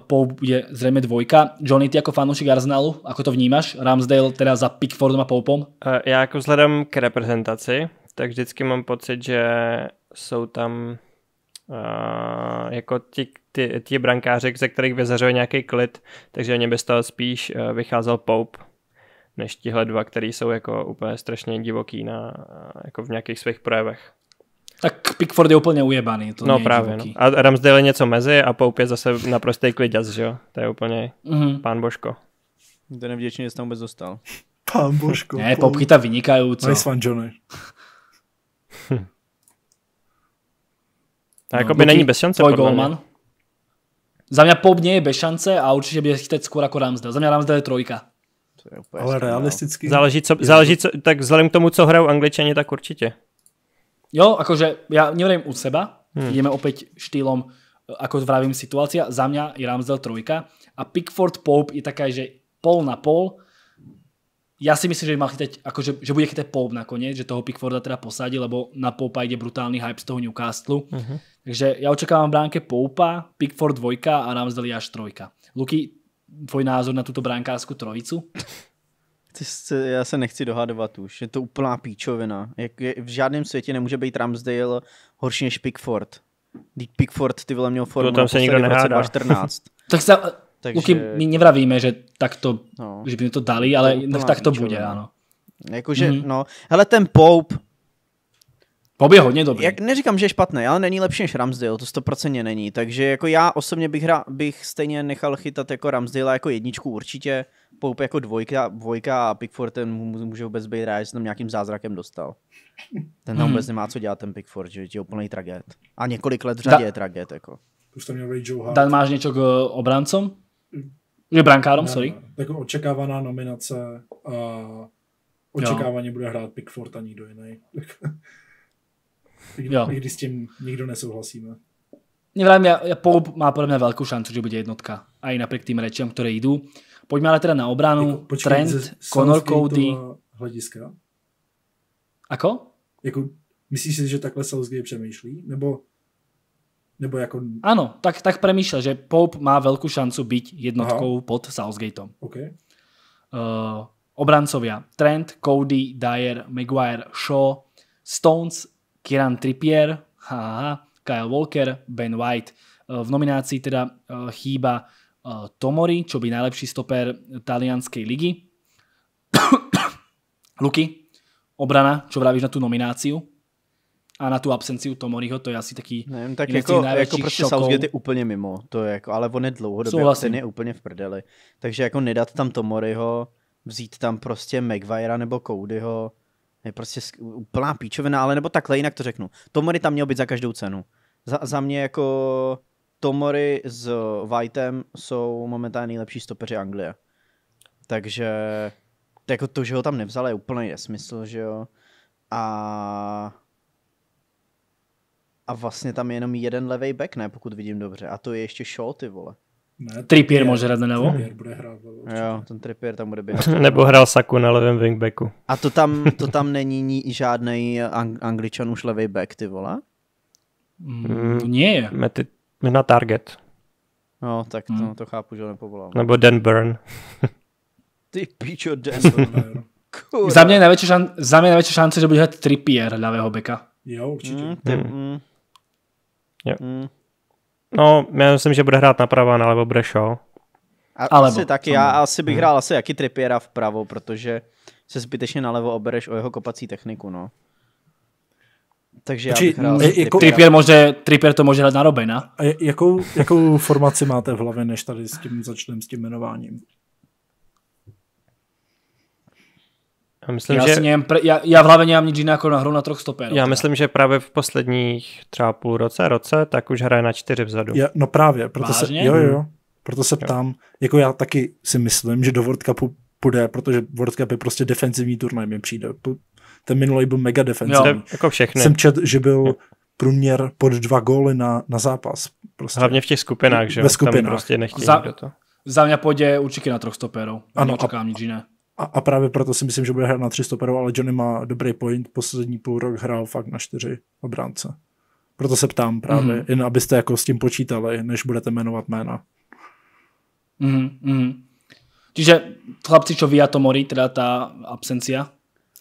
Pope je zrejme dvojka. Johnny, ty ako fanúšik Arsenalu, ako to vnímaš? Ramsdale teda za Pickfordom a poupom. Eh, já jako vzhledem k reprezentaci, tak vždycky mám pocit, že jsou tam Uh, jako ti, ti, ti brankáři, ze kterých vyzařuje nějaký klid, takže mě by z toho spíš uh, vycházel Pope, než tihle dva, který jsou jako úplně strašně divoký na, uh, jako v nějakých svých projevech. Tak Pickford je úplně ujebaný. To no právě. No. A Ramsdale je něco mezi a Pope je zase naprostý kliděc, že jo? To je úplně mm-hmm. pán Božko. To nevděčný, jestli tam vůbec dostal. Pán Božko. ne, Poup chyta vynikající. Nice one, Johnny. A jako no, jakoby není bez šance. Tvoj Za mě Poup je bez šance a určitě bude chytat skôr jako Ramsdale. Za mě Ramsdale je trojka. To je úplně Ale realisticky. Záleží, co, záleží co, tak vzhledem k tomu, co hrajou angličani, tak určitě. Jo, akože ja nevrejím u seba, hmm. ideme opäť štýlom, ako vravím, situácia. Za mňa je Ramsdale trojka a Pickford Pope je taká, že pol na pol. Ja si myslím, že by mal chytať, akože, že bude chytať Pope nakoniec, že toho Pickforda teda posadí, lebo na Popa ide brutálny hype z toho Newcastle. Uh-huh. Takže ja očakávam bránke Popa, Pickford dvojka a Ramsdale až trojka. Luky, tvoj názor na túto bránkársku trojicu? Chci se, já se nechci dohadovat už, je to úplná píčovina. Jak je, v žádném světě nemůže být Ramsdale horší než Pickford. Dick Pickford, ty vole měl formu tam se nikdo nehádá. 2014. tak se, Takže... Uky, my nevravíme, že tak to, no. že by mi to dali, ale to tak to bude, ano. Jakože, mm-hmm. no, hele, ten Pope, Bob hodně dobrý. Jak, neříkám, že je špatné, ale není lepší než Ramsdale, to stoprocentně není. Takže jako já osobně bych, hra, bych stejně nechal chytat jako Ramsdale jako jedničku určitě, Pope jako dvojka, dvojka a Pickford ten může vůbec být rád, že tam nějakým zázrakem dostal. Ten tam hmm. vůbec nemá co dělat ten Pickford, že je úplný traget. A několik let v řadě da- je traget. Jako. Už tam měl Joe Hart. Dan máš něco k eh, obrancom? Je brankárom, ne, sorry. Tak očekávaná nominace a očekávaně jo. bude hrát Pickford a nikdo jiný. I, jo. když s tím nikdo nesouhlasíme. Nevím, ja, ja Polub má podle mě velkou šancu, že bude jednotka. A i napriek tým rečem, které jdou. Pojďme ale teda na obranu. Jako, počkej, Trend, Conor Cody. Hlediska. Ako? Jako, myslíš si, že takhle Southgate přemýšlí? Nebo nebo jako... Ano, tak, tak přemýšlel, že Poup má velkou šancu být jednotkou Aha. pod Southgateom. Okay. Uh, obrancovia Trent, Cody, Dyer, Maguire, Shaw, Stones, Kieran Trippier, haha, Kyle Walker, Ben White. Eh, v nominácii teda eh, chýba eh, Tomori, čo by najlepší stoper talianskej ligy. Luky, obrana, čo vravíš na tu nomináciu? a na tu absenciu Tomoriho, to je asi taký Nevím, tak jako, jako prostě šokov. Southgate je úplně mimo, to je jako, ale on je dlouhodobě, ten je úplně v prdeli. Takže jako nedat tam Tomoriho, vzít tam prostě Maguirea nebo Codyho, je prostě úplná píčovina, ale nebo takhle, jinak to řeknu. Tomory tam měl být za každou cenu. Za, za mě jako Tomory s Whiteem jsou momentálně nejlepší stopeři Anglie. Takže jako to, že ho tam nevzal, je úplný nesmysl, že jo. A a vlastně tam je jenom jeden levej back, ne, pokud vidím dobře. A to je ještě Shaw, ty vole. Ne, Trippier může hrát na levo. Hmm. bude hrát Jo, ten Trippier tam bude být. Nebo hrál Saku na levém wingbacku. A to tam, to tam není ni, žádný ang- angličan už levý back, ty vole? Mm, hmm. nie je. na target. No, tak to, mm. to chápu, že ho nepovolám. Nebo Dan Burn. ty píčo Dan Burn. za mě je největší, za mě největší šance, že bude hrát Trippier levého beka. Mm, jo, určitě. Mm, ty, mm. Mm. Jo. Mm. No, já myslím, že bude hrát napravo, nalevo bude show. A, Alebo, asi taky, no, já no. asi bych hmm. hrál asi jaký Trippiera vpravo, protože se zbytečně nalevo obereš o jeho kopací techniku, no. Takže Počí, já bych hrál jako, Trippier, může, to může hrát na Robina. A jakou, jakou formaci máte v hlavě, než tady s tím začneme s tím jmenováním? A myslím, já, že... Něm, já, já, v hlavě nemám nic jiného jako na hru na troch stopen. Já myslím, že právě v posledních třeba půl roce, roce, tak už hraje na čtyři vzadu. Je, no právě, proto Vážně? Hmm. se, jo, jo, proto se ptám, jo. jako já taky si myslím, že do World Cupu půjde, protože World Cup je prostě defenzivní turnaj, mi přijde. Ten minulý byl mega defenzivní. Jo, jako všechny. Jsem čet, že byl jo. průměr pod dva góly na, na zápas. Prostě. Hlavně v těch skupinách, že Ve skupinách. Tam prostě nechtějí za, to. Za mě půjde určitě na troch stoperů. Ano, a, nic a, a právě proto si myslím, že bude hrát na tři stoperů, ale Johnny má dobrý point, poslední půl rok hrál fakt na čtyři obránce. Proto se ptám právě, mm. jen abyste jako s tím počítali, než budete jmenovat jména. Mm, mm. Čiže chlapci, čo vy a to morí, teda ta absencia?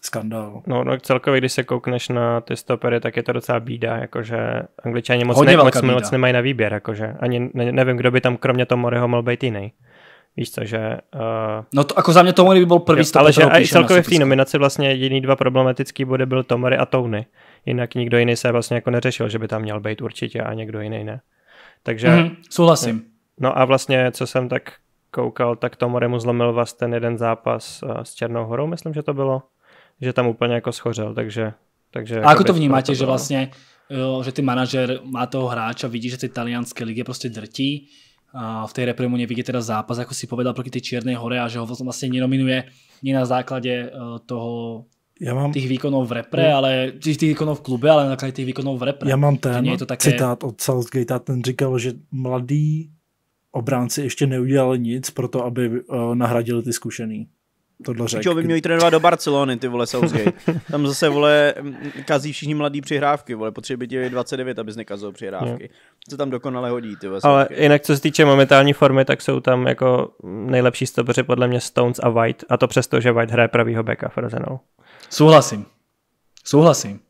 Skandál. No, no celkově, když se koukneš na ty stopery, tak je to docela bída, jakože angličani moc, ne, moc, moc nemají na výběr, jakože ani ne, nevím, kdo by tam kromě toho Moreho mohl být jiný. Víš co, že... Uh, no to jako za mě Tomory by byl první jo, Ale že a celkově v té nominaci vlastně jediný dva problematický body byl Tomory a Tony. Jinak nikdo jiný se vlastně jako neřešil, že by tam měl být určitě a někdo jiný ne. Takže... Mm, souhlasím. No a vlastně, co jsem tak koukal, tak Tomory mu zlomil vlastně ten jeden zápas eh, s Černou horou, myslím, že to bylo. Že tam úplně jako schořel, takže... takže a jako to vnímáte, to že vlastně, že ty manažer má toho hráča, vidí, že ty italianské ligy prostě drtí, v tej reprimu nevidí teda zápas, ako si povedal, proti tej Čiernej hore a že ho vlastne vlastně nenominuje nie na základe eh, toho já mám, tých výkonov v repre, já, ale těch výkonů v klube, ale na základě těch výkonů v repre. Já mám ten je to také... citát od Southgate, a ten říkal, že mladý obránci ještě neudělali nic pro to, aby eh, nahradili ty zkušený tohle řekl. by měl trénovat do Barcelony, ty vole Southgate. Tam zase, vole, kazí všichni mladí přihrávky, vole, potřebuje být 29, aby nekazil přihrávky. Co tam dokonale hodí, ty vole, Ale Southgate. jinak, co se týče momentální formy, tak jsou tam jako nejlepší stopeři podle mě Stones a White. A to přesto, že White hraje pravýho backa vrozenou. Souhlasím. Souhlasím.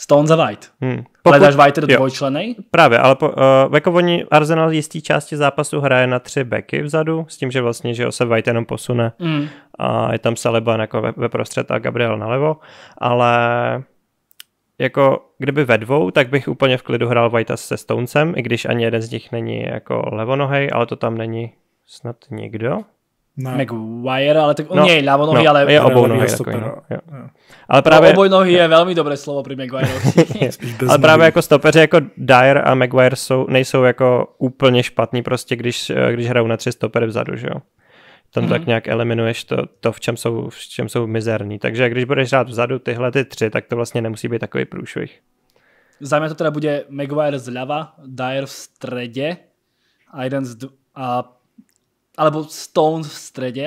Stones a White. Hmm. Pokud, Hledáš White je dvojčlenej? Právě, ale po, uh, eh, jako oni, Arsenal jistý části zápasu hraje na tři backy vzadu, s tím, že vlastně, že se White jenom posune hmm. a je tam Saliba jako ve, ve prostřed a Gabriel nalevo, ale jako kdyby ve dvou, tak bych úplně v klidu hrál Whitea se Stonesem, i když ani jeden z nich není jako levonohej, ale to tam není snad nikdo ne. No. Maguire, ale tak on no, je ľavonohý, no, ale je nohy Je takový, no, nohy Ale právě, no, obojnohý je velmi dobré slovo pri Maguire. ale právě jako stopeři jako Dyer a Maguire jsou, nejsou jako úplně špatní prostě, když, eh, když hrajou na tři stopery vzadu, že jo. Tam mm-hmm. tak mhm. nějak eliminuješ to, to v, čem jsou, v čem jsou mizerní. Takže když budeš hrát vzadu tyhle ty tři, tak to vlastně nemusí být takový průšvih. Za mě to teda bude Maguire zleva, Dyer v středě, a jeden z, a alebo Stones v stredě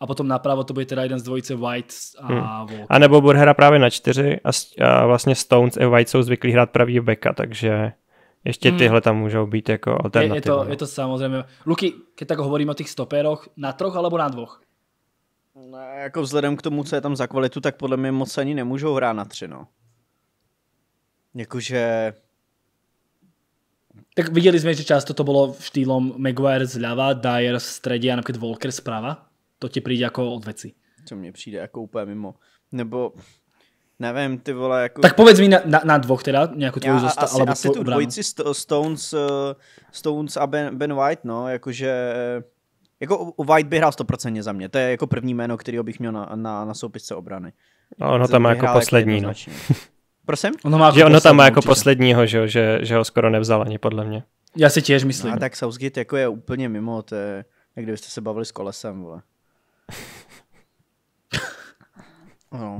a potom napravo to bude teda jeden z dvojice White a hmm. A nebo bude hra právě na čtyři a, a vlastně Stones a White jsou zvyklí hrát pravý backa, takže ještě hmm. tyhle tam můžou být jako alternativa. Je, je, to, je to samozřejmě. Luky, keď tak hovoríme o těch stopéroch, na troch alebo na dvoch? No, jako vzhledem k tomu, co je tam za kvalitu, tak podle mě moc ani nemůžou hrát na tři, no. Jakože tak videli sme, že často to bolo štýlom Maguire zľava, Dyer v strede a napríklad Walker zprava. To ti přijde jako od veci. To mně přijde jako úplně mimo. Nebo Nevím, ty vole, jako... Tak povedz mi na, na, na dvoch teda, nějakou tvoju zostavu, alebo asi tu dvojici st- Stones, uh, Stones a ben, ben White, no, jakože... Eh, jako White by hrál 100% za mě, to je jako první jméno, který bych měl na, na, na soupisce obrany. No, ono tam jako poslední, no. Prosím? Ono má že ono tam má jako určitě. posledního, že, že, že ho skoro nevzal ani podle mě. Já si těž myslím. No a tak Southgate jako je úplně mimo, to je, jak kdybyste se bavili s kolesem, vole. no.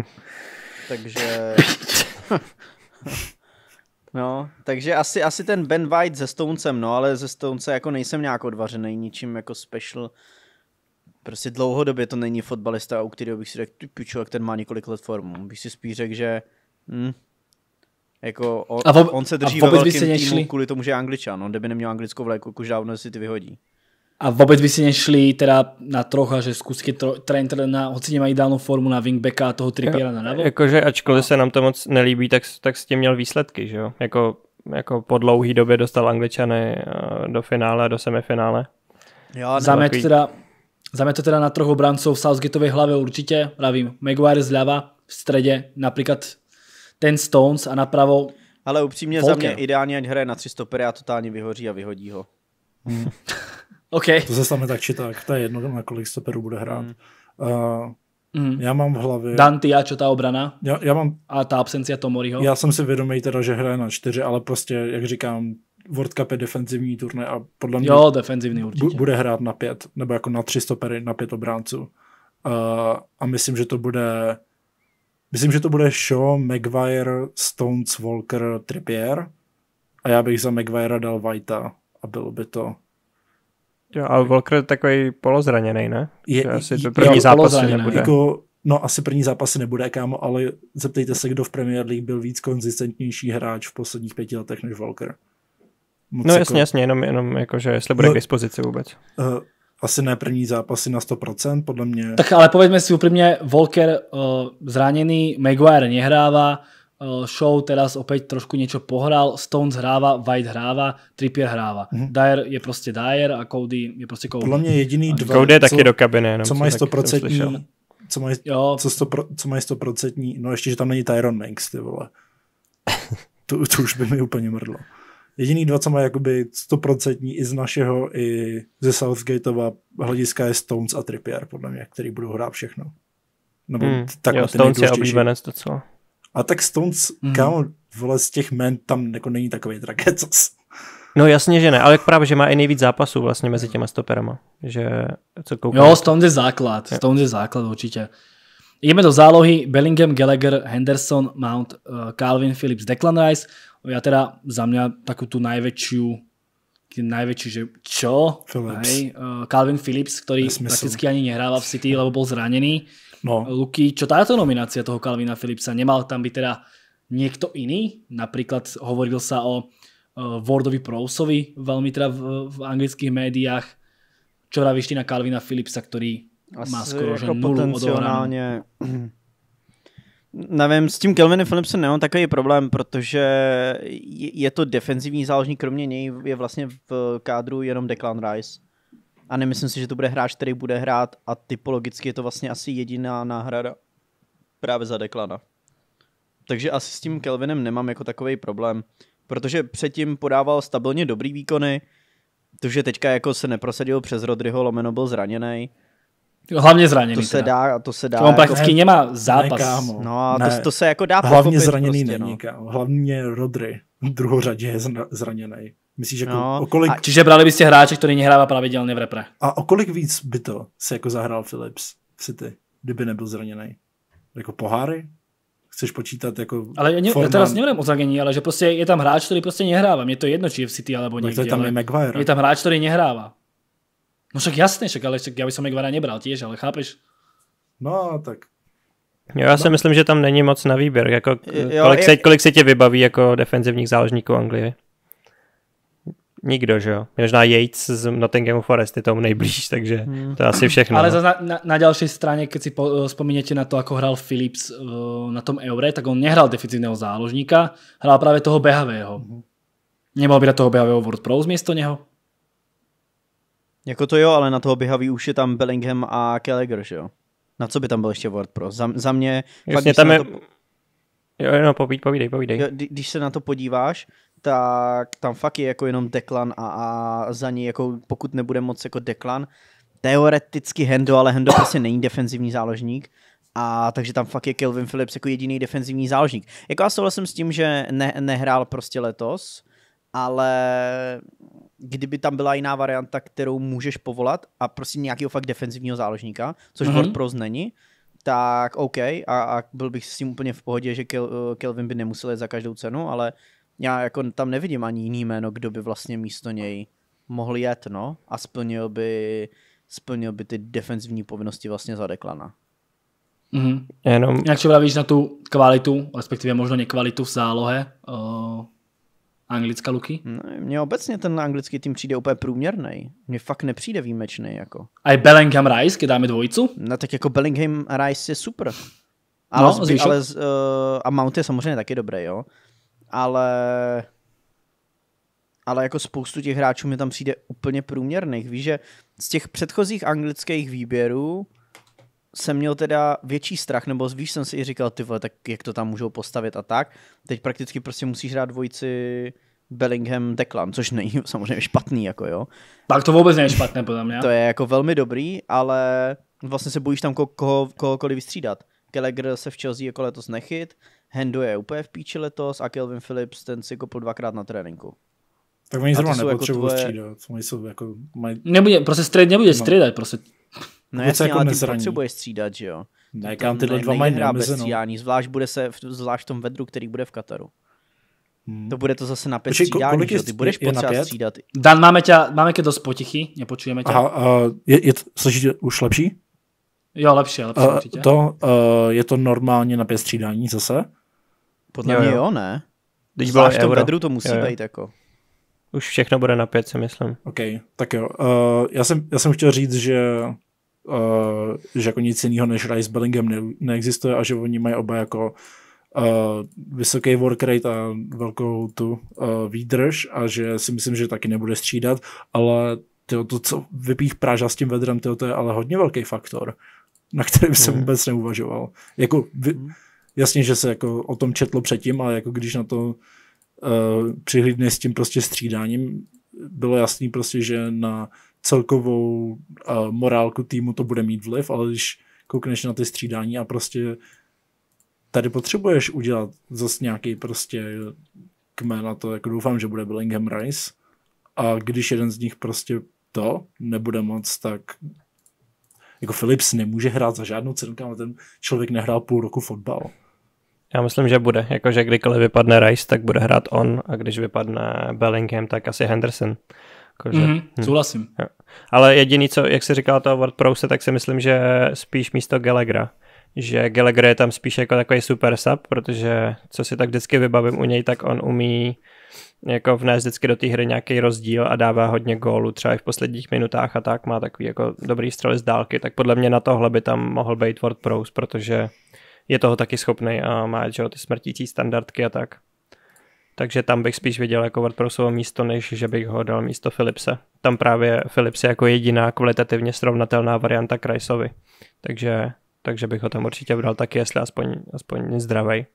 Takže... no, takže asi, asi ten Ben White ze Stonecem, no, ale ze Stonece jako nejsem nějak odvařený, ničím jako special. Prostě dlouhodobě to není fotbalista, u kterého bych si řekl, ty člověk, ten má několik let formu. Bych si spíš řekl, že hm, jako on, a vob, on se drží a ve velkém nešli... týmu kvůli tomu, že je angličan. On kdyby neměl anglickou vlajku, jako už dávno si ty vyhodí. A vůbec by si nešli teda na trocha, že zkusky trend na, hoci nemají dálnou formu na wingbacka a toho tripiera na navo? Jakože ačkoliv se nám to moc nelíbí, tak, tak s tím měl výsledky, že jo? Jako, jako po dlouhý době dostal angličany eh, do finále a do semifinále. Jo, Zamet takový... teda, Zame to teda na trochu brancov v Southgateovej hlavě určitě, pravím, Maguire zľava, v strede například ten Stones a napravo Ale upřímně Volker. za mě ideálně, ať hraje na tři stopery a totálně vyhoří a vyhodí ho. Hmm. okay. To zase tak či tak, to je jedno, na kolik stoperů bude hrát. Hmm. Uh, Já mám v hlavě... Dante, a čo ta obrana? Já, já mám... A ta absencia Tomoriho? Já jsem si vědomý teda, že hraje na čtyři, ale prostě, jak říkám, World Cup je defenzivní turné a podle mě... Jo, defenzivní určitě. Bude hrát na pět, nebo jako na tři stopery, na pět obránců. Uh, a myslím, že to bude Myslím, že to bude Shaw, Maguire, Stones, Walker, Trippier. A já bych za Maguire dal Whitea a bylo by to Jo, ale Volker je takový polozraněný, ne? Je, asi to první zápas nebude. Jako, no asi první zápasy nebude, kámo, ale zeptejte se, kdo v Premier League byl víc konzistentnější hráč v posledních pěti letech než Volker. Moc no jako... jasně, jasně, jenom, jenom jako, že jestli bude no, k dispozici vůbec. Uh, asi ne první zápasy na 100%, podle mě. Tak ale povedme si upřímně, Volker uh, zraněný, Maguire nehrává, uh, eh, Show teraz opět trošku něco pohral, Stones hráva, White hráva, Trippier hráva. Mm-hmm. Dyer je prostě Dyer a Cody je prostě Cody. Podle mě jediný dva, Cody je taky co, do kabiny. co mají 100%, co mají, jo. Co, 100, co mají no ještě, že tam není Tyron Banks, ty vole. to, to už by mi úplně mrdlo jediný dva, co má jakoby stoprocentní i z našeho, i ze Southgateova hlediska je Stones a Trippier, podle mě, který budou hrát všechno. Nebo hmm, tak jo, Stones je oblíbenec docela. A tak Stones, hmm. vole, z těch men tam jako není takový trakecos. No jasně, že ne, ale právě, že má i nejvíc zápasů vlastně mezi těma stoperama. Že, co koukám. Jo, Stones je základ, je. Stones je základ určitě. Jdeme do zálohy Bellingham, Gallagher, Henderson, Mount, uh, Calvin, Phillips, Declan Rice, ja teda za mňa takú tú najväčšiu najväčší, že čo? Phillips. Hej, uh, Calvin Phillips, ktorý Nesmysl. prakticky ani nehráva v City, lebo bol zranený. No. Luky, čo táto nominácia toho Calvina Phillipsa? Nemal tam byť teda niekto iný? Napríklad hovoril sa o uh, eh, Wardovi Prousovi veľmi teda v, v anglických médiách. Čo vravíš ty na Calvina Phillipsa, ktorý Asi má skoro že nulu odohranú? Nevím, s tím Kelvinem Phillipsem nemám takový problém, protože je to defenzivní záložník, kromě něj je vlastně v kádru jenom Declan Rice. A nemyslím si, že to bude hráč, který bude hrát a typologicky je to vlastně asi jediná náhrada právě za Declana. Takže asi s tím Kelvinem nemám jako takový problém, protože předtím podával stabilně dobrý výkony, to, že teďka jako se neprosadil přes Rodryho, lomeno byl zraněný, Hlavně zraněný. To se dá, to se dá. To on prakticky jako... nemá zápas. Ne, kámo. No ne. To, to, se jako dá Hlavně zraněný prostě, není, no. kámo. Hlavně Rodry druhořadě je zraněný. Myslíš, že jako no. jako, okolik... A čiže brali byste hráče, který nehrává pravidelně v repre. A o kolik víc by to se jako zahrál Philips v City, kdyby nebyl zraněný? Jako poháry? Chceš počítat jako... Ale já, ne, formán... já teraz nevím o zranění, ale že prostě je tam hráč, který prostě nehrává. Mně to jedno, či je v City alebo někde. No, tak to je tam ale je Maguire. Je tam hráč, který nehrává. No však jasne, však, ale však ja by som nebral tiež, ale chápeš? No, tak Jo, já si no. myslím, že tam není moc na výběr. Jako, jo, kolik, se, kolik se tě vybaví jako defenzivních záložníků Anglie? Nikdo, že jo? Možná Yates z Nottinghamu Forest je tomu nejblíž, takže hmm. to je asi všechno. Ale no. na, na, na další straně, keď si eh, vzpomínáte vzpomínete na to, jak hrál Philips uh, na tom Eure, tak on nehrál defenzivního záložníka, hrál právě toho behavého. Hmm. Nemal by na toho behavého World Pro z místo něho? Jako to jo, ale na toho běhavý už je tam Bellingham a Gallagher, že jo? Na co by tam byl ještě Ward Pro? Za, za mě... Jasně, tam je... To... Jo, no, povíd, povídej, povídej. Kdy, když se na to podíváš, tak tam fakt je jako jenom Declan a, a za ní jako pokud nebude moc jako Declan, teoreticky Hendo, ale Hendo prostě není defenzivní záložník, a takže tam fakt je Kelvin Phillips jako jediný defenzivní záložník. Jako já souhlasím s tím, že ne, nehrál prostě letos, ale kdyby tam byla jiná varianta, kterou můžeš povolat a prostě nějakého fakt defenzivního záložníka, což mm-hmm. WordPress není, tak OK, a, a byl bych s tím úplně v pohodě, že Kel, eh, Kelvin by nemusel jít za každou cenu, ale já jako tam nevidím ani jiný jméno, kdo by vlastně místo něj mohl jet, no, a splnil by, splnil by ty defenzivní povinnosti vlastně za Deklana. Mm-hmm. Jenom... Jak se na tu kvalitu, respektive možno nekvalitu v zálohe, uh Anglická Luky? No, mně obecně ten anglický tým přijde úplně průměrný. Mně fakt nepřijde výjimečný. Jako. A je Bellingham Rice, kdy dáme dvojicu? No tak jako Bellingham Rice je super. No, ale, no, zby, ale uh, a Mount je samozřejmě taky dobrý, jo. Ale ale jako spoustu těch hráčů mi tam přijde úplně průměrných. Víš, že z těch předchozích anglických výběrů jsem měl teda větší strach, nebo víš, jsem si i říkal, ty vole, tak jak to tam můžou postavit a tak. Teď prakticky prostě musíš hrát dvojici Bellingham Declan, což není samozřejmě špatný, jako jo. Tak to vůbec není špatné, podle mě. to je jako velmi dobrý, ale vlastně se bojíš tam ko- ko- kohokoliv vystřídat. Gallagher se v Chelsea jako letos nechyt, Hendo je úplně v píči letos a Kelvin Phillips ten si kopl dvakrát na tréninku. Tak oni zrovna jako nepotřebují jako tvoje... střídat. Oni jsou jako... Maj... Nebude, prostě střed nebude no. střídat, prostě No jasně, jako ale nezraní. ty potřebuješ střídat, že jo? No, ne, kam tyhle dva mají nemezenou. Zvlášť, bude se, v, zvlášť v tom vedru, který bude v Kataru. Hmm. To bude to zase na pět Počkej, střídání, kolik je, ty budeš potřeba střídat. Dan, máme tě, máme tě dost potichy, nepočujeme tě. Aha, uh, je, je, slyšíte už lepší? Jo, lepší, lepší uh, určitě. To, uh, je to normálně na pět střídání zase? Podle jo, mě jo, ne? Když byla v tom vedru to musí jo, jo. být jako. Už všechno bude na pět, si myslím. OK, tak jo. Uh, já, jsem, já jsem chtěl říct, že Eh, že jako nic jiného než Rice Bellingham ne, neexistuje a že oni mají oba jako uh, vysoký work rate a velkou tu uh, výdrž a že si myslím, že taky nebude střídat, ale tyjo, to, co vypích Praža s tím vedrem, tyjo, to je ale hodně velký faktor, na kterým mhm. jsem mm. vůbec neuvažoval. Jako, vy, mhm. jasně, že se jako o tom četlo předtím, ale jako když na to uh, přihlídne s tím prostě střídáním, bylo jasný prostě, že na celkovou uh, morálku týmu to bude mít vliv, ale když koukneš na ty střídání a prostě tady potřebuješ udělat zase nějaký prostě kmen a to jako doufám, že bude Billingham Rice a když jeden z nich prostě to nebude moc, tak jako Philips nemůže hrát za žádnou cenu, ale ten člověk nehrál půl roku fotbal. Já myslím, že bude. Jakože kdykoliv vypadne Rice, tak bude hrát on a když vypadne Bellingham, tak asi Henderson. Jakože, mm-hmm, hm. Souhlasím. Jo. Ale jediný, co, jak se říká to o tak si myslím, že spíš místo Gelegra, že Gelegra je tam spíš jako takový super sub, protože co si tak vždycky vybavím u něj, tak on umí jako vnést vždycky do té hry nějaký rozdíl a dává hodně gólů, třeba i v posledních minutách a tak, má takový jako dobrý střely z dálky, tak podle mě na tohle by tam mohl být WordProse, protože je toho taky schopný a má že, ty smrtící standardky a tak takže tam bych spíš viděl jako WordPressovo místo, než že bych ho dal místo Philipse. Tam právě Philips je jako jediná kvalitativně srovnatelná varianta Krajsovi. takže, takže bych ho tam určitě dal taky, jestli aspoň, aspoň zdravej.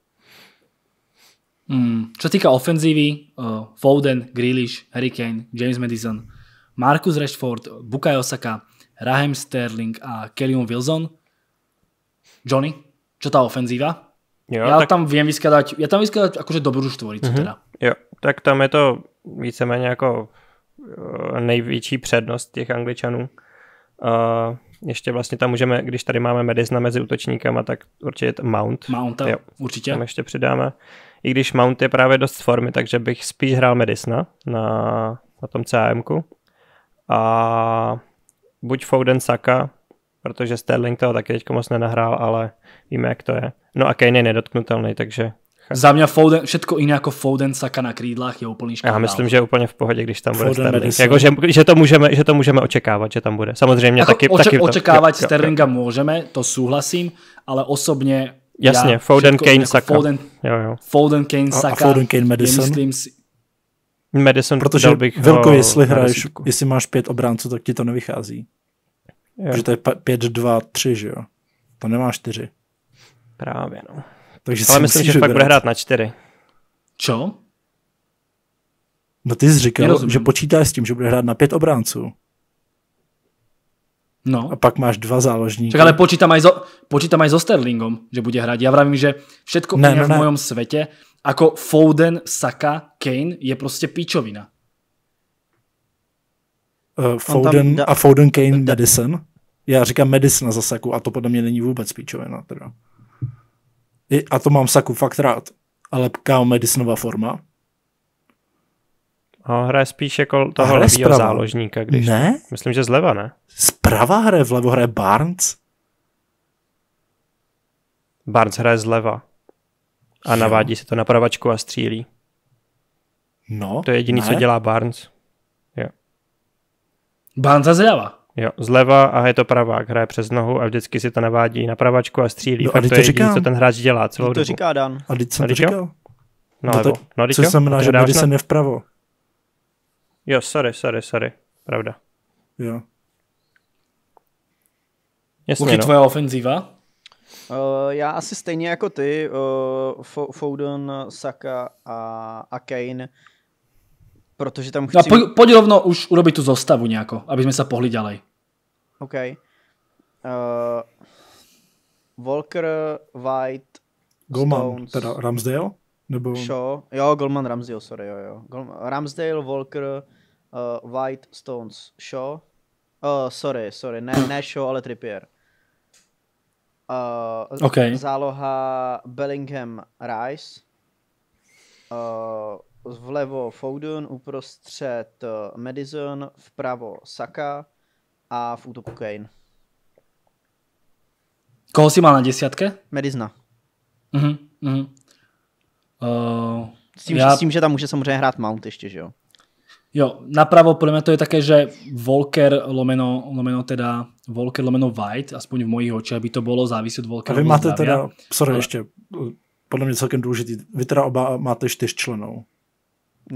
Hmm. Co týká ofenzívy, uh, eh, Foden, Grealish, Hurricane, James Madison, Marcus Rashford, Bukayo Osaka, Raheem Sterling a Kellyon Wilson. Johnny, čo tá ofenzíva? Jo, Já tak... tam vím vyskádat, já tam vyskádat jakože dobrou štvoricu mm-hmm. teda. Jo, tak tam je to víceméně jako eh, největší přednost těch angličanů. Uh, ještě vlastně tam můžeme, když tady máme Medizna mezi útočníkama, tak určitě Mount. Mounta, jo, určitě. Tam ještě přidáme. I když Mount je právě dost formy, takže bych spíš hrál Medisna na, na tom cam A buď Foden Saka, protože Sterling toho taky teď moc nenahrál, ale víme, jak to je. No a Kane je nedotknutelný, takže... Za mě Foden, všetko jiné jako Foden, Saka na krídlách je úplný škandál. Já myslím, že je úplně v pohodě, když tam bude Foden Sterling. Jako, že, že, to můžeme, že to můžeme očekávat, že tam bude. Samozřejmě jako taky, oček, taky... Očekávat to, Sterlinga jo, jo. můžeme, to souhlasím, ale osobně Jasně, já, Foden, všetko, Kane, jako Saka. Foden, jo, jo. Foden, Kane, Saka. A, Foden, Kane, Madison. Myslím si, Madison Protože bych velko, ho, jestli hraješ, jestli máš pět obránců, tak ti to nevychází. Jo. Protože to je 5, 2, 3, že jo? To nemá 4. Právě, no. Takže Ale myslím, že pak bude hrát na 4. Čo? No ty jsi říkal, že počítáš s tím, že bude hrát na 5 obránců. No. A pak máš dva záložníky. Čak, ale počítam aj, so, počítam aj so Sterlingom, že bude hrať. Ja vravím, že všetko ne, ne, v mojom svete, ako Foden, Saka, Kane, je proste píčovina. Uh, Foden tam, a Foden, Kane, da, Madison? Já říkám medicina za saku a to podle mě není vůbec píčovina. Teda. I, a to mám saku fakt rád. Ale kámo, medicinová forma. A no, hraje spíš jako toho levýho záložníka, když... Ne? Myslím, že zleva, ne? Zprava hraje, vlevo hraje Barnes. Barnes hraje zleva. A navádí se to na pravačku a střílí. No, To je jediný, ne? co dělá Barnes. Jo. Barnes a zleva. Jo, zleva a je to pravák, hraje přes nohu a vždycky si to navádí na pravačku a střílí. No, a to, to je co ten hráč dělá celou to dobu. to říká Dan. A když jsem a to říkal? No, no, to, no co znamená, že se nevpravo. Jo, sorry, sorry, sorry. Pravda. Jo. Jasně, no. tvoje ofenzíva? Uh, já asi stejně jako ty, uh, Foden, Saka a, a Kane protože tam chci... No a poď rovno už urobiť tu zostavu nejako, aby sme sa pohli ďalej. OK. Uh, Walker, White, Goldman, Stones. teda Ramsdale? Nebo... Shaw, jo, Goldman, Ramsdale, sorry, jo, jo. Ramsdale, Walker, uh, White, Stones, Shaw. Uh, sorry, sorry, ne, ne Shaw, ale Trippier. Uh, okay. Záloha Bellingham, Rice. Uh, vlevo Foden, uprostřed eh, Madison, vpravo Saka a v útoku Kane. Koho si má na desiatke? Medizna. Mhm, mhm. Uh, s, tím, já... s tím, že tam může samozřejmě hrát Mount ještě, že jo? Jo, napravo podle mě to je také, že Volker lomeno, lomeno teda Volker lomeno White, aspoň v mojich očích by to bylo závisí od Volkera. A vy máte zdravia. teda, sorry, ale... ještě eh, podle mě celkem důležitý, vy teda oba máte čtyř členů.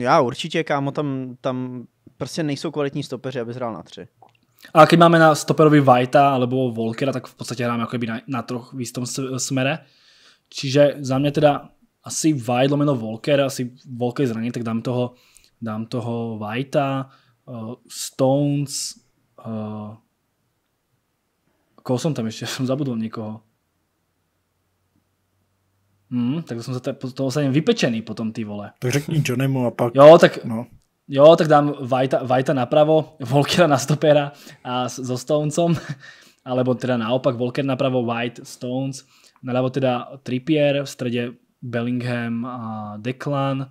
Já určitě, kámo, tam, tam prostě nejsou kvalitní stopeři, aby hrál na tři. A když máme na stoperovi Vajta alebo Volkera, tak v podstatě hráme akoby na, na troch v jistom smere. Čiže za mě teda asi Vajt lomeno Volker, asi Volker zraní, tak dám toho, dám toho Vajta, uh, Stones, uh, koho jsem tam ještě, jsem zabudl někoho. Hmm, tak to jsem se te, toho jsem vypečený potom, ty vole. Tak řekni Johnnymu a pak... Jo, tak, no. jo, tak dám Vajta, Vajta napravo, Volkera na stopera a so Stonesom, alebo teda naopak Volker napravo, White, Stones, naľavo teda Trippier, v strede Bellingham a Declan,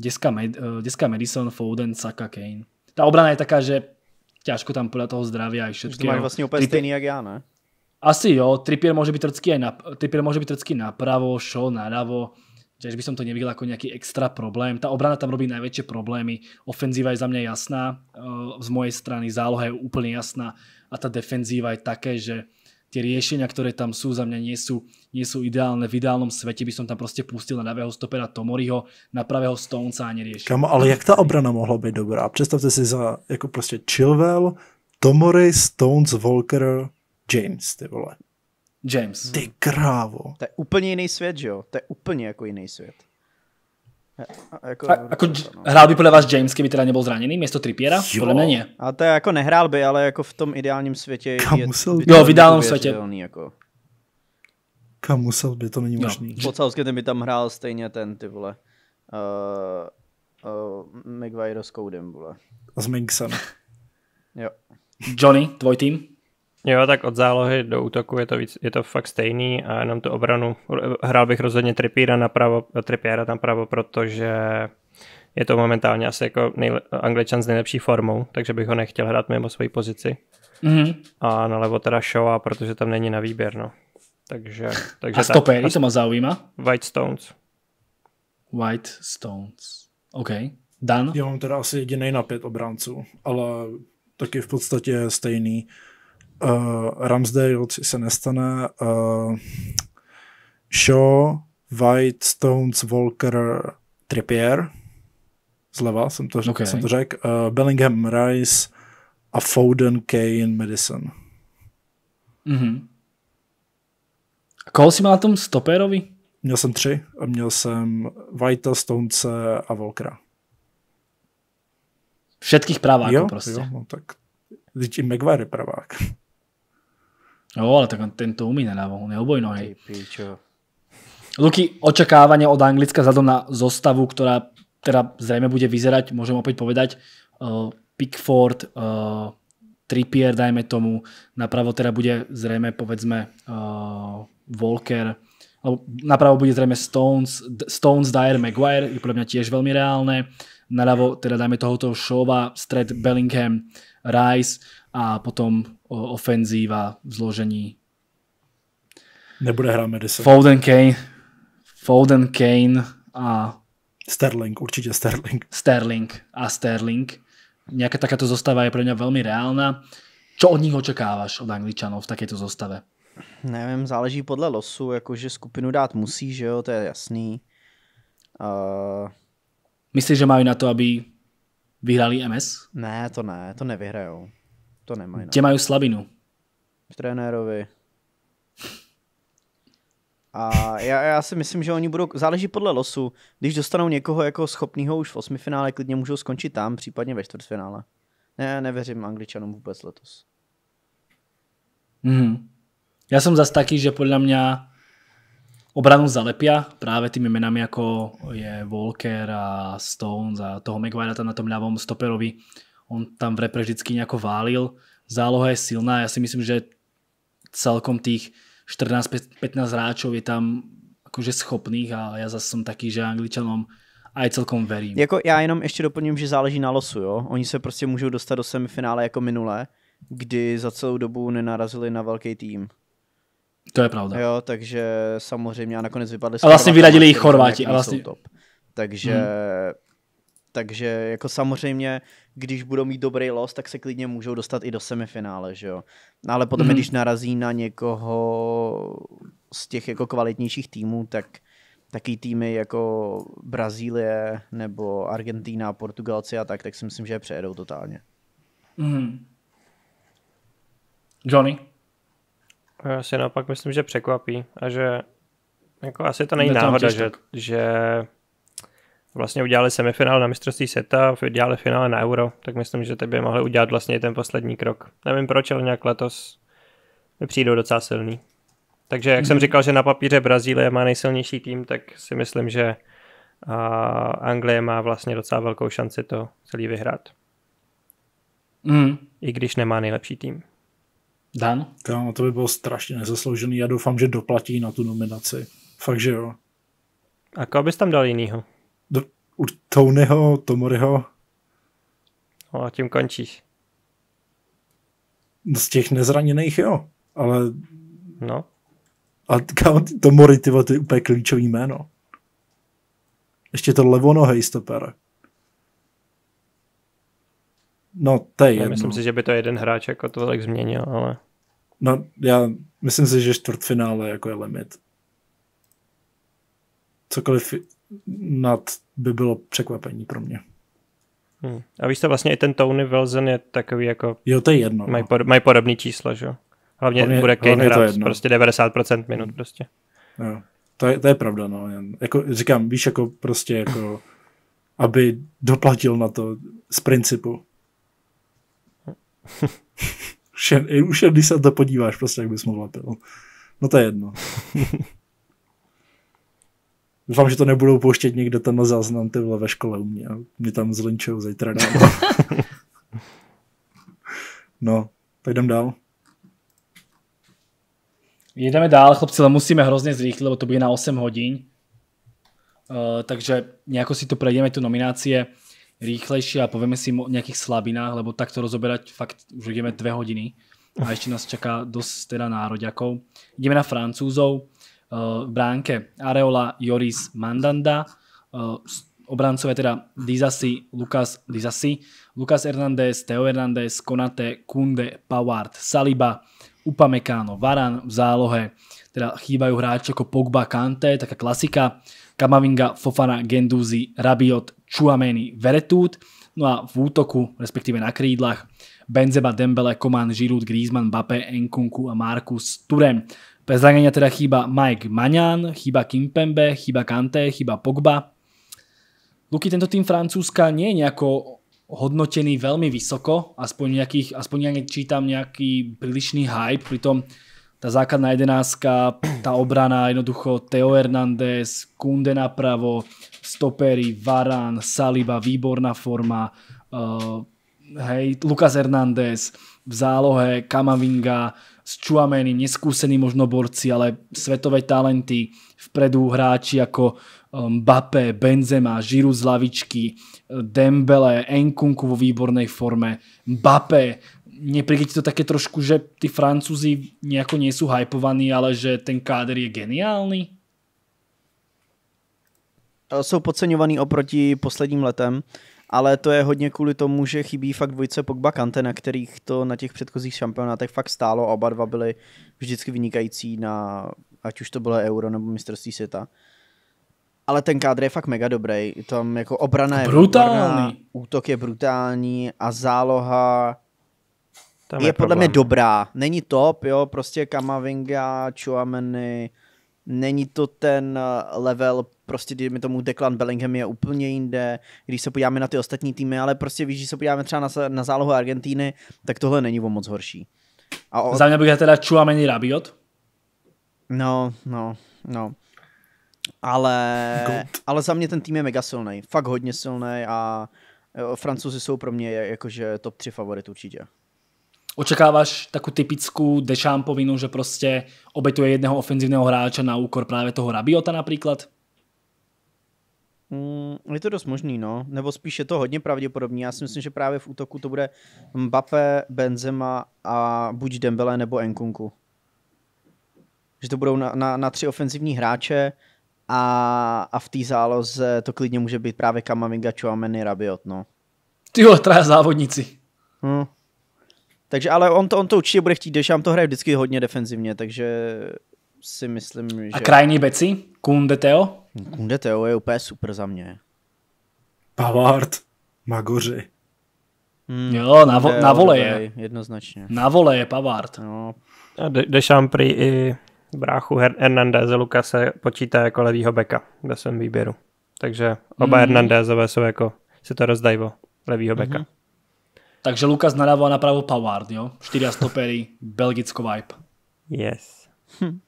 deska, Med, eh, deska Madison, Foden, Saka, Kane. Ta obrana je taká, že ťažko tam podľa toho zdravia aj všetkého. To máš vlastne úplne stejný jak ja, ne? Asi jo, Trippier môže byť trcký aj na, Trippier môže byť trcky napravo, šo, naľavo. čiže by som to nevidel ako nejaký extra problém. Tá obrana tam robí najväčšie problémy. Ofenzíva je za mňa jasná, eh, z mojej strany záloha je úplne jasná a tá defenzíva je také, že tie riešenia, ktoré tam sú, za mňa nie sú, nie sú ideálne. V ideálnom svete by som tam proste pustil na ľavého stopera Tomoriho, na pravého Stonesa a neriešil. Kamo, ale jak tá obrana mohla byť dobrá? Představte si za jako prostě Chilwell, Tomori, Stones, Volker, James, ty vole. James. Ty krávo. To je úplně jiný svět, že jo? To je úplně jako jiný svět. A, jako, a, jako no. hrál by podle vás James, kdyby teda nebyl zraněný, město Trippiera? Jo. Podle mě ne. A to je jako nehrál by, ale jako v tom ideálním světě Kam je, musel... Jo, v ideálním světě. Jako. Kam musel by, to není možný. No. Podselsky by tam hrál stejně ten, ty vole. Uh, eh, uh, eh, McVire s Codem, vole. A s Minxem. jo. Johnny, tvoj tým? Jo, tak od zálohy do útoku je to, víc, je to fakt stejný a jenom tu obranu. Hrál bych rozhodně Trippiera napravo, Trippiera pravo, protože je to momentálně asi jako nejle, angličan s nejlepší formou, takže bych ho nechtěl hrát mimo svoji pozici. Mm-hmm. A nalevo teda Showa, protože tam není na výběr, no. Takže, takže a stopé, to má zaujíma. White Stones. White Stones. OK. Dan? Já mám teda asi jediný na pět obránců, ale taky v podstatě stejný uh, Ramsdale se nestane, uh, Shaw, White, Stones, Walker, Trippier, zleva jsem to, okay. jsem to řekl, uh, eh, Bellingham, Rice a Foden, Kane, Madison. Mm-hmm. A koho jsi měl na tom stopérovi? Měl jsem tři a měl jsem Whitea, Stonce a Volkera. Všetkých praváků prostě. Jo, no tak Teď i Maguire pravák. Jo, no, ale tak ten to umí nedávo, on je nohy. Luky, očakávanie od Anglicka vzhľadom na zostavu, ktorá teda zrejme bude vyzerať, môžem opäť povedať, uh, Pickford, uh, Trippier, dajme tomu, napravo teda bude zrejme, povedzme, uh, Walker, alebo napravo bude zrejme Stones, Stones, Dyer, Maguire, je podľa mňa tiež veľmi reálne. Naľavo teda dajme tohoto Showa, stred Bellingham, Rice a potom ofenzíva v zložení Nebude hrát Madison. Foden Kane, Foden Kane a Sterling, určitě Sterling. Sterling a Sterling. Nějaká takáto zostava je pro mě velmi reálna. Čo od nich očekáváš od Angličanů, v takéto zostave? Nevím, záleží podle losu, jakože skupinu dát musí, že jo, to je jasný. Uh... Myslíš, že mají na to, aby vyhrali MS? Ne, to ne, to nevyhrajou. To nemají. Tě no. mají slabinu. V trenérovi. A já, já si myslím, že oni budou, záleží podle losu, když dostanou někoho jako schopného už v osmi finále, klidně můžou skončit tam, případně ve čtvrtfinále. Ne, nevěřím angličanům vůbec letos. Mm. Já jsem zase taký, že podle mě obranu zalepia právě tými menami, jako je Walker a Stones a toho Maguire tam na tom ľavom stoperovi on tam v repre vždycky nejako válil. Záloha je silná, já si myslím, že celkom tých 14-15 hráčov je tam akože schopných a já zase jsem taký, že Angličanom a i celkom verím. Jako já jenom ještě doplním, že záleží na losu, jo. Oni se prostě můžou dostat do semifinále jako minule, kdy za celou dobu nenarazili na velký tým. To je pravda. Jo, takže samozřejmě a nakonec vypadli. A vlastně vyradili i Chorváti. A vlastně... Top. Takže hmm takže jako samozřejmě, když budou mít dobrý los, tak se klidně můžou dostat i do semifinále, že jo. No, ale potom, mm když narazí na někoho z těch jako kvalitnějších týmů, tak taky týmy jako Brazílie nebo Argentína, Portugalci a tak, tak si myslím, že je přejedou totálně. Mm. Johnny? Já si naopak myslím, že překvapí a že jako asi to není náhoda, že, že vlastně udělali semifinál na mistrovství seta, udělali finále na Euro, tak myslím, že teď by mohli udělat vlastně ten poslední krok. Nevím proč, ale nějak letos mi přijdou docela silný. Takže jak hmm. jsem mhm. říkal, že na papíře Brazílie má nejsilnější tým, tak si myslím, že Anglie má vlastně docela velkou šanci to celý vyhrát. Mm. I když nemá nejlepší tým. Dan? Kámo, no, to by bylo strašně nezasloužený. Já doufám, že doplatí na tu nominaci. Fakt, že jo. A koho bys tam dal jinýho? u Tonyho Tomoryho. No a tím končíš. No, z těch nezraněných jo, ale... No. A kámo, Tomory ty, ty úplně klíčový jméno. Ještě to levonohej stoper. No, to je Myslím si, že by to jeden hráč jako to tolik změnil, ale... No, já myslím si, že čtvrtfinále jako je limit. Cokoliv nad by bylo překvapení pro mě. Hmm. A víš to vlastně i ten Tony Wilson je takový jako... Jo, to je jedno. No. Mají, pod, maj podobný čísla, že jo? Hlavně, hlavně bude Kane hlavně hrát prostě 90% minut prostě. Jo. To je, to je pravda, no. Jen, jako, říkám, víš, jako prostě jako, aby doplatil na to z principu. už, jen, už jen, když se to podíváš, prostě jak bys mu No to je jedno. Doufám, že to nebudou pouštět někde ten záznam ty vole ve škole u mě. Mě tam zlinčou zítra no, tak jdem dál. Jedeme dál, chlapci, ale musíme hrozně zrychlit, lebo to bude na 8 hodin. Uh, takže nějak si to projdeme tu nominácie rýchlejšie a povieme si o nejakých slabinách, lebo takto rozoberať fakt už ideme dve hodiny a ešte nás čaká dosť teda nároďakov. Ideme na Francúzov. Eh, bránke Areola, Joris, Mandanda, eh, obrancové teda Dizasi, Lukas Dizasi, Lukas Hernández, Teo Hernández, Konate, Kunde, Pavard, Saliba, Upamecano, Varan v zálohe, teda chýbajú hráči ako Pogba, Kante, taká klasika, Kamavinga, Fofana, Genduzi, Rabiot, Chuameni, Veretout. no a v útoku, respektíve na krídlach, Benzema, Dembele, Coman, Giroud, Griezmann, Bape, Nkunku a Markus Turem. Bez zranenia teda chýba Mike Maňan, chýba Kimpembe, chýba Kante, chýba Pogba. Luky, tento tým Francúzska nie je nejako hodnotený veľmi vysoko, aspoň, nejakých, aspoň ja nečítam nejaký prílišný hype, pritom tá základná jedenáska, tá obrana, jednoducho Teo Hernández, Kunde napravo, stopery, Varan, Saliba, výborná forma, uh, hej, Lukas Hernández, v zálohe, Kamavinga, s Chuamény, neskúsení možno borci, ale svetové talenty, vpredu hráči ako um, Mbappé, Benzema, Žiru z lavičky, Dembele, Enkunku vo výbornej forme, Mbappé, nepríde to také trošku, že tí Francúzi nejako nie sú hypovaní, ale že ten káder je geniálny? Jsou podceňovaný oproti posledním letem ale to je hodně kvůli tomu, že chybí fakt dvojce Pogba Kante, na kterých to na těch předchozích šampionátech fakt stálo a oba dva byli vždycky vynikající na, ať už to bylo Euro nebo mistrovství světa. Ale ten kádr je fakt mega dobrý. Tam jako obrana je brutální. útok je brutální a záloha tam je, je podle mě dobrá. Není top, jo, prostě Kamavinga, Chuameni, není to ten eh, level prostě, dejme tomu, Declan Bellingham je úplně jinde, když se podíváme na ty ostatní týmy, ale prostě víš, když se podíváme třeba na, na zálohu Argentíny, tak tohle není o moc horší. A od... Za mě bych teda méně Rabiot. No, no, no. Ale, ale za mě ten tým je mega silný, fakt hodně silný a e, Francouzi jsou pro mě jakože top 3 favorit určitě. Očekáváš takú typickú Dešampovinu, že prostě obetuje jedného ofenzívneho hráča na úkor práve toho Rabiota napríklad? Mm, je to dost možný, no. Nebo spíš je to hodně pravděpodobný. Já si myslím, že právě v útoku to bude Mbappé, Benzema a buď Dembele nebo Enkunku. Že to budou na, na, na tři ofenzivní hráče a, a v té záloze to klidně může být právě Kamavinga, Chouameni, Rabiot, no. Ty jo, závodníci. Hmm. Takže, ale on to, on to určitě bude chtít, Dešám to hraje vždycky hodně defenzivně, takže si myslím, že... A krajní beci? Kunde Teo? Kunde Teo je úplně super za mě. Pavard, Magoři. Mm, jo, na, vo, na vole je. Jednoznačně. Na vole je Pavard. No. A De- Dešam i bráchu Hernandeze Luka se počítá jako levýho beka ve svém výběru. Takže oba mm. Hernandezové jsou jako, si to rozdají o levýho mhm. beka. Mm-hmm. Takže Lukas nadával napravo Pavard, jo? 4 stopery, Belgicko vibe. Yes. Hm.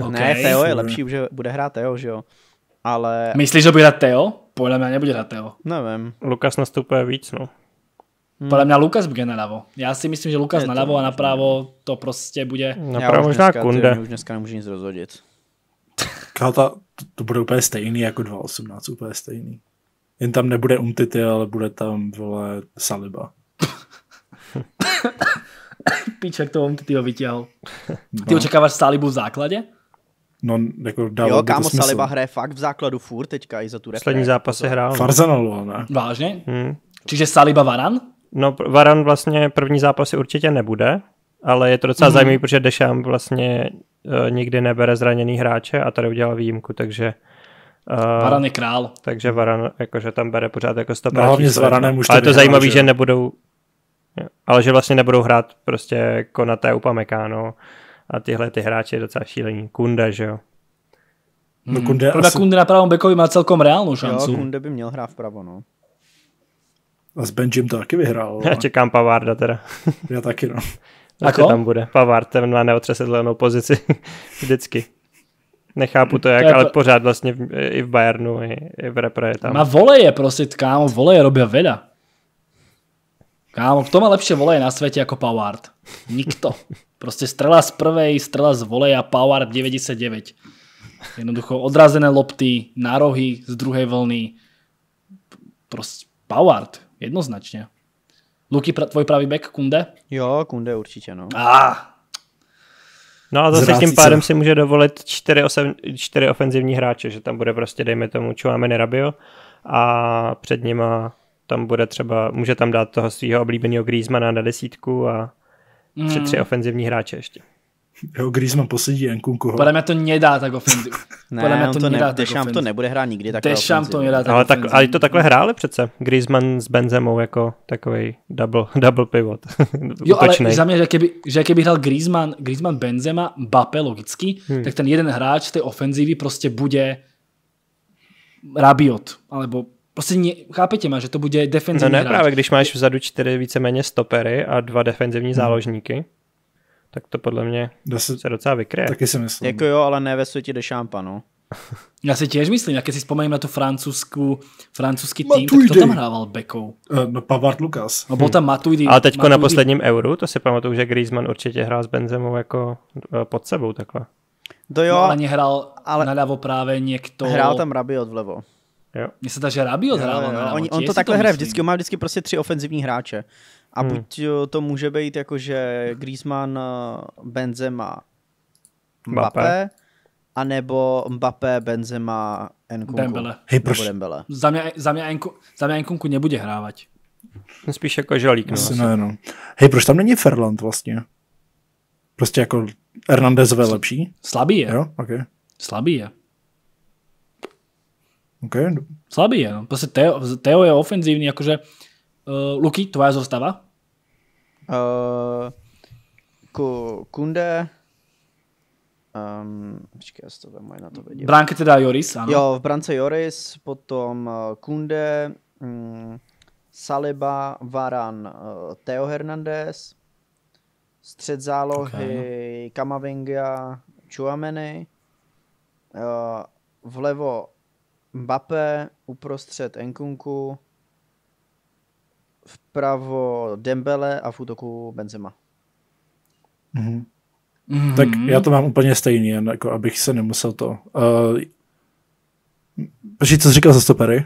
Okay. Ne, Teo je lepší, že bude hrát Teo, že jo? ale... Myslíš, že bude hrát Teo? Podle mě nebude hrát Teo. Nevím. Lukas nastupuje víc, no. Hmm. Podle mě Lukas bude naľavo. Já si myslím, že Lukas naľavo a napravo to prostě bude... Napravo možná Kunde. už dneska nemůžu nic rozhodit. Kata, to, to bude úplně stejný jako 2018, úplně stejný. Jen tam nebude Umtity, ale bude tam, vole, Saliba. jak to Umtityho vytěhl. Ty no. očekáváš Salibu v základě? no, jako dalo jo, kámo, Saliba hraje fakt v základu furt teďka i za tu repre. Poslední se hrál. No. Farzanolo, ne? Vážně? Hmm. Čiže Saliba Varan? No, Varan vlastně první zápasy určitě nebude, ale je to docela mm. zajímavý, protože Dešám vlastně uh, nikdy nebere zraněný hráče a tady udělal výjimku, takže Uh, Varan je král. Takže Varan jakože tam bere pořád jako 100 no, hlavně s Varanem už Ale to zajímavé, že... že nebudou ale že vlastně nebudou hrát prostě Konaté Upamecano, a tyhle ty hráče je docela šílení. Kunda, že jo? No, hmm. Kunde, hmm. asi... Kunde na pravom bekovi má celkom reálnou šancu. Jo, Kunde by měl hrát vpravo, no. A s Benjim to taky vyhrál. Já no. čekám Pavarda teda. Já taky, no. A co jako? tam bude. Pavard, ten má neotřesedlenou pozici. Vždycky. Nechápu to jak, to ale to... pořád vlastně v, i v Bayernu, i, i v repre je tam. Na voleje prostě, kámo, voleje robí veda. Kámo, kto má lepšie voleje na svete ako Poward? Nikto. Proste strela z prvej, strela z voleja, Poward 99. Jednoducho odrazené lopty, nárohy z druhej vlny. Proste Poward, jednoznačne. Luky, tvoj pravý back, Kunde? Jo, Kunde určitě, no. Ah. No a zase Zrácí tím pádem si může dovolit čtyři, osem, čtyři ofenzivní hráče, že tam bude prostě, dejme tomu, Čuáme Nerabio a před nima tam bude třeba, může tam dát toho svého oblíbeného Griezmana na desítku a tři, mm. tři ofenzivní hráče ještě. Jo, Griezmann posedí kunku. Podle mě to nedá tak ofenzivní. ne, Podle mě to, to nedá ne, tak Dešám to nebude hrát nikdy tak Dešám to nedá tak Ale tak, ale to takhle hráli přece. Griezmann s Benzemou jako takový double, double pivot. jo, ale za mě, že kdyby, že kdyby hrál Griezmann, Griezmann Benzema, Bape logicky, hmm. tak ten jeden hráč té ofenzivy prostě bude Rabiot, alebo Prostě mě, chápete má, že to bude defenzivní No ne, hráč. právě když máš vzadu čtyři víceméně stopery a dva defenzivní hmm. záložníky, tak to podle mě se, se docela vykryje. Taky si myslím. Jako jo, ale ne ve světě de šampa, no. Já si těž myslím, jak si vzpomínám na tu francouzskou, francouzský tým, Matuidi. tak kdo tam hrával bekou. Eh, no Pavard Lukas. No byl tam hm. Matuidi. Ale teďko Matuidi. na posledním euru, to si pamatuju, že Griezmann určitě hrál s Benzemou jako eh, pod sebou takhle. To jo, no, ale nehrál ale... naľavo právě někdo. Hrál tam Rabiot vlevo. Mně se takže Rabiot Jo, jo. on, on to takhle to hraje vždycky, on má vždycky prostě tři ofenzivní hráče. A hmm. buď to může být jako, že Griezmann, eh, Benzema, Mbappé, anebo Mbappé, Benzema, Nkunku. Dembele. Hej, proč? Dembele. Za mě, za mě, za mě Nkunku nebude hrávat. No, spíš jako žalík. No, asi ne, no. Hej, proč tam není Ferland vlastně? Prostě jako Hernandez je lepší? Slabý je. Jo, okay. Slabý je. Okay. Slabý je. No. Proste Teo, Teo je ofenzívny, akože uh, eh, Luky, tvoja zostava? Uh, ku, Kunde, um, počkej, ja to viem, aj na to vediem. Bránke teda Joris, áno. Jo, v brance Joris, potom uh, Kunde, um, Saliba, Varan, uh, Teo Hernandez, střed zálohy okay. Kamavinga, Chuamene, uh, vlevo Mbappé uprostřed Enkunku, vpravo Dembele a v útoku Benzema. Mm-hmm. Mm-hmm. Tak já to mám úplně stejný, jen jako abych se nemusel to... Uh, eh, Počkej, co jsi říkal za stopery? Uh,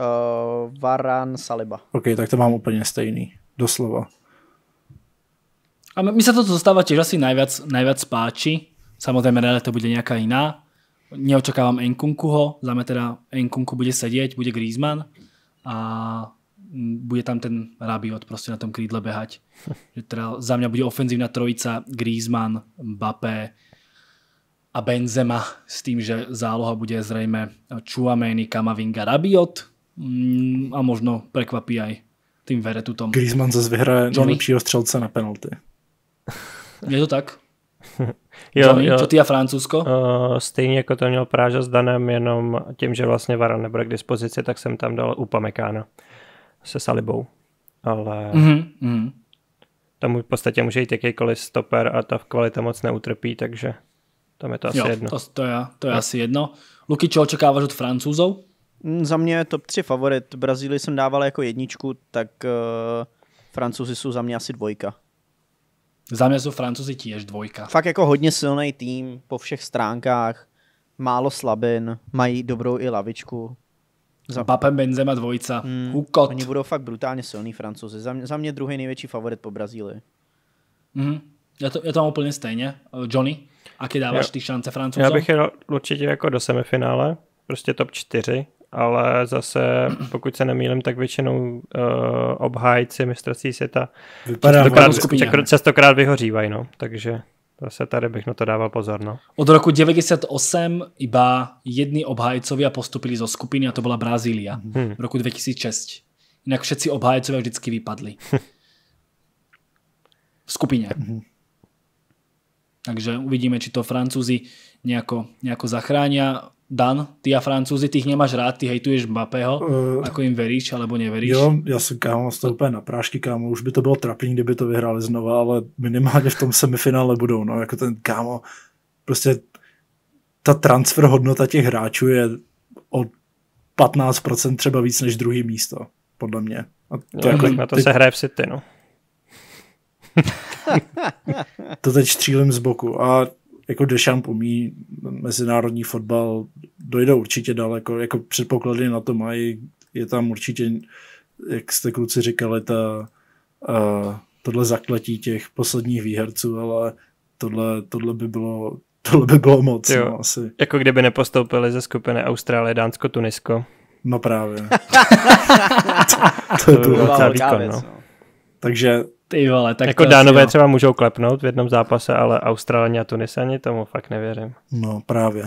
eh, Varan Saliba. OK, tak to mám úplně stejný, doslova. A mi se toto zostává těž asi najviac, najviac páči. Samozřejmě, ale to bude nějaká jiná neočakávam Enkunkuho, za mňa teda Enkunku bude sedieť, bude Griezmann a bude tam ten Rabiot prostě na tom krídle behať. Že teda za mňa bude ofenzívna trojica Griezmann, Mbappé a Benzema s tým, že záloha bude zrejme Chuameni, Kamavinga, Rabiot mm, a možno prekvapí aj tým Veretutom. Griezmann zase vyhraje najlepšího strelca na penalty. Je to tak? Jo, Johnny, jo. co ty a Francouzsko? Uh, eh, stejně jako to měl Práža s Danem, jenom tím, že vlastně Vara nebude k dispozici, tak jsem tam dal Upamekána se Salibou. Ale mm-hmm. tam v podstatě může jít jakýkoliv stoper a ta kvalita moc neutrpí, takže tam je to asi jo, jedno. To, to je, to je asi jedno. Luky, čeho očekáváš od Francouzů? Mm, za mě top 3 favorit. Brazílii jsem dával jako jedničku, tak uh, Francouzi jsou za mě asi dvojka. Za mě jsou Francouzi tiež dvojka. Fakt jako hodně silný tým po všech stránkách, málo slabin, mají dobrou i lavičku. Za... Mbappé, Benzema dvojica. Mm, Ukot. Oni budou fakt brutálně silní francouzi. Za mě, za mě druhý největší favorit po Brazílii. Mm, já, to, já to mám úplně stejně. Johnny, aké dáváš já, ty šance francouzům? Já bych jel určitě jako do semifinále, prostě top 4, ale zase, pokud se nemýlím, tak většinou uh, obhájci mistrovství světa Vypadá častokrát, no. častokrát vyhořívají, no, takže zase tady bych na to dával pozor. No. Od roku 98 iba jedni obhájcovia postupili zo skupiny a to byla Brazília hmm. v roku 2006. Jinak všetci obhájcovia vždycky vypadli. v skupině. Hmm. Takže uvidíme, či to Francúzi nejako, nejako zachránia. Dan, ty a Francúzi, tých nemáš rád, ty hejtuješ Mbappého, uh, eh, ako im veríš alebo neveríš? Jo, já jsem kámo, z toho úplne na prášky, kámo, už by to bylo trapný, kdyby to vyhráli znova, ale minimálně v tom semifinále budou, no, jako ten kámo, prostě ta transfer hodnota těch hráčů je o 15% třeba víc než druhý místo, podle mě. A to no, jako, na to ty... se hraje v City, no. to teď střílím z boku a jako Dešamp umí mezinárodní fotbal, dojde určitě daleko, jako předpoklady na to mají, je tam určitě, jak jste kluci říkali, ta, a, tohle zakletí těch posledních výherců, ale tohle, tohle by bylo tohle by bylo moc. Jo. No, asi. Jako kdyby nepostoupili ze skupiny Austrálie, Dánsko, Tunisko. No právě. to, to, to, by byla velká no. no. Takže ty vole, tak jako Dánové jo. třeba můžou klepnout v jednom zápase, ale Australani a Tunisani tomu fakt nevěřím. No právě.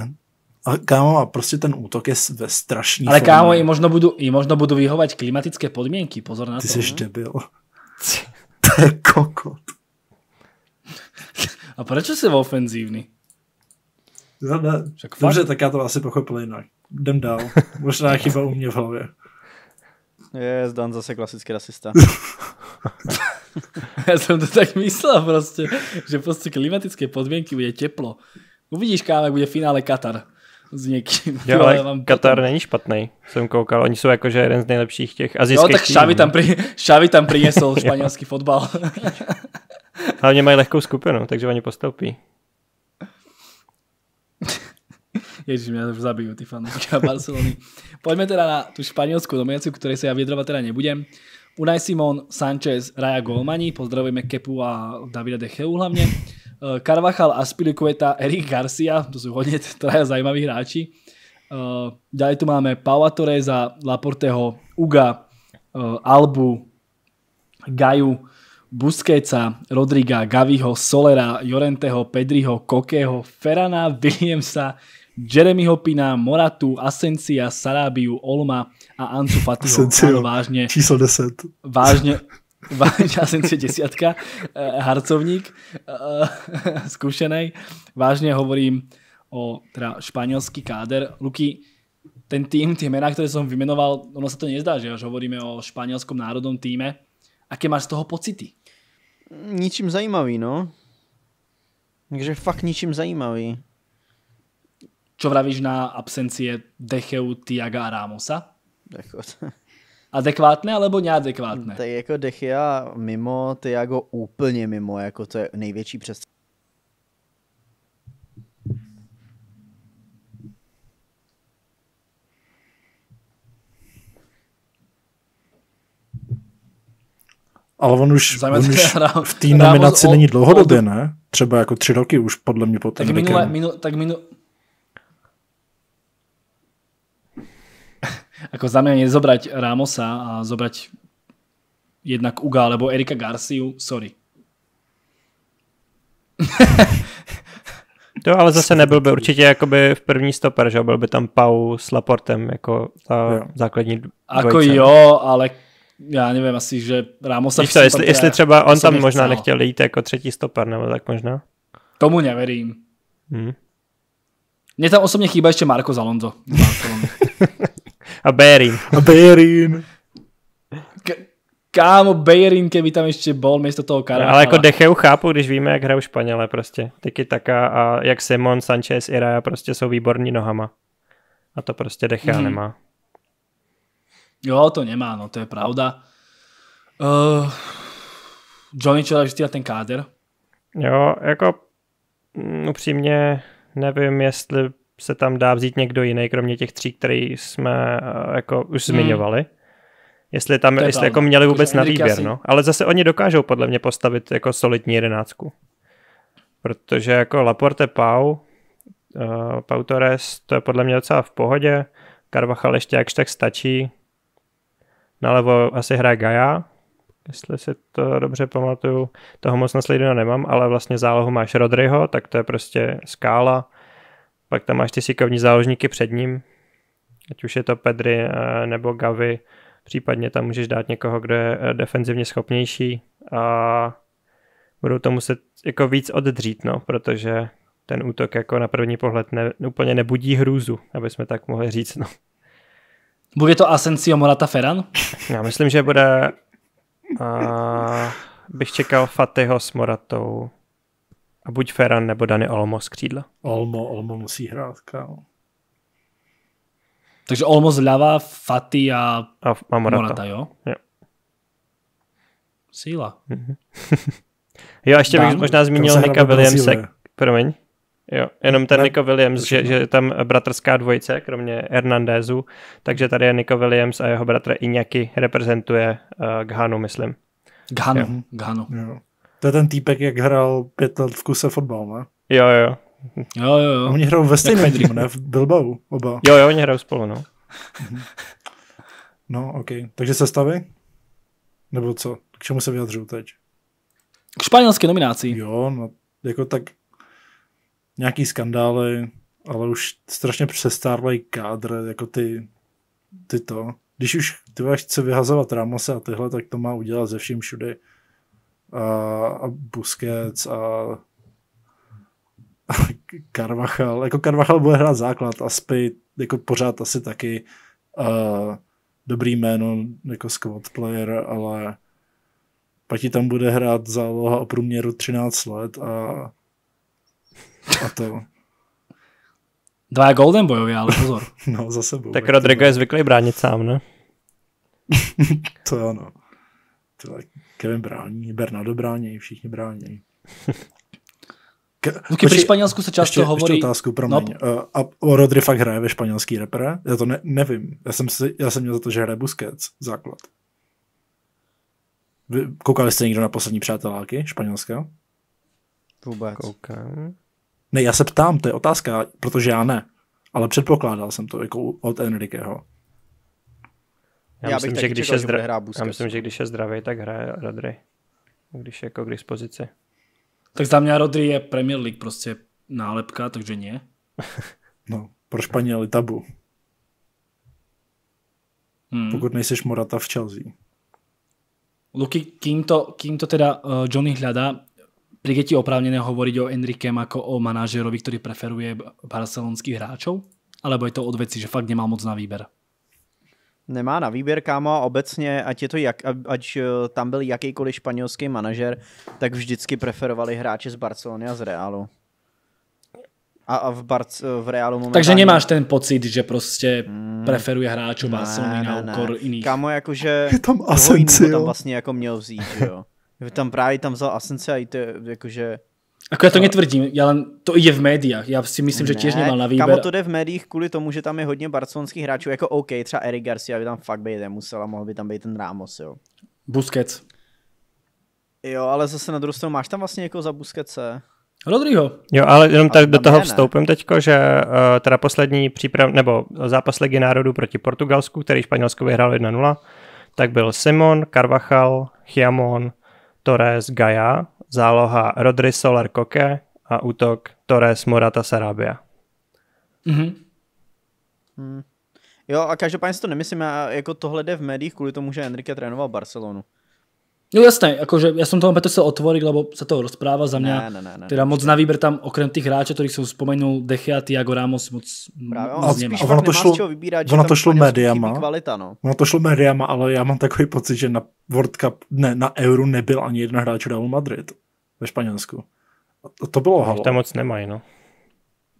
A kámo, a prostě ten útok je ve strašný Ale formě. kámo, i možno budu, i možno budu vyhovať klimatické podmínky, pozor na Ty to. No. Ty jsi debil. to je kokot. a proč jsi ofenzívny? No, ne. No, Však fakt? tak já to asi pochopil jinak. Jdem dál. Možná chyba u mě v hlavě. Je, yes, zase klasický rasista já jsem to tak myslel prostě, že prostě klimatické podmínky bude teplo. Uvidíš, kámo, jak bude finále Katar s někým. Jo, ale Katar potom... není špatný, jsem koukal. Oni jsou jakože jeden z nejlepších těch azijských No tak Xavi tam, pri, tam přinesl španělský fotbal. Hlavně mají lehkou skupinu, takže oni postoupí. Ježiš, mě to zabiju, ty fanoušky Barcelony. Pojďme teda na tu španělskou dominaci, které se já vědrovat teda nebudem. Unai Simon, Sanchez, Raja Golmani, pozdravujeme Kepu a Davida Decheu hlavne. Eh, Carvajal, Aspilicueta, Eric Garcia, to jsou hodně traja zajímaví hráči. Eh, ďalej tu máme Paula Toreza, Laporteho, Uga, eh, Albu, Gaju, Busqueca, Rodriga, Gaviho, Solera, Jorenteho, Pedriho, Kokeho, Ferana, Williamsa, Jeremy Hopina, Moratu, Asencia, Sarabiu, Olma a Ansu Fatiho. Asencio, Áno, Číslo 10. Vážně, vážně, Asencio desiatka, eh, harcovník eh, zkušený. Vážně hovorím o teda španělský káder. Luky, ten tým, ty jména, které jsem vymenoval, ono se to nezdá, že až hovoríme o španělském národnom týme. Aké máš z toho pocity? Ničím zajímavý, no. Takže fakt ničím zajímavý. Čo vravíš na absencie Decheu, Tiaga a Rámosa? Jako Adekvátné alebo neadekvátné? Tak jako Dechia mimo, Tiago úplně mimo, jako to je největší přes. Ale on už, on už v té nominaci není dlouhodobě, ne? Třeba jako tři roky už podle mě po tak minule, minule, tak minule, Ako za mňa nezobrať Ramosa a zobrať jednak Uga alebo Erika Garciu, sorry. To ale zase nebyl by určitě jakoby v první stoper, že byl by tam Pau s Laportem jako ta jo. základní dvojice. Ako jo, ale já nevím, asi, že Ramos... se to, jestli, jestli třeba on tam možná nechtěl jít jako třetí stoper, nebo tak možná? Tomu neverím. Hmm. Mně tam osobně chýba ještě Marko Zalonzo. A Berin. A Berin. K- kámo, Berin, keby tam ještě bol místo toho Karla. Ale jako Decheu chápu, když víme, jak hrajou Španělé prostě. Tiki taka a jak Simon, Sanchez, Iraja prostě jsou výborní nohama. A to prostě Dechea hmm. nemá. Jo, to nemá, no to je pravda. Uh, Johnny Čela vždy ten káder. Jo, jako mm, upřímně nevím, jestli se tam dá vzít někdo jiný, kromě těch tří, který jsme eh, jako už hmm. zmiňovali. Hmm. Jestli tam, jestli jako měli vůbec na výběr, no. Ale zase oni dokážou podle mě postavit jako solidní jedenáctku. Protože jako Laporte Pau, uh, Pau Torres, to je podle mě docela v pohodě. Carvajal ještě jakž tak stačí. Nalevo asi hraje Gaia, jestli si to dobře pamatuju. Toho moc na nemám, ale vlastně zálohu máš Rodryho, tak to je prostě skála. Pak tam máš ty sikovní záložníky před ním, ať už je to Pedri eh, nebo Gavi, případně tam můžeš dát někoho, kdo je eh, defenzivně schopnější a budou to muset jako víc oddřít, no, protože ten útok jako na první pohled ne, úplně nebudí hrůzu, aby jsme tak mohli říct, no. Bude to Asensio Morata Ferran? Já myslím, že bude... A, eh, bych čekal Fatyho s Moratou. A buď Ferran nebo Dani Olmo z křídla. Olmo, Olmo musí hrát, kámo. Takže Olmo zleva Fati a, a, a Morata. Morata, jo? jo. Síla. Mm-hmm. jo, ještě Dám, bych možná zmínil Nika Williamse. Promiň. Jo, jenom ten Nico Williams, že, no. že je tam bratrská dvojice, kromě Hernandezu, takže tady je Nico Williams a jeho bratr Iñaki reprezentuje uh, Ghanu, myslím. Ghanu, Ghanu. Jo. To je ten týpek, jak hrál pět let v kuse fotbal, ne? Jo, jo. Jo, jo, jo. Oni hrajou ve stejném jako- týmu, ne? V Bilbao oba. Jo, jo, oni hrajou spolu, no. No, ok. Takže sestavy? Nebo co? K čemu se vyjadřuju teď? K španělské nominaci. Jo, no, jako tak nějaký skandály, ale už strašně přestárlej kádr, jako ty, ty to. Když už ty chce vyhazovat Ramose a tyhle, tak to má udělat ze vším všude a, a Busquets a, a Jako Carvajal bude hrát základ a Spade jako pořád asi taky a, dobrý jméno jako squad player, ale Pati tam bude hrát záloha o průměru 13 let a, a to. Dva Golden Boyovi, ale pozor. no, za sebou. Tak Rodrigo je zvyklý bránit sám, ne? to ano. Kevin brání, Bernardo brání, všichni brání. Ke, Luky, při Španělsku se často ještě, hovorí... Ještě otázku, promiň. No. Uh, a Rodri fakt hraje ve španělský repre? Já to ne, nevím. Já jsem, si, já jsem měl za to, že hraje Busquets, základ. Vy, koukali jste někdo na poslední přáteláky Španělska? Vůbec. Koukám. Ne, já se ptám, to je otázka, protože já ne. Ale předpokládal jsem to jako od Enriqueho. Já, já myslím, že když čekal, je zdra... že já myslím, že když je zdravý, tak hraje Rodry. Když je jako k dispozici. Tak za mě Rodry je Premier League prostě nálepka, takže ne. no, pro Španěli tabu. Hmm. Pokud nejseš Morata v Chelsea. Luky, kým to, kým to teda uh, Johnny hledá. príde ti oprávněné hovoriť o Enrikem jako o manažerovi, který preferuje barcelonských hráčů? Alebo je to od veci, že fakt nemal moc na výber? nemá na výběr, kámo, a obecně, ať, je to jak, ať eh, tam byl jakýkoliv španělský manažer, tak vždycky preferovali hráče z Barcelony a z Realu. A, a v, Barc, eh, v Realu momentálně... Takže nemáš ten pocit, že prostě hmm. preferuje hráčů Barcelony ne, na úkor ne. jiných. Kámo, jakože... Je tam Asensio. tam vlastně jako měl vzít, jo. tam právě tam vzal Asensio a i to, jakože jako já to netvrdím, já len, to je v médiách, já si myslím, že těžně mal na výběr. Kamo to jde v médiích kvůli tomu, že tam je hodně barcelonských hráčů, jako OK, třeba Eric Garcia by tam fakt být nemusel a mohl by tam být ten Ramos, jo. Busquets. Jo, ale zase na druhou stranu, máš tam vlastně někoho za Busquetse? Rodrigo. Jo, ale jenom tak do toho vstoupím teď, že uh, teda poslední příprav, nebo zápas Ligy národů proti Portugalsku, který Španělsko vyhrál 1-0, tak byl Simon, Carvajal, Chiamon, Torres Gaia, záloha Rodri Soler Koke a útok Torres Morata Sarabia. Mhm. Hmm. Jo a každopádně si to nemyslím, já jako tohle jde v médiích kvůli tomu, že Enrique trénoval Barcelonu. No jasné, akože ja som tomu preto chcel otvoriť, lebo sa to rozpráva za mňa. Ne, ne, ne, teda moc na výber tam, okrem tých hráčov, ktorých som spomenul, Dechia, Tiago Ramos, moc, Právě, nemá. Ono to šlo, vybírat, ono to šlo médiama. Kvalita, no. Ono to šlo médiama, ale já mám takový pocit, že na World Cup, ne, na Euro nebyl ani jeden hráč Real Madrid ve Španělsku. A to bylo halo. Tam moc nemají, no.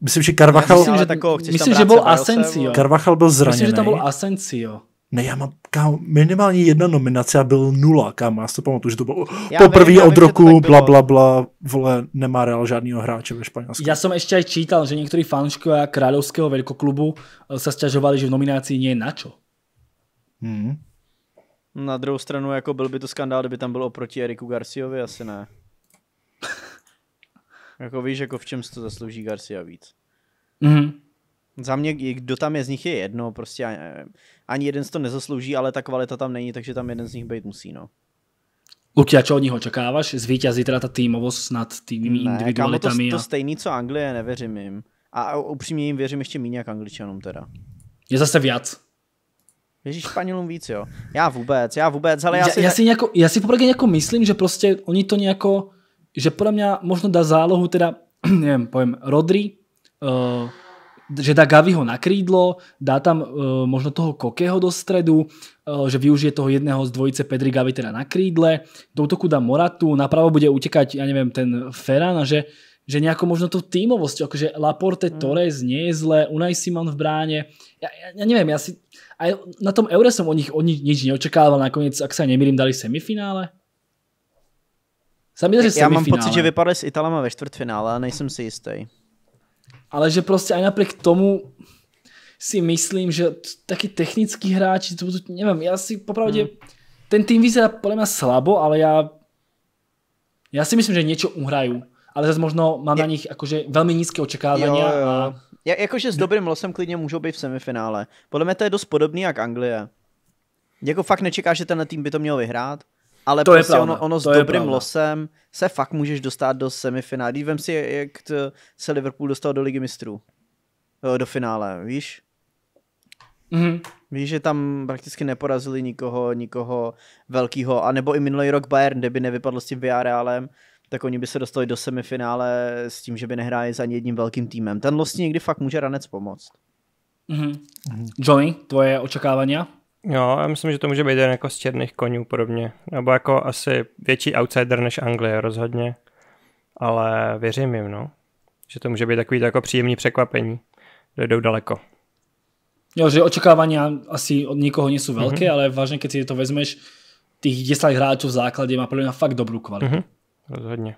Myslím, že Carvajal... Myslím, že, takovou, myslím, že byl Asensio. Carvajal byl zraněný. Myslím, že tam byl Asensio. Ne, já mám kámo, minimálně jedna nominace a byl nula, kámo, já si to pamatuju, že to bylo poprvé od roku, bla, bla, bla, vole, nemá Real žádného hráče ve Španělsku. Já jsem ještě aj čítal, že některý fanškové královského velkoklubu eh, se stěžovali, že v nominaci není je čo. Hmm. Na druhou stranu, jako byl by to skandál, kdyby tam byl oproti Eriku Garciovi, asi ne. jako víš, jako v čem to zaslouží Garcia víc. Mm-hmm. Za mě, kdo tam je z nich, je jedno, prostě eh, ani, jeden z to nezaslouží, ale ta kvalita tam není, takže tam jeden z nich být musí, no. Luky, a čo od nich očekáváš? Zvítězí teda ta týmovost nad tými individualitami? Ne, to, to stejný, co Anglie, nevěřím jim. A upřímně jim věřím ještě méně jak Angličanům teda. Je zase viac. Věříš Španělům víc, jo? Já vůbec, já vůbec, ale já, si... Já si, nějako, já si poprvé nějako myslím, že prostě oni to nějako, že podle mě možno dá zálohu teda, nevím, pojem, Rodri, uh, že dá Gaviho na krídlo, dá tam e, možno toho Kokeho do stredu, e, že využije toho jedného z dvojice Pedri Gavi teda na krídle, do útoku dá Moratu, napravo bude utekať, ja neviem, ten Ferran že, že nejako možno to týmovosť, akože Laporte, mm. Torres nie je zlé, Unai Simon v bráne, ja, ja, ja neviem, ja si, aj na tom Eure som o nich, o nich nič neočakával, nakoniec, ak sa nemýlim, dali semifinále. Samý, že semifinále. Já mám pocit, že vypadali s Italama ve čtvrtfinále, ale nejsem si jistý ale že prostě aj napriek tomu si myslím, že taky technický hráči, to, to nevím, já si popravdě, mm. ten tým vyzerá podle mě slabo, ale já já si myslím, že něco uhrají, ale zase možno mám na nich jakože velmi nízké očekávání. A... Ja, jakože s dobrým losem klidně můžou být v semifinále. Podle mě to je dost podobný jak Anglie. Jako fakt nečekáš, že ten tým by to měl vyhrát, ale to prostě je ono, ono, s to s dobrým losem se fakt můžeš dostat do semifinále. Vím si, jak to, se Liverpool dostal do ligy mistrů. Do finále, víš? Mm-hmm. Víš, že tam prakticky neporazili nikoho, nikoho velkého, a nebo i minulý rok Bayern, kde by nevypadl s tím Villarealem, tak oni by se dostali do semifinále s tím, že by nehráli za jedním velkým týmem. Ten los někdy fakt může ranec pomoct. Mm-hmm. Johnny, tvoje očekávání? Jo, já myslím, že to může být jeden jako z černých konů podobně. Nebo jako asi větší outsider než Anglie rozhodně. Ale věřím jim, no. Že to může být takový jako příjemný překvapení. Dojdou daleko. Jo, že očekávání asi od nikoho nejsou velké, mm-hmm. ale vážně, když si to vezmeš, těch 10 hráčů v základě má podľa mňa fakt dobrou kvalitu. Mm-hmm. Rozhodně.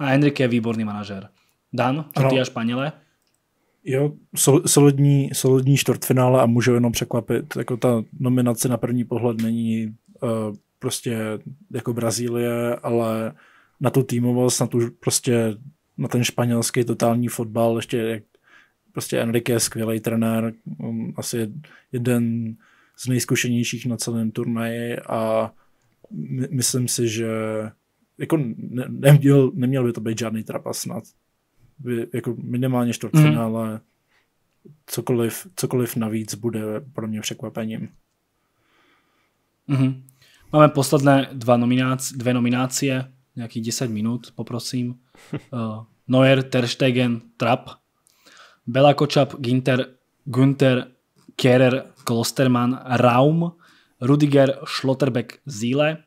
A Henrik je výborný manažer, Dan, čo no. ty a Španělé? Jo, sol, solidní, solidní čtvrtfinále a můžu jenom překvapit. Jako ta nominace na první pohled není uh, prostě jako Brazílie, ale na tu týmovost, na tu prostě na ten španělský totální fotbal, ještě jak, prostě Enrique je skvělý trenér, um, asi jeden z nejzkušenějších na celém turnaji a my, myslím si, že jako ne, neměl, neměl by to být žádný trapas snad by jako minimálně čtvrtfinále mm. cokoliv, cokoliv navíc bude pro mě překvapením. Mm-hmm. Máme posledné dva nomináci dve nominácie, nějakých 10 minut, poprosím. uh, Neuer, Terstegen, Trapp, Bela Kočap, Ginter, Günther, Kerer, Klosterman, Raum, Rudiger, Schlotterbeck, Zile,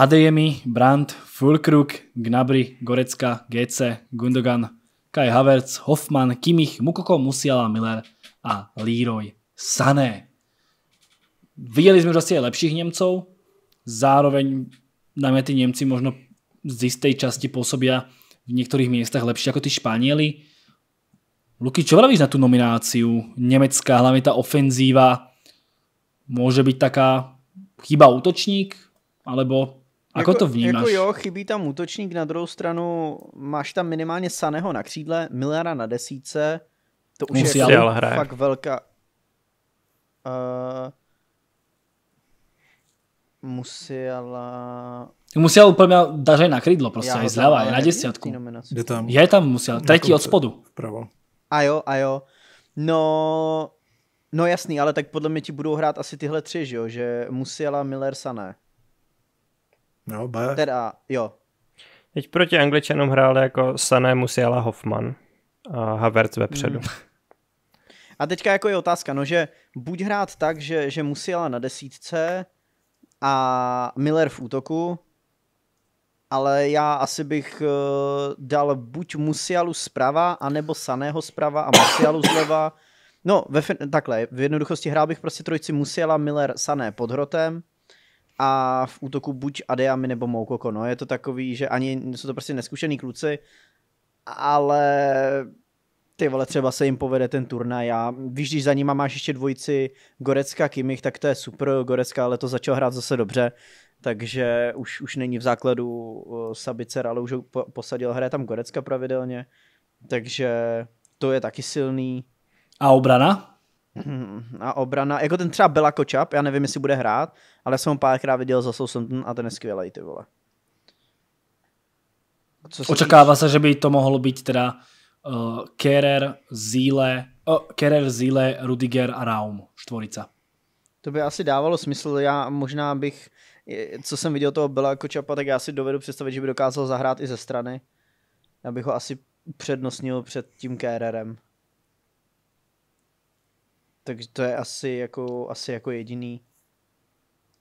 Adeyemi, Brandt, Fulkrug, Gnabry, Gorecka, GC, Gundogan, Kai Havertz, Hoffman, Kimich, Mukoko, Musiala, Miller a Leroy Sané. Viděli jsme asi lepších Němců. zároveň nám ty Němci možno z jisté části působí v některých místech lepší jako ty Španěli. Luky, čo na tu nominaci Německá, hlavně ta ofenzíva, může být taká chyba útočník, alebo jako, jako to vnímáš? Jako jo, chybí tam útočník, na druhou stranu máš tam minimálně Saného na křídle, Milera na desíce, to už Musí je jako hraje. velká... Uh, Musiala... Musial úplně daže na krydlo prostě, je zleva, je na desiatku. Je tam, je tam musel, Třetí od spodu. Vpravo. A jo, a jo. No, no jasný, ale tak podle mě ti budou hrát asi tyhle tři, že jo? Že Musiala, Miller, Sané. No, B. Teda, jo. Teď proti Angličanům hrál jako Sané, Musiala, Hoffman a Havertz vepředu. Hmm. A teďka jako je otázka, no že buď hrát tak, že, že Musiala na desítce a Miller v útoku, ale já asi bych uh, dal buď Musialu zprava, anebo Saného zprava a Musialu zleva. No, ve, takhle, v jednoduchosti hrál bych prostě trojici Musiala, Miller, Sané pod hrotem a v útoku buď Adeami nebo Moukoko. No, je to takový, že ani jsou to prostě neskušený kluci, ale ty vole, třeba se jim povede ten turnaj a víš, když za nima máš ještě dvojici Gorecka Kimich, tak to je super, Gorecka ale to začal hrát zase dobře, takže už, už není v základu Sabicer, ale už ho posadil, hraje tam Gorecka pravidelně, takže to je taky silný. A obrana? Hmm, a obrana, jako ten třeba Bela Kočap, já nevím, jestli bude hrát, ale jsem ho párkrát viděl za Southampton a ten je skvělý, ty vole. Co se se, že by to mohlo být teda uh, Kerer, Zíle, uh, eh, Kerer, Zíle, Rudiger a Raum, štvorica. To by asi dávalo smysl, já možná bych, co jsem viděl toho Bela Kočapa, tak já si dovedu představit, že by dokázal zahrát i ze strany. Já bych ho asi přednostnil před tím Kererem takže to je asi jako, asi jako jediný.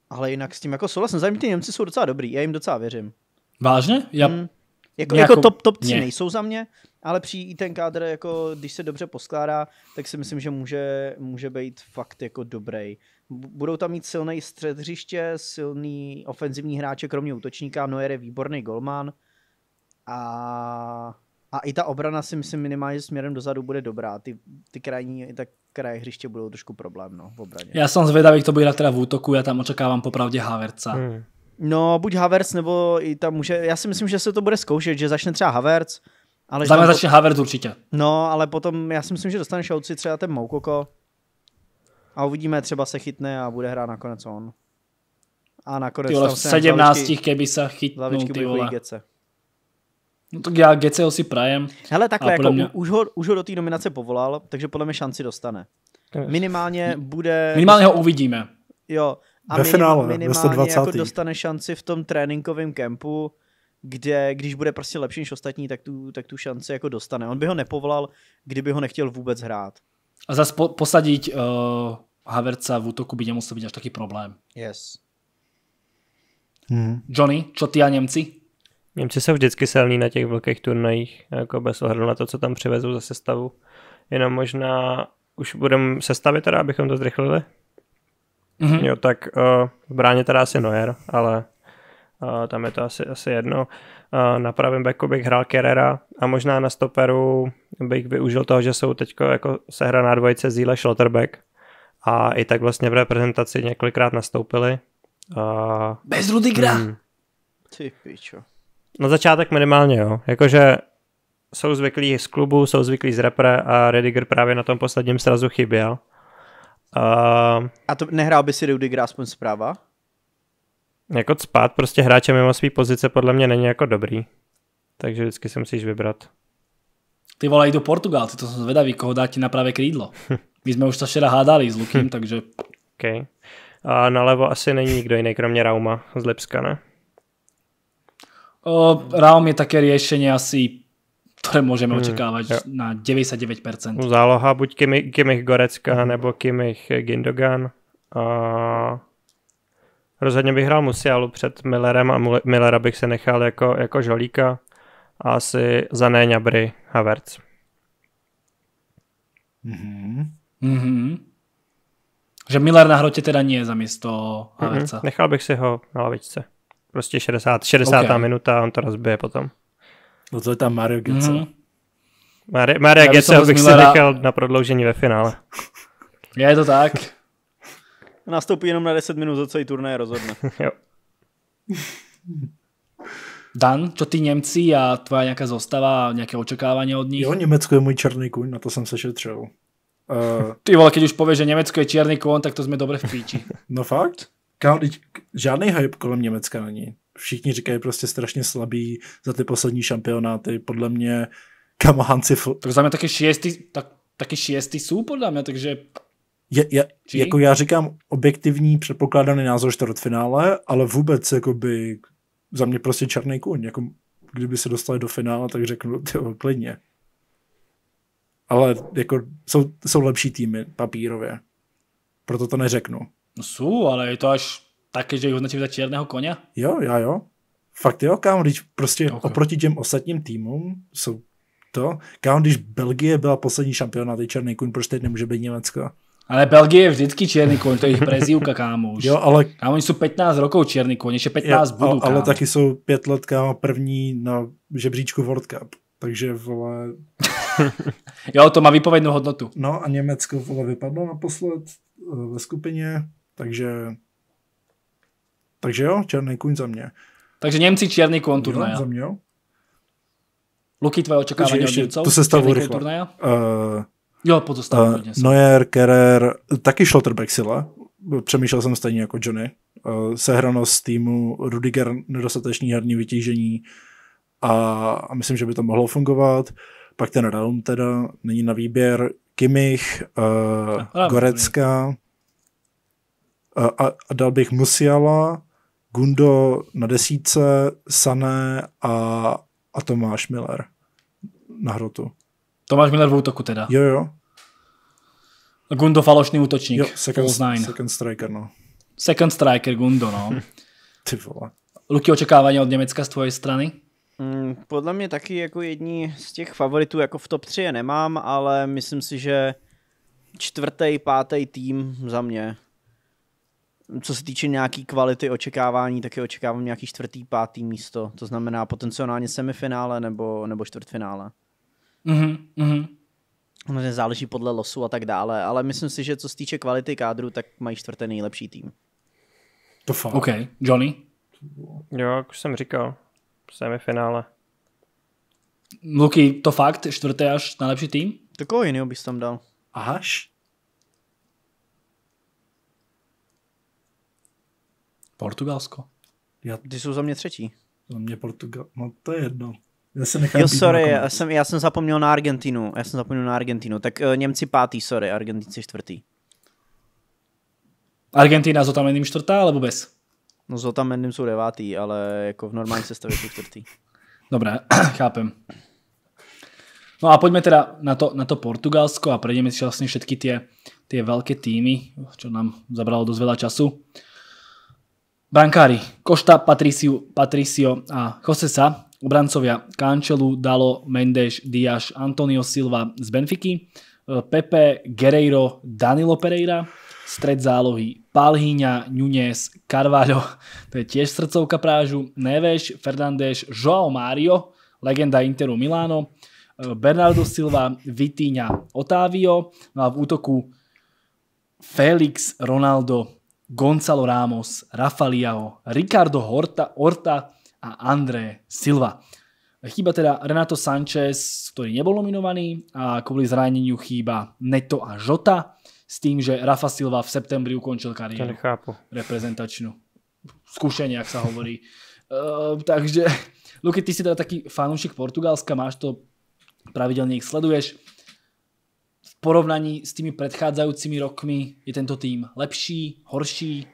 Ale jinak s tím jako souhlasím, Zajímavé, ty Němci jsou docela dobrý, já jim docela věřím. Vážně? Já... Hmm. Jako, nějakou... jako top, top 3 ne. nejsou za mě, ale při i ten kádr, jako, když se dobře poskládá, tak si myslím, že může, může být fakt jako dobrý. Budou tam mít silný střed silný ofenzivní hráče, kromě útočníka, Noer je výborný golman a a i ta obrana si myslím minimálně směrem dozadu bude dobrá. Ty, ty krajní, i tak kraje hřiště budou trošku problém no, v obraně. Já jsem zvědavý, kdo bude teda v útoku, já tam očekávám popravdě Haverca. Hmm. No, buď Havertz, nebo i tam může, já si myslím, že se to bude zkoušet, že začne třeba Havertz. Ale Za mě začne pot... Havertz určitě. No, ale potom, já si myslím, že dostane šouci třeba ten Moukoko a uvidíme, třeba se chytne a bude hrát nakonec on. A nakonec ty vole, se 17, zlavičky, keby se chytnul, ty vole. No tak já GCO si prajem. Hele, takhle, jako mě... už, ho, už ho do té nominace povolal, takže podle mě šanci dostane. Minimálně bude... Minimálně ho uvidíme. Jo. A Ve finále, minimálně 120. jako dostane šanci v tom tréninkovém kempu, kde když bude prostě lepší než ostatní, tak tu, tak tu šanci jako dostane. On by ho nepovolal, kdyby ho nechtěl vůbec hrát. A zase po, posadit uh, eh, Haverca v útoku by nemusel být až taky problém. Yes. Hmm. Johnny, čo ty a Němci? Němci jsou vždycky silní na těch velkých turnajích, jako bez ohledu na to, co tam přivezou za sestavu. Jenom možná už budeme sestavit teda, abychom to zrychlili. Mm-hmm. Jo, tak uh, v bráně teda asi Neuer, ale uh, tam je to asi, asi jedno. Uh, na pravém backu bych hrál Kerera a možná na stoperu bych využil toho, že jsou teď jako sehraná dvojice Zíle Schlotterbeck a i tak vlastně v reprezentaci několikrát nastoupili. Uh, Bez Rudigra? Hmm. Ty pičo. Na začátek minimálně, jo. Jakože jsou zvyklí z klubu, jsou zvyklí z repre a Rediger právě na tom posledním srazu chyběl. Uh, a to nehrál by si Rudiger aspoň zpráva? Jako spát prostě hráče mimo své pozice podle mě není jako dobrý. Takže vždycky si musíš vybrat. Ty volají do Portugálci, to jsem zvedavý, koho dá ti na pravé krídlo. My jsme už to včera hádali s Lukem, takže... Okay. A nalevo asi není nikdo jiný, kromě Rauma z Lipska, ne? O, Realm je také riešenie asi ktoré môžeme hmm, očakávať jo. na 99%. No, záloha buď Kimi, Kimich Gorecka hmm. nebo Kimich Gindogan. A rozhodně bych hrál Musialu před Millerem a Millera bych se nechal jako, jako žolíka a asi za Néňabry Havertz. Mm-hmm. Mm-hmm. Že Miller na hrotě teda nie je za místo mhm. Havertza. Mm-hmm. Nechal bych si ho na lavičce. Prostě 60, 60. Okay. minuta, on to rozbije potom. No to je tam Mario Götze. Mm-hmm. Mario, Götze bych si nechal na prodloužení ve finále. Je to tak. Nastoupí jenom na 10 minut, za celý turnaj rozhodne. jo. Dan, čo ty Němci a tvoje nějaká zostava, nějaké očekávání od nich? Jo, Německo je můj černý kuň, na to jsem se šetřil. Uh... Ty vole, když už pověš, že Německo je černý kůň, tak to jsme dobře v píči. no fakt? Kámo, teď žádný hype kolem Německa není. Všichni říkají prostě strašně slabý za ty poslední šampionáty. Podle mě kámo, Hansi... Fl- tak za mě taky šiestý, tak, taky šiestý jsou podle mě, takže... Je, je, jako já říkám objektivní předpokládaný názor čtvrtfinále, ale vůbec by za mě prostě černý kůň. Jako, kdyby se dostali do finále, tak řeknu, tyjo, klidně. Ale jako jsou, jsou lepší týmy papírově. Proto to neřeknu. No jsou, ale je to až taky, že ji označím za černého koně? Jo, já jo. Fakt jo, kámo, když prostě okay. oproti těm ostatním týmům jsou to. Kámo, když Belgie byla poslední šampiona, je černý kůň, proč teď nemůže být Německo? Ale Belgie je vždycky černý kůň, to je jejich prezívka, kámo. Už. Jo, ale... Kámo, oni jsou 15 rokov černý kůň, ještě 15 jo, budu, ale, kámo. ale taky jsou pět let, kámo, první na žebříčku World Cup. Takže, vole... jo, to má výpovědnou hodnotu. No a Německo, vole, vypadlo naposled eh, ve skupině takže, takže jo, černý kůň za mě. Takže Němci černý kůň turné. Za mě jo. Luky, tvoje očekávání od To se stalo rychle. Uh, jo, pozostává uh, eh, Neuer, Kerer, taky Schlotterbeck sila. Přemýšlel jsem stejně jako Johnny. Uh, sehranost týmu, Rudiger nedostatečný herní vytížení a, a myslím, že by to mohlo fungovat. Pak ten Raum teda, není na výběr, Kimich, uh, Gorecka, a, a dal bych Musiala, Gundo na desíce, Sané a, a Tomáš Miller na hrotu. Tomáš Miller v útoku teda. Jo, jo. Gundo falošný útočník. Jo, second, second striker, no. Second striker Gundo, no. Ty vole. Luky, očekávání od Německa z tvojej strany? Mm, podle mě taky jako jední z těch favoritů, jako v top 3 je nemám, ale myslím si, že čtvrtý, pátý tým za mě co se týče nějaký kvality očekávání, tak je očekávám nějaký čtvrtý, pátý místo. To znamená potenciálně semifinále nebo, nebo čtvrtfinále. Mm-hmm. mm-hmm. záleží podle losu a tak dále, ale myslím si, že co se týče kvality kádru, tak mají čtvrté nejlepší tým. To fakt. OK. Johnny? Jo, jak už jsem říkal, semifinále. Luky, to fakt, čtvrté až nejlepší tým? To koho jiného bys tam dal? Až? Portugalsko. Já... Ty jsou za mě třetí. Za mě Portugal. No to je jedno. Já se jo, sorry, já jsem, já jsem zapomněl na Argentinu. Já jsem zapomněl na Argentinu. Tak uh, Němci pátý, sorry, Argentinci čtvrtý. Argentina s Otamenem čtvrtá, alebo bez? No s Otamenem jsou devátý, ale jako v normální sestavě jsou čtvrtý. Dobré, chápem. No a pojďme teda na to, na to Portugalsko a prejdeme si vlastně všetky ty velké týmy, čo nám zabralo dost veľa času. Brankári Košta, Patricio, Patricio a Josesa, obrancovia Cancelu, Dalo, Mendes, Diaz, Antonio Silva z Benfiky, eh, Pepe, Guerreiro, Danilo Pereira, stred zálohy Palhíňa, Nunes, Carvalho, to je tiež srdcovka prážu, Neves, Fernández, João Mário, legenda Interu Milano, eh, Bernardo Silva, Vitíňa, Otávio, no a v útoku Felix, Ronaldo, Gonzalo Ramos, Rafa Liao, Ricardo Horta, Horta a André Silva. Chýba teda Renato Sanchez, ktorý nebol nominovaný a kvôli zraneniu chýba Neto a Žota s tým, že Rafa Silva v septembri ukončil kariéru reprezentačnú. Skúšenie, ak sa hovorí. uh, takže, Luky, ty si teda taký fanúšik Portugalska, máš to pravidelne ich sleduješ porovnaní s tými predchádzajúcimi rokmi je tento tým lepší, horší?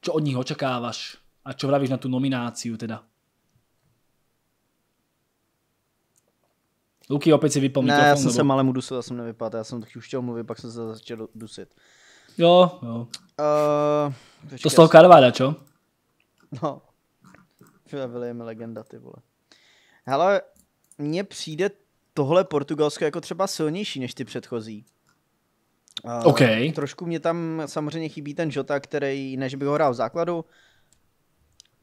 Čo od nich očakávaš? A čo vravíš na tu nomináciu teda? Luky opět si vypal Ne, ja já jsem malému se ja som já jsem som já jsem taky už chtěl mluvit, pak som sa začal dusiť. Jo, jo. Eh, to z toho Karváda, čo? No. William je legenda, ty vole. Hele, mne přijde tohle Portugalsko jako třeba silnější než ty předchozí. Uh, okay. Trošku mě tam samozřejmě chybí ten Jota, který, než by ho hrál v základu.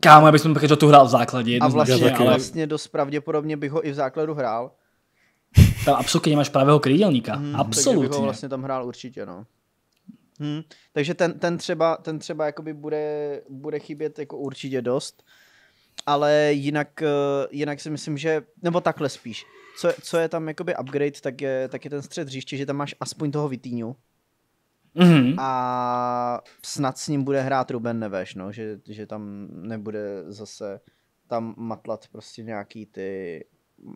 Kámo, já bych taky Jotu hrál v základě. A vlastně, taky, ale... vlastně dost pravděpodobně bych ho i v základu hrál. Tam absolutně máš pravého krydelníka. Hmm, absolutně. Takže bych ho vlastně tam hrál určitě, no. Hmm. Takže ten, ten třeba, ten třeba jakoby bude, bude chybět jako určitě dost. Ale jinak, eh, jinak si myslím, že, nebo takhle spíš co, co je tam jakoby upgrade, tak je, tak je ten střed hřiště, že tam máš aspoň toho Vitíňu. Mm-hmm. A snad s ním bude hrát Ruben Neveš, no, že, že tam nebude zase tam matlat prostě nějaký ty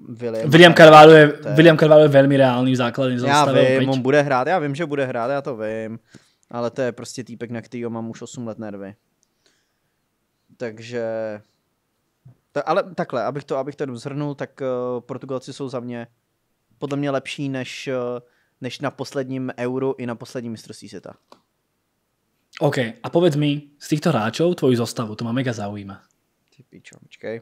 William, William Carvalho je, ten... William Carvalho je velmi reálný základní Já vím, on bude hrát, já vím, že bude hrát, já to vím. Ale to je prostě týpek, na kterýho mám už 8 let nervy. Takže ta, ale takhle, abych to, abych to jenom zhrnul, tak uh, Portugalci jsou za mě podle mě lepší než, uh, než na posledním euru i na posledním mistrovství světa. OK, a povedz mi z těchto hráčů tvoji zostavu, to má mega zaujíma. Ty pičo, počkej.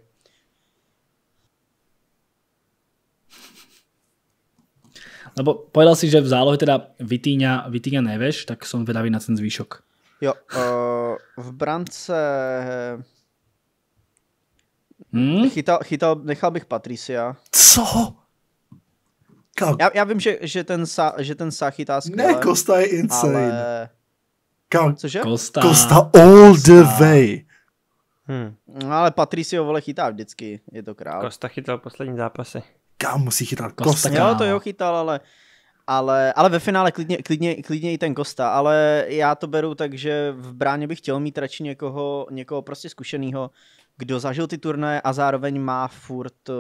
Lebo povedal si, že v zálohe teda Vitíňa, Vitíňa neveš, tak jsem vedavý na ten zvýšok. Jo, uh, v brance Hmm? Chytal, chytal, nechal bych Patricia. Co? Kam? já, já vím, že, že ten, sa, že ten sa chytá skvěle. Ne, Kosta je insane. Ale... Kam? Cože? Kosta. Kosta all Kosta. the way. Hmm. No, ale Patricio, vole, chytá vždycky. Je to král. Kosta chytal poslední zápasy. Kam musí chytat Kosta? Kosta. Jo, to jo chytal, ale... Ale, ale ve finále klidně, klidně, klidně i ten Kosta, ale já to beru tak, že v bráně bych chtěl mít radši někoho, někoho prostě zkušeného, kdo zažil ty turnaje a zároveň má furt, eh,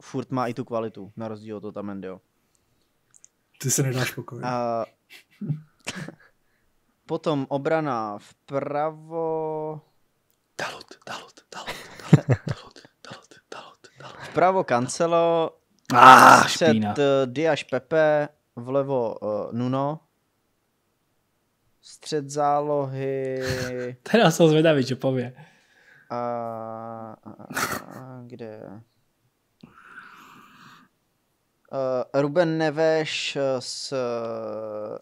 furt má i tu kvalitu, na rozdíl od Otamendio. Ty se nedáš pokoj. A... Potom obrana vpravo... Dalot, dalot, dalot, dalot, dalot, dalot, dalot. Vpravo Cancelo, ah, před eh, Diaz Pepe, vlevo uh, Nuno, střed zálohy... Teda jsem zvědavý, že pově. A, a, a kde? Uh, Ruben neveš eh, s,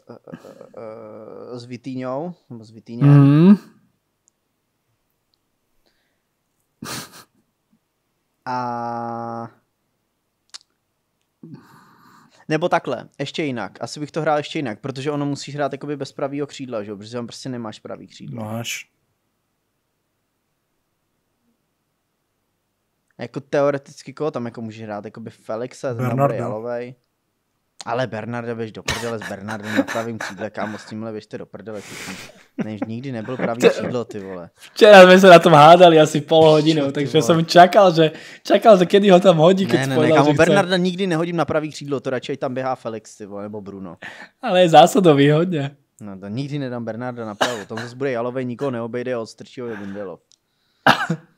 uh, uh, s Vitýňou, nebo s Vitýňou. Mm. A... Nebo takhle, ještě jinak. Asi bych to hrál ještě jinak, protože ono musíš hrát jakoby bez pravýho křídla, že Protože tam prostě nemáš pravý křídlo. Máš. Jako teoreticky koho tam jako může hrát? Jakoby Felixa, z Jalovej. Ale Bernarda běž do prdele s Bernardem na pravým křídle, kámo, s tímhle běžte do prdele. Než nikdy nebyl pravý křídlo, ty vole. Včera jsme se na tom hádali asi pol hodinu, Čo, takže vole. jsem čakal, že čakal, že kedy ho tam hodí, když ne, ne, ne, kámo, Bernarda chce. nikdy nehodím na pravý křídlo, to radši tam běhá Felix, ty vole, nebo Bruno. Ale je zásadový hodně. No to nikdy nedám Bernarda na pravou, tam zase bude Jalovej, nikoho neobejde a odstrčí ho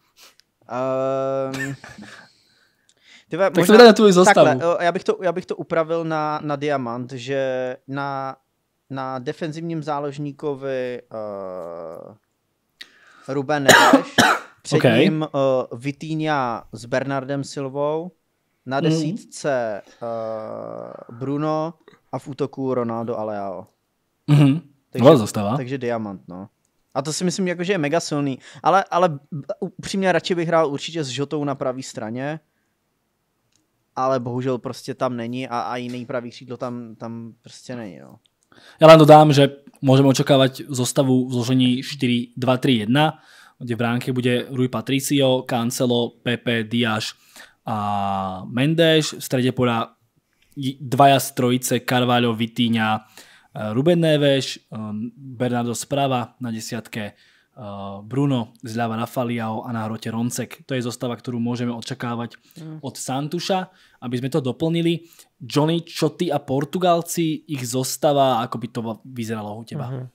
Um, tyve, tak možná, na tu Takhle, já, bych to, já bych to upravil na, na diamant, že na, na defenzivním záložníkovi uh, Ruben Neves, před okay. ním uh, eh, Vitínia s Bernardem Silvou, na mhm. desítce mm uh, Bruno a v útoku Ronaldo Aleao. Mm-hmm. Takže, takže diamant, no. A to si myslím, jako, že je mega silný. Ale, ale upřímně radši bych hrál určitě s Žotou na pravé straně. Ale bohužel prostě tam není a, a jiný pravý křídlo tam, tam prostě není. No. Já vám dodám, že můžeme očekávat zostavu v zložení 4-2-3-1, kde v ránke bude Rui Patricio, Cancelo, Pepe, Diaz a Mendes. V strede podá dvaja z trojice Carvalho, Vitíňa, Eh, Ruben Neves, ehm, Bernardo Sprava na desiatke, eh, Bruno, zľava Rafaliao a na hrote Roncek. To je zostava, ktorú môžeme očakávať mm. od Santuša. Aby sme to doplnili, Johnny, čo ty a Portugalci, ich zostava, ako by to vyzeralo u teba? Mm -hmm.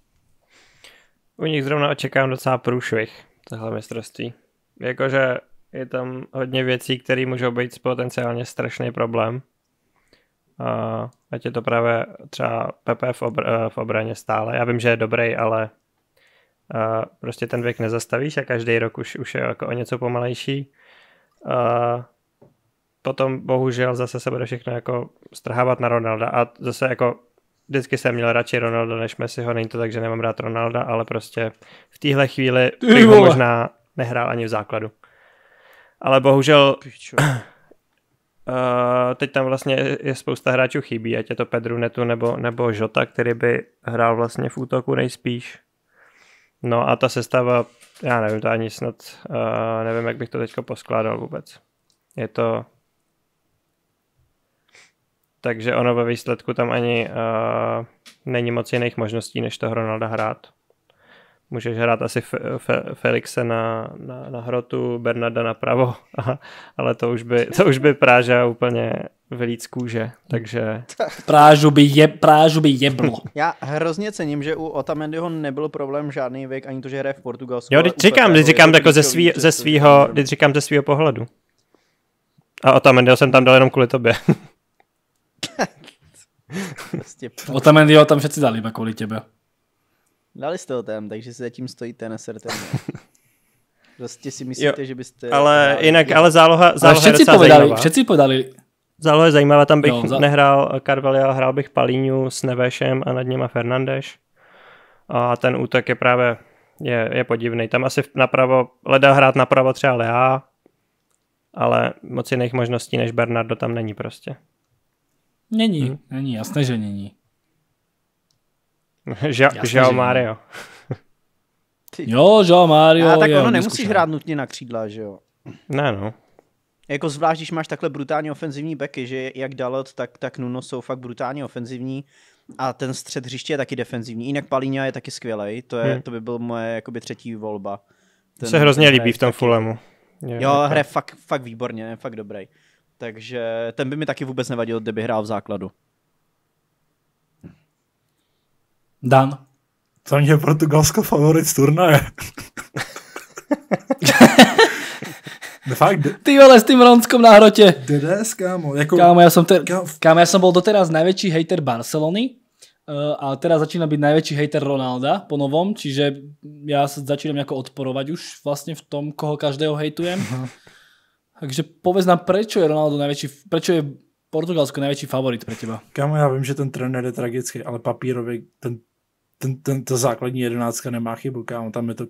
U nich zrovna očekávám docela průšvih tohle mistrovství. Jakože je tam hodně věcí, které můžou být potenciálně strašný problém. Uh, ať je to právě třeba PP v, obr- eh, v obraně stále. Já vím, že je dobrý, ale uh, prostě ten věk nezastavíš a každý rok už, už je jako o něco pomalejší. Uh, potom bohužel zase se bude všechno jako strhávat na Ronalda a zase jako vždycky jsem měl radši Ronalda než Messiho, není to tak, že nemám rád Ronalda, ale prostě v téhle chvíli bych ho možná nehrál ani v základu. Ale bohužel Piču. Eh, teď tam vlastně je spousta hráčů chybí, ať je to Pedru Netu nebo, nebo Žota, který by hrál vlastně v útoku nejspíš. No a ta sestava, já nevím, to ani snad, uh, nevím, jak bych to teďko poskládal vůbec. Je to... Takže ono ve výsledku tam ani uh, není moc jiných možností, než to Ronalda hrát můžeš hrát asi Fe, Fe, Felixe na, na, na hrotu, Bernarda na pravo, ale to už by, to už by Práža úplně vylít z kůže, takže... Prážu by, je, prážu by jeblo. Já hrozně cením, že u Otamendiho nebyl problém žádný věk, ani to, že hraje v Portugalsku. Jo, říkám, teď říkám jako ze, svý, ze svýho, teď říkám ze svýho pohledu. A Otamendiho jsem tam dal jenom kvůli tobě. Prostě- Otamendiho tam všetci dali iba kvůli těbe. Dali jste ho tam, takže si zatím stojíte na sertenu. prostě si myslíte, jo, že byste... Ale jinak, ale záloha, záloha ale je docela podali, zajímavá. Všetci podali. Záloha je zajímavá, tam bych no, za... nehrál Carvalho, hrál bych Palíňu s Nevešem a nad něma Fernandeš. A ten útok je právě je, je podivný. Tam asi napravo, leda hrát napravo třeba Lea, ale moc jiných možností než Bernardo tam není prostě. Není, hm? není, jasné, že není. Ža- Žao Mario. Ty. Jo, Žao Mario. A tak ono nemusíš zkušený. hrát nutně na křídla, že jo? Ne, no. Jako zvlášť, když máš takhle brutálně ofenzivní beky, že jak Dalot, tak, tak Nuno jsou fakt brutálně ofenzivní a ten střed hřiště je taky defenzivní. Jinak Palíňa je taky skvělý. to, je, hmm. to by byl moje jakoby třetí volba. Ten, se hrozně ten líbí v tom Fulemu. Jo, hraje fakt, fakt výborně, fakt dobrý. Takže ten by mi taky vůbec nevadil, kdyby hrál v základu. Dan. Za mě je Portugalsko favorit z turnaje. No fakt. Ty vole, s tím Ronskom na hrotě. DDS, kámo. Jako... Kámo, já jsem te... kámo, já jsem byl doteraz největší hater Barcelony eh, a teraz začínam byť najväčší hater Ronalda po novom, čiže ja sa začínam nejako odporovať už vlastne v tom, koho každého hejtujem. Takže povedz nám, prečo je Ronaldo najväčší, prečo je Portugalsko najväčší favorit pre teba? Kámo, já vím, že ten trenér je tragický, ale papírově ten ten, ten, ta základní jedenáctka nemá chybu, kámo, tam je to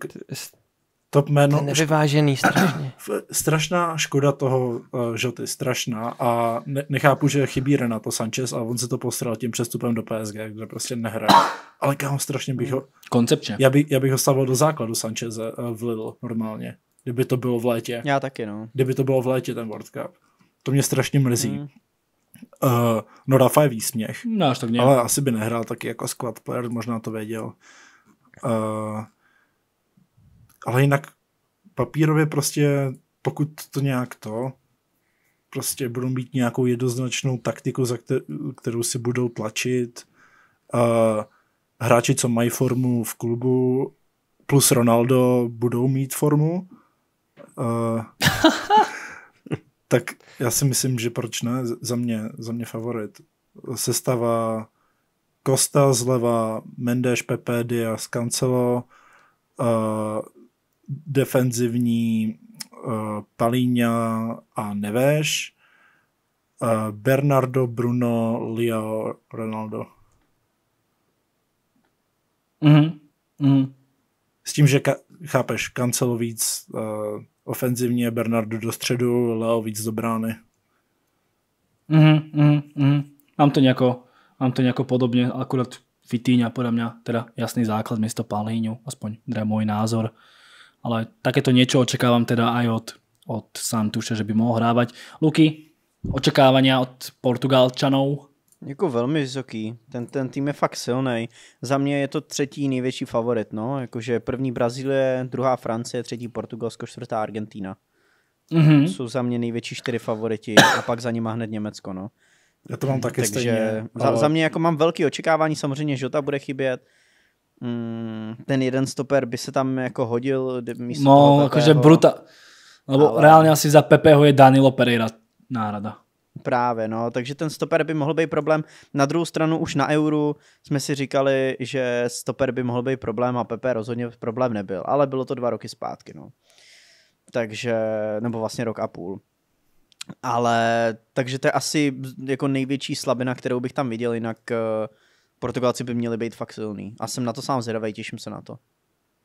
top jméno. To nevyvážený strašně. Strašná škoda toho uh, eh, Žoty, strašná a ne, nechápu, že chybí Renato Sanchez a on se to postral tím přestupem do PSG, kde prostě nehraje. Ale kámo, strašně bych ho... Koncepčně. Já, by, já bych ho stavil do základu Sanchez uh, v Lidl normálně. Kdyby to bylo v létě. Já taky, no. Kdyby to bylo v létě ten World Cup. To mě strašně mrzí. Hmm. Uh, no Rafa je výsměch. No, až tak nějak. Ale asi by nehrál taky jako squad player, možná to věděl. Uh, ale jinak papírově prostě, pokud to nějak to, prostě budou mít nějakou jednoznačnou taktiku, za kterou si budou tlačit. Uh, hráči, co mají formu v klubu, plus Ronaldo budou mít formu. Uh, Tak já si myslím, že proč ne? Za mě, za mě favorit. Sestava Costa zleva, Mendes, Pepe, Diaz, Cancelo, uh, defenzivní uh, Palíňa a Neves, uh, Bernardo, Bruno, Leo, Ronaldo. Mm-hmm. Mm-hmm. S tím, že ka- chápeš, Cancelo víc, uh, ofenzivně, Bernardo do středu, Leo víc do brány. Mm-hmm, mm-hmm. Mám to nějako, mám to nějako podobně, akurat Fitíňa podle mě, teda jasný základ město Palíňu, aspoň teda můj názor. Ale také to něco očekávám teda aj od, od Santuša, že by mohl hrávat. Luky, očekávání od Portugalčanů? Jako velmi vysoký. Ten, ten tým je fakt silný. Za mě je to třetí největší favorit, no. Jakože první Brazílie, druhá Francie, třetí Portugalsko, čtvrtá Argentina. Mm-hmm. Jsou za mě největší čtyři favoriti a pak za nima hned Německo, no. Já to mám taky Takže stejně. Za, ale... za mě jako mám velký očekávání, samozřejmě Žota bude chybět. Mm, ten jeden stoper by se tam jako hodil místo No, jakože bruta. Nebo ale... reálně asi za Pepeho je Danilo Pereira nárada. Právě, no, takže ten stoper by mohl být problém. Na druhou stranu už na euru jsme si říkali, že stoper by mohl být problém a Pepe rozhodně problém nebyl, ale bylo to dva roky zpátky, no. Takže, nebo vlastně rok a půl. Ale, takže to je asi jako největší slabina, kterou bych tam viděl, jinak uh, Portugalci by měli být fakt silný. A jsem na to sám zvědavý, těším se na to.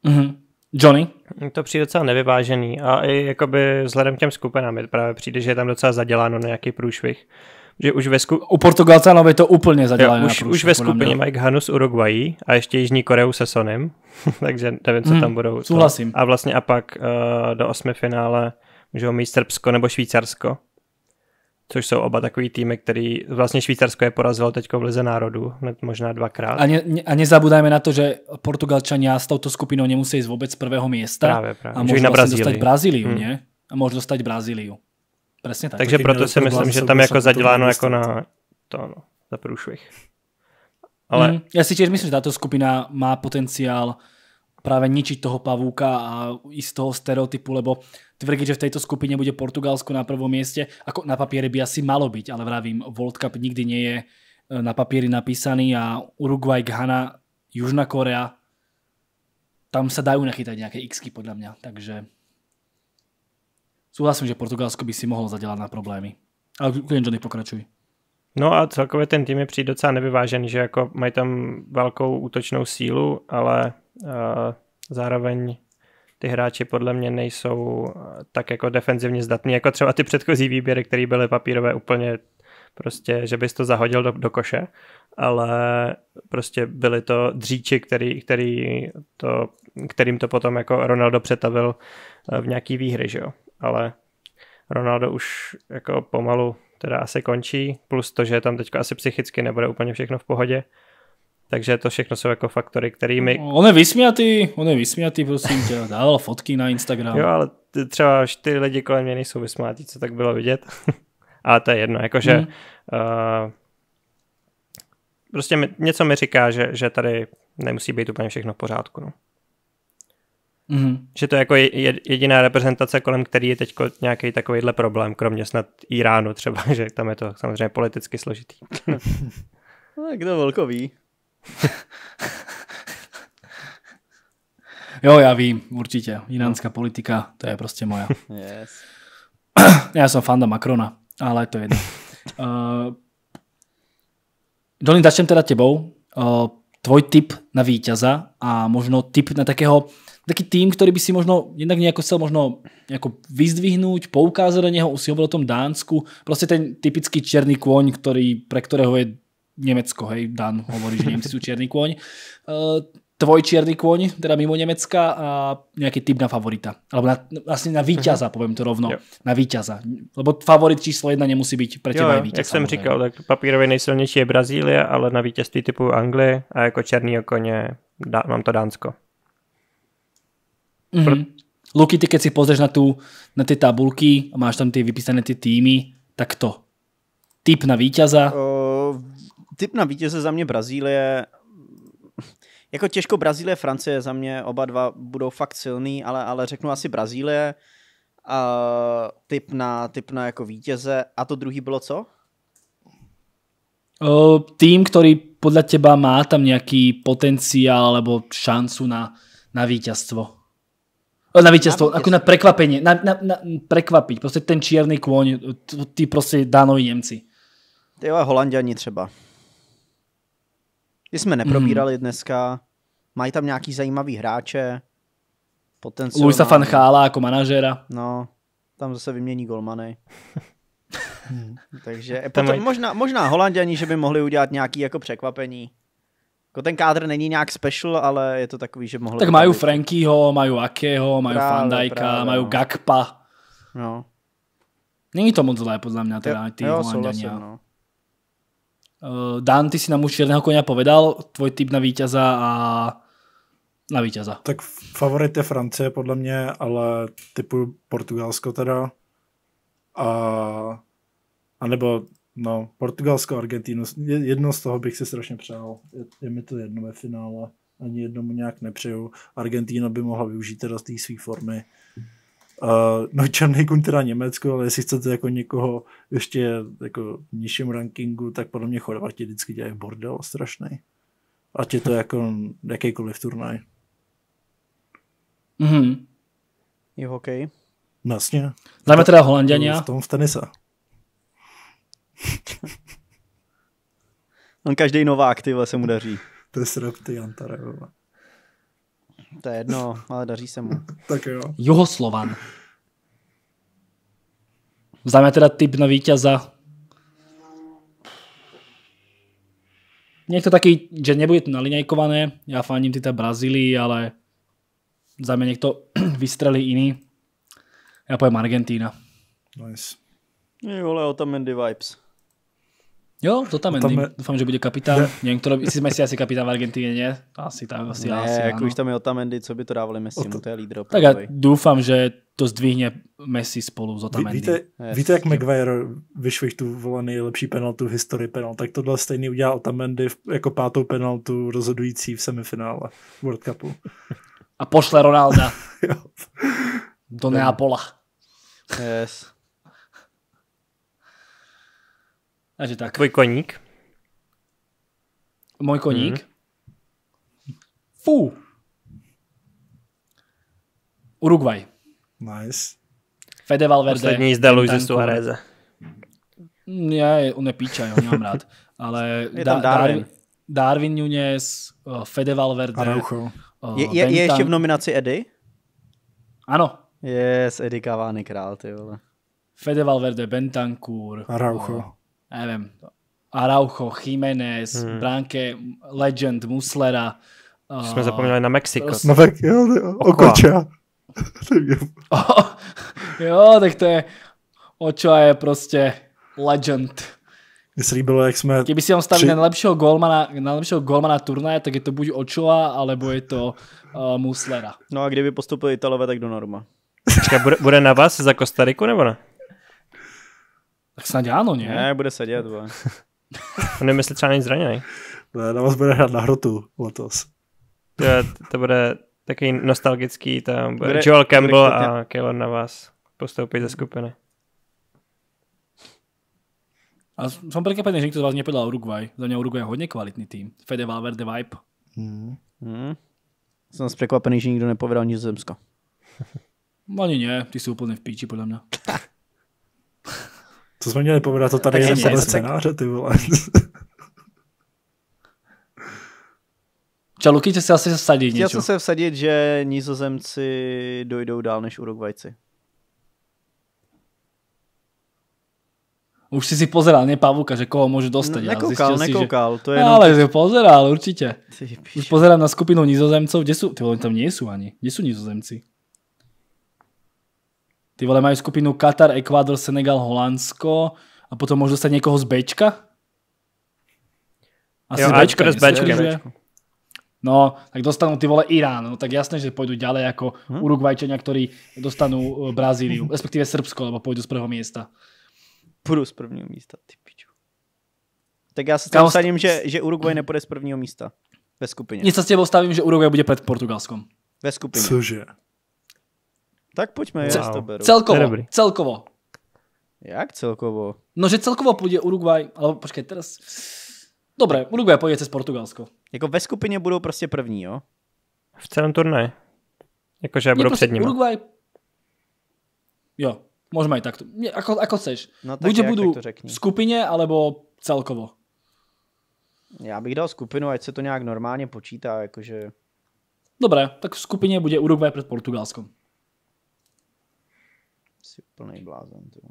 Mm-hmm. Johnny? To přijde docela nevyvážený a i jakoby vzhledem k těm skupinám je právě přijde, že je tam docela zaděláno na nějaký průšvih. Že už ve sku... U Portugalce je to úplně zaděláno už, průšvih, už ve skupině mají Hanu s Uruguayí a ještě Jižní Koreu se Sonem, takže nevím, co hmm, tam budou. Souhlasím. A vlastně a pak uh, do osmi finále můžou mít Srbsko nebo Švýcarsko, což jsou oba takový týmy, který vlastně Švýcarsko je porazilo teď v Lize národů, možná dvakrát. A, ne, a nezabúdajme na to, že Portugalčania s touto skupinou nemusí jít vůbec z prvého místa právě, právě. a můžou vlastně Brazílii. dostat Brazíliu, hmm. ne? A můžou dostat Brazíliu. Presně tak. Takže proto si myslím, že tam jako zaděláno jako na to, no, za průšvih. Ale... Hmm. já si těž myslím, že tato skupina má potenciál práve ničiť toho pavúka a ísť z toho stereotypu, lebo tvrdí, že v tejto skupine bude Portugalsko na prvom mieste, ako na papiere by asi malo byť, ale vravím, World Cup nikdy nie je e, na papieri napísaný a Uruguay, Ghana, Južná Korea, tam sa dajú nachytať nejaké x podľa mňa, takže súhlasím, že Portugalsko by si mohlo zadelať na problémy. Ale kľudne Johnny, pokračuj. No a celkově ten tým je přijde docela nevyvážený, že jako mají tam velkou útočnou sílu, ale uh, zároveň ty hráči podle mě nejsou eh, tak jako defenzivně zdatní, jako třeba ty předchozí výběry, které byly papírové úplně prostě, že bys to zahodil do, do koše, ale prostě byly to dříči, který, který to, kterým to potom jako Ronaldo přetavil eh, v nějaký výhry, že jo. Ale Ronaldo už jako pomalu teda asi končí, plus to, že tam teďka asi psychicky nebude úplně všechno v pohodě. Takže to všechno jsou jako faktory, kterými... No, on je vysmiatý, on je vysmiatý, prosím tě, dával fotky na Instagram. Jo, ale třeba ty lidi kolem mě nejsou vysmátí, co tak bylo vidět. ale to je jedno, jakože... Mm. Uh, prostě mi, něco mi říká, že, že tady nemusí být úplně všechno v pořádku. No. Mm-hmm. Že to je jako jediná reprezentace, kolem který je teď nějaký takovýhle problém, kromě snad Iránu třeba, že tam je to samozřejmě politicky složitý. no, kdo velko ví. jo, já vím, určitě. Iránská politika, to je prostě moja. Yes. já jsem fanda Macrona, ale to je jedno. Uh, Dolin, začnem teda tebou. Uh, tvoj tip na víťaza a možno tip na takého taký tým, ktorý by si možno jednak nejako chcel možno nejako vyzdvihnúť, poukázať na neho, už si hovoril o tom Dánsku, proste ten typický černý kôň, ktorý, pre ktorého je Nemecko, hej, Dan hovorí, že Nemci sú černý kôň. E, tvoj černý kôň, teda mimo Nemecka a nejaký typ na favorita. Alebo na, vlastne na víťaza, mhm. poviem to rovno. Jo. Na víťaza. Lebo favorit číslo jedna nemusí být pre teba jo, víťaz. Jak jsem říkal, tak papírově nejsilnejší je Brazílie, ale na vítězství typu Anglie a jako černý koně dá, mám to Dánsko. Mm-hmm. Luky, ty keď si pozrieš na, tú, na tie tabulky a máš tam tie vypísané tie týmy, tak to. Typ na víťaza? Uh, typ na vítěze za mě Brazílie. Jako těžko Brazílie, Francie za mě, oba dva budou fakt silný, ale, ale řeknu asi Brazílie. Uh, typ, na, typ na jako vítěze. A to druhý bylo co? Uh, tým, který podle těba má tam nějaký potenciál nebo šancu na, na vítězstvo. Na víťazstvo, jako ako na prekvapenie. Na, na, na, prekvapiť. Prostě ten čierny kůň, ty prostě dánoví Němci. Ty jo, Holanděni třeba. My jsme neprobírali mm. dneska. Mají tam nějaký zajímavý hráče. Potenciál. Luisa van Chála jako manažera. No, tam zase vymění golmany. Takže potom, možná, možná Holanděni, že by mohli udělat nějaký jako překvapení. Jako ten kádr není nějak special, ale je to takový, že mohlo... Tak mají Frankyho, mají Akeho, mají Fandajka, mají no. Gakpa. No. Není to moc zlé, podle mě, teda, ty jo, Holandiania. Souhlasím, no. Eh, Dan, ty si nám už čierneho koně povedal, tvoj typ na víťaza a na víťaza. Tak favorit je Francie podle mě, ale typu Portugalsko teda. A, a nebo No, Portugalsko, Argentínu, jedno z toho bych si strašně přál. Je, je mi to jedno ve finále, ani jednomu nějak nepřeju. Argentína by mohla využít teda z té své formy. Uh, no černý kuň teda Německo, ale jestli chcete jako někoho ještě jako v nižším rankingu, tak podle mě Chorvati vždycky dělají bordel strašný. Ať je to jako jakýkoliv turnaj. Mhm. Je hokej. Vlastně. No Dáme teda Holanděnia. V tom v tenise. On každý novák, ty se mu daří. To je srp, ty Antare, To je jedno, ale daří se mu. tak jo. Juhoslovan. Vzáme teda typ na vítěza. Niekto taký, že nebude to naliňajkované. Ja fandím teda Brazílii, ale za mňa niekto vystrelí iný. Ja poviem Argentína. Nice. Jo, ale o tam Mendy vibes. Jo, to tam, tam je... Doufám, že bude kapitán. Nevím, kdo, by... jsme si asi kapitán v Argentině, ne? Asi tam, asi, ne, asi, jako už tam je Otamendi, co by to dávali Messi, to... mu to je lídr. Tak já doufám, že to zdvihne Messi spolu s Otamendi. Ví, víte, yes. víte, jak Maguire vyšvihl tu vole nejlepší penaltu v historii penalt, tak tohle stejný udělá Otamendi jako pátou penaltu rozhodující v semifinále World Cupu. A pošle Ronalda do Neapola. Yes. Takže tak. Tvoj koník? Můj koník? Mm. Fú! Uruguay. Nice. Fede Valverde. Poslední jízda Luise Suareze. Ne, mm, on je píča, jo, nemám rád. Ale je da, Darwin. Darwin Nunes, eh, Fede Valverde. Araujo. Eh, je, je, je ještě v nominaci Edy? Ano. Yes, Edy Cavani král, ty vole. Fede Valverde, Bentancur. Araujo. Eh, neviem, Araujo, Jiménez, hmm. Branke, Legend, Muslera. Uh, jsme zapomněli na Mexiko. Prostě- na Mek- jo, jo, Okoča. jo, tak to je Oča je prostě legend. Mně se líbilo, jak jsme... Kdyby si tam stavili tři... nejlepšího golmana, nejlepšího golmana turnaje, tak je to buď Očoa, alebo je to uh, Muslera. No a kdyby postupili Italové, tak do norma. Čeká, bude, bude na vás za Kostariku nebo ne? Tak snad ano, ne? Ne, bude sedět, bo. On nevím, jestli třeba nic zraněný. Ne, na vás bude hrát na hrotu letos. To, to bude takový nostalgický, tam bude, bude Joel Campbell bude a Keylor na vás postoupit ze skupiny. A som prekvapený, že nikdo z vás nepodal Uruguay. Za mě Uruguay je hodně kvalitný tým. Fede The Vibe. Hmm. Hmm. Jsem překvapený, že nikdo nepovedal Zemska. Ani ne, ty jsou úplně v píči, podle mě. To jsme měli povědat, to tady je podle scénáře, ty vole. Čaluky, Luky, se asi vsadit Chtěl jsem se vsadit, že nízozemci dojdou dál než Uruguayci. Už si si pozeral, ne Pavuka, že koho můžu dostat. No, nekoukal, si, nekoukal. Že... To je no, ale jsi pozeral, určitě. Už pozerám na skupinu nízozemců, kde jsou, ty vole, tam nejsou ani. Kde jsou nizozemci? Ty vole, mají skupinu Katar, Ekvádor, Senegal, Holandsko a potom možná dostať někoho z Bčka? Asi jo, z Bčka, z Bčka, že... No, tak dostanou ty vole Irán, no tak jasné, že půjdu dále jako hmm? Urugvajčania, který dostanou eh, Brazíliu, respektive Srbsko, nebo půjdu z prvého místa. Půjdu z prvního místa, ty piču. Tak já se tam stavím, že, že Uruguay nepůjde z prvního místa ve skupině. se s tebou stavím, že Uruguay bude před Portugalskom. Ve skupině. Cože? Tak pojďme, já to beru. Celkovo, celkovo. Jak celkovo? No, že celkovo půjde Uruguay, ale počkej, teraz... Dobré, Uruguay půjde cez Portugalsko. Jako ve skupině budou prostě první, jo? V celém turnaji. Jakože budou prostě před nimi. Uruguay... Jo, Môžeme aj takto. Nie, ako, ako chceš. No tak Buď, jak, budú tak to v skupině, alebo celkovo. Já bych dal skupinu, ať se to nějak normálně počítá, jakože... Dobré, tak v skupině bude Uruguay před Portugalskou jsi úplný blázen. Tyvo.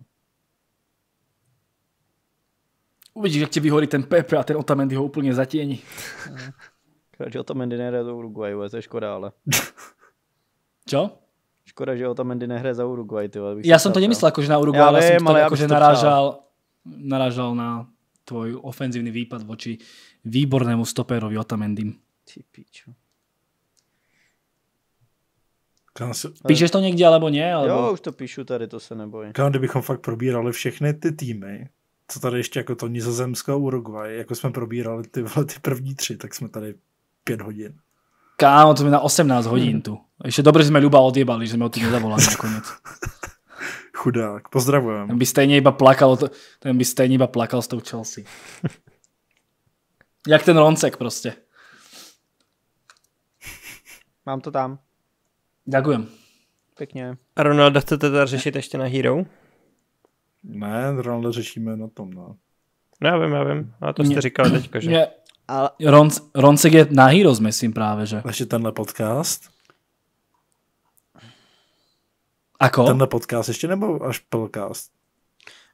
Uvidíš, jak tě vyhorí ten Pepe a ten Otamendi ho úplně zatění. Radši Otamendi nehraje za Uruguay, to je škoda, ale... Čo? Škoda, že Otamendi nehraje za Uruguay. Tyvo, já jsem to nemyslel jako, že na Uruguay, já, ale jsem jako, to jako, že narážal, narážal na tvoj ofenzivní výpad voči výbornému stoperovi Otamendim. Ty pičo. Kam se... Píšeš to někde, alebo ne? Alebo... Jo, už to píšu tady, to se nebojím. Kam kdybychom fakt probírali všechny ty týmy, co tady ještě jako to Nizozemsko, Uruguay, jako jsme probírali ty, ty první tři, tak jsme tady pět hodin. Kámo, to mi na 18 hodin tu. Ještě dobře jsme Luba odjebali, že jsme o tým nezavolali nakonec. Chudák, pozdravujem. Ten by stejně iba plakal, ten by stejně iba plakal s tou Chelsea. Jak ten Roncek prostě. Mám to tam. Ďakujem. Pěkně. A Ronalda chcete teda řešit ještě na Hero? Ne, Ronaldo řešíme na tom, no. No já vím, já vím, a to jste mě, říkal teďka, že? Mě, ale... Ron, Ron se je na Hero, myslím právě, že? Takže tenhle podcast? Ako? Tenhle podcast ještě nebo až podcast?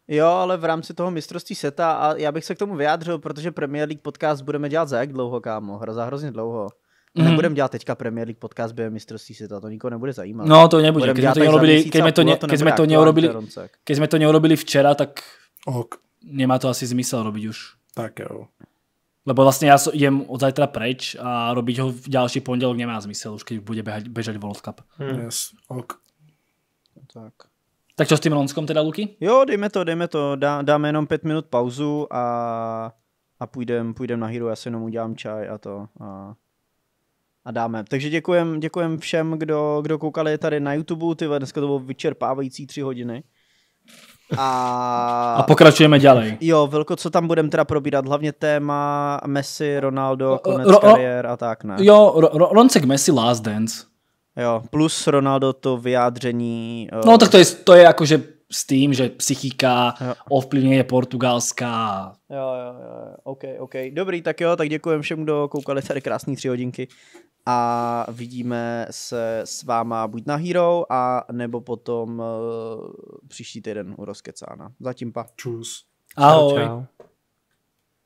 Jo, ale v rámci toho mistrovství seta a já bych se k tomu vyjádřil, protože Premier League podcast budeme dělat za jak dlouho, kámo? Hra za hrozně dlouho. Mm. Nebudeme dělat teďka Premier League podcast během mistrovství světa, to nikoho nebude zajímat. No, to nebude. Když jsme to neurobili, když jsme to, ne, keď sme to to neurobili včera, tak Ok. nemá to asi zmysel robiť už. Tak jo. Lebo vlastně ja so, idem od zajtra preč a robiť ho v další pondělok nemá zmysel, už když bude běžet bežať World Cup. Hmm. Yes, ok. Tak. Tak co s tím Lonskom teda, Luky? Jo, dejme to, dejme to. Dá, dáme jenom pět minut pauzu a, a půjdem, půjdem na hru. já si jenom udělám čaj a to. A a dáme. Takže děkujem, děkujem všem, kdo, kdo koukali tady na YouTube. Ty dneska to bylo vyčerpávající tři hodiny. A... a pokračujeme dělej. Jo, velko, co tam budeme teda probírat? Hlavně téma Messi, Ronaldo, konec ro, ro, kariér a tak, ne? Jo, ro, ro, Roncek Messi, Last Dance. Jo, plus Ronaldo to vyjádření... Uh... No eh, tak to je, to je jakože s tím, že psychika jo. ovplyvňuje portugalská. Jo, jo, jo, OK, OK. Dobrý, tak jo, tak děkujem všem, kdo koukali tady krásné tři hodinky a vidíme se s váma buď na Hero a nebo potom uh, příští týden u Rozkecána. Zatím pa. Čus. Ahoj. Čau, čau.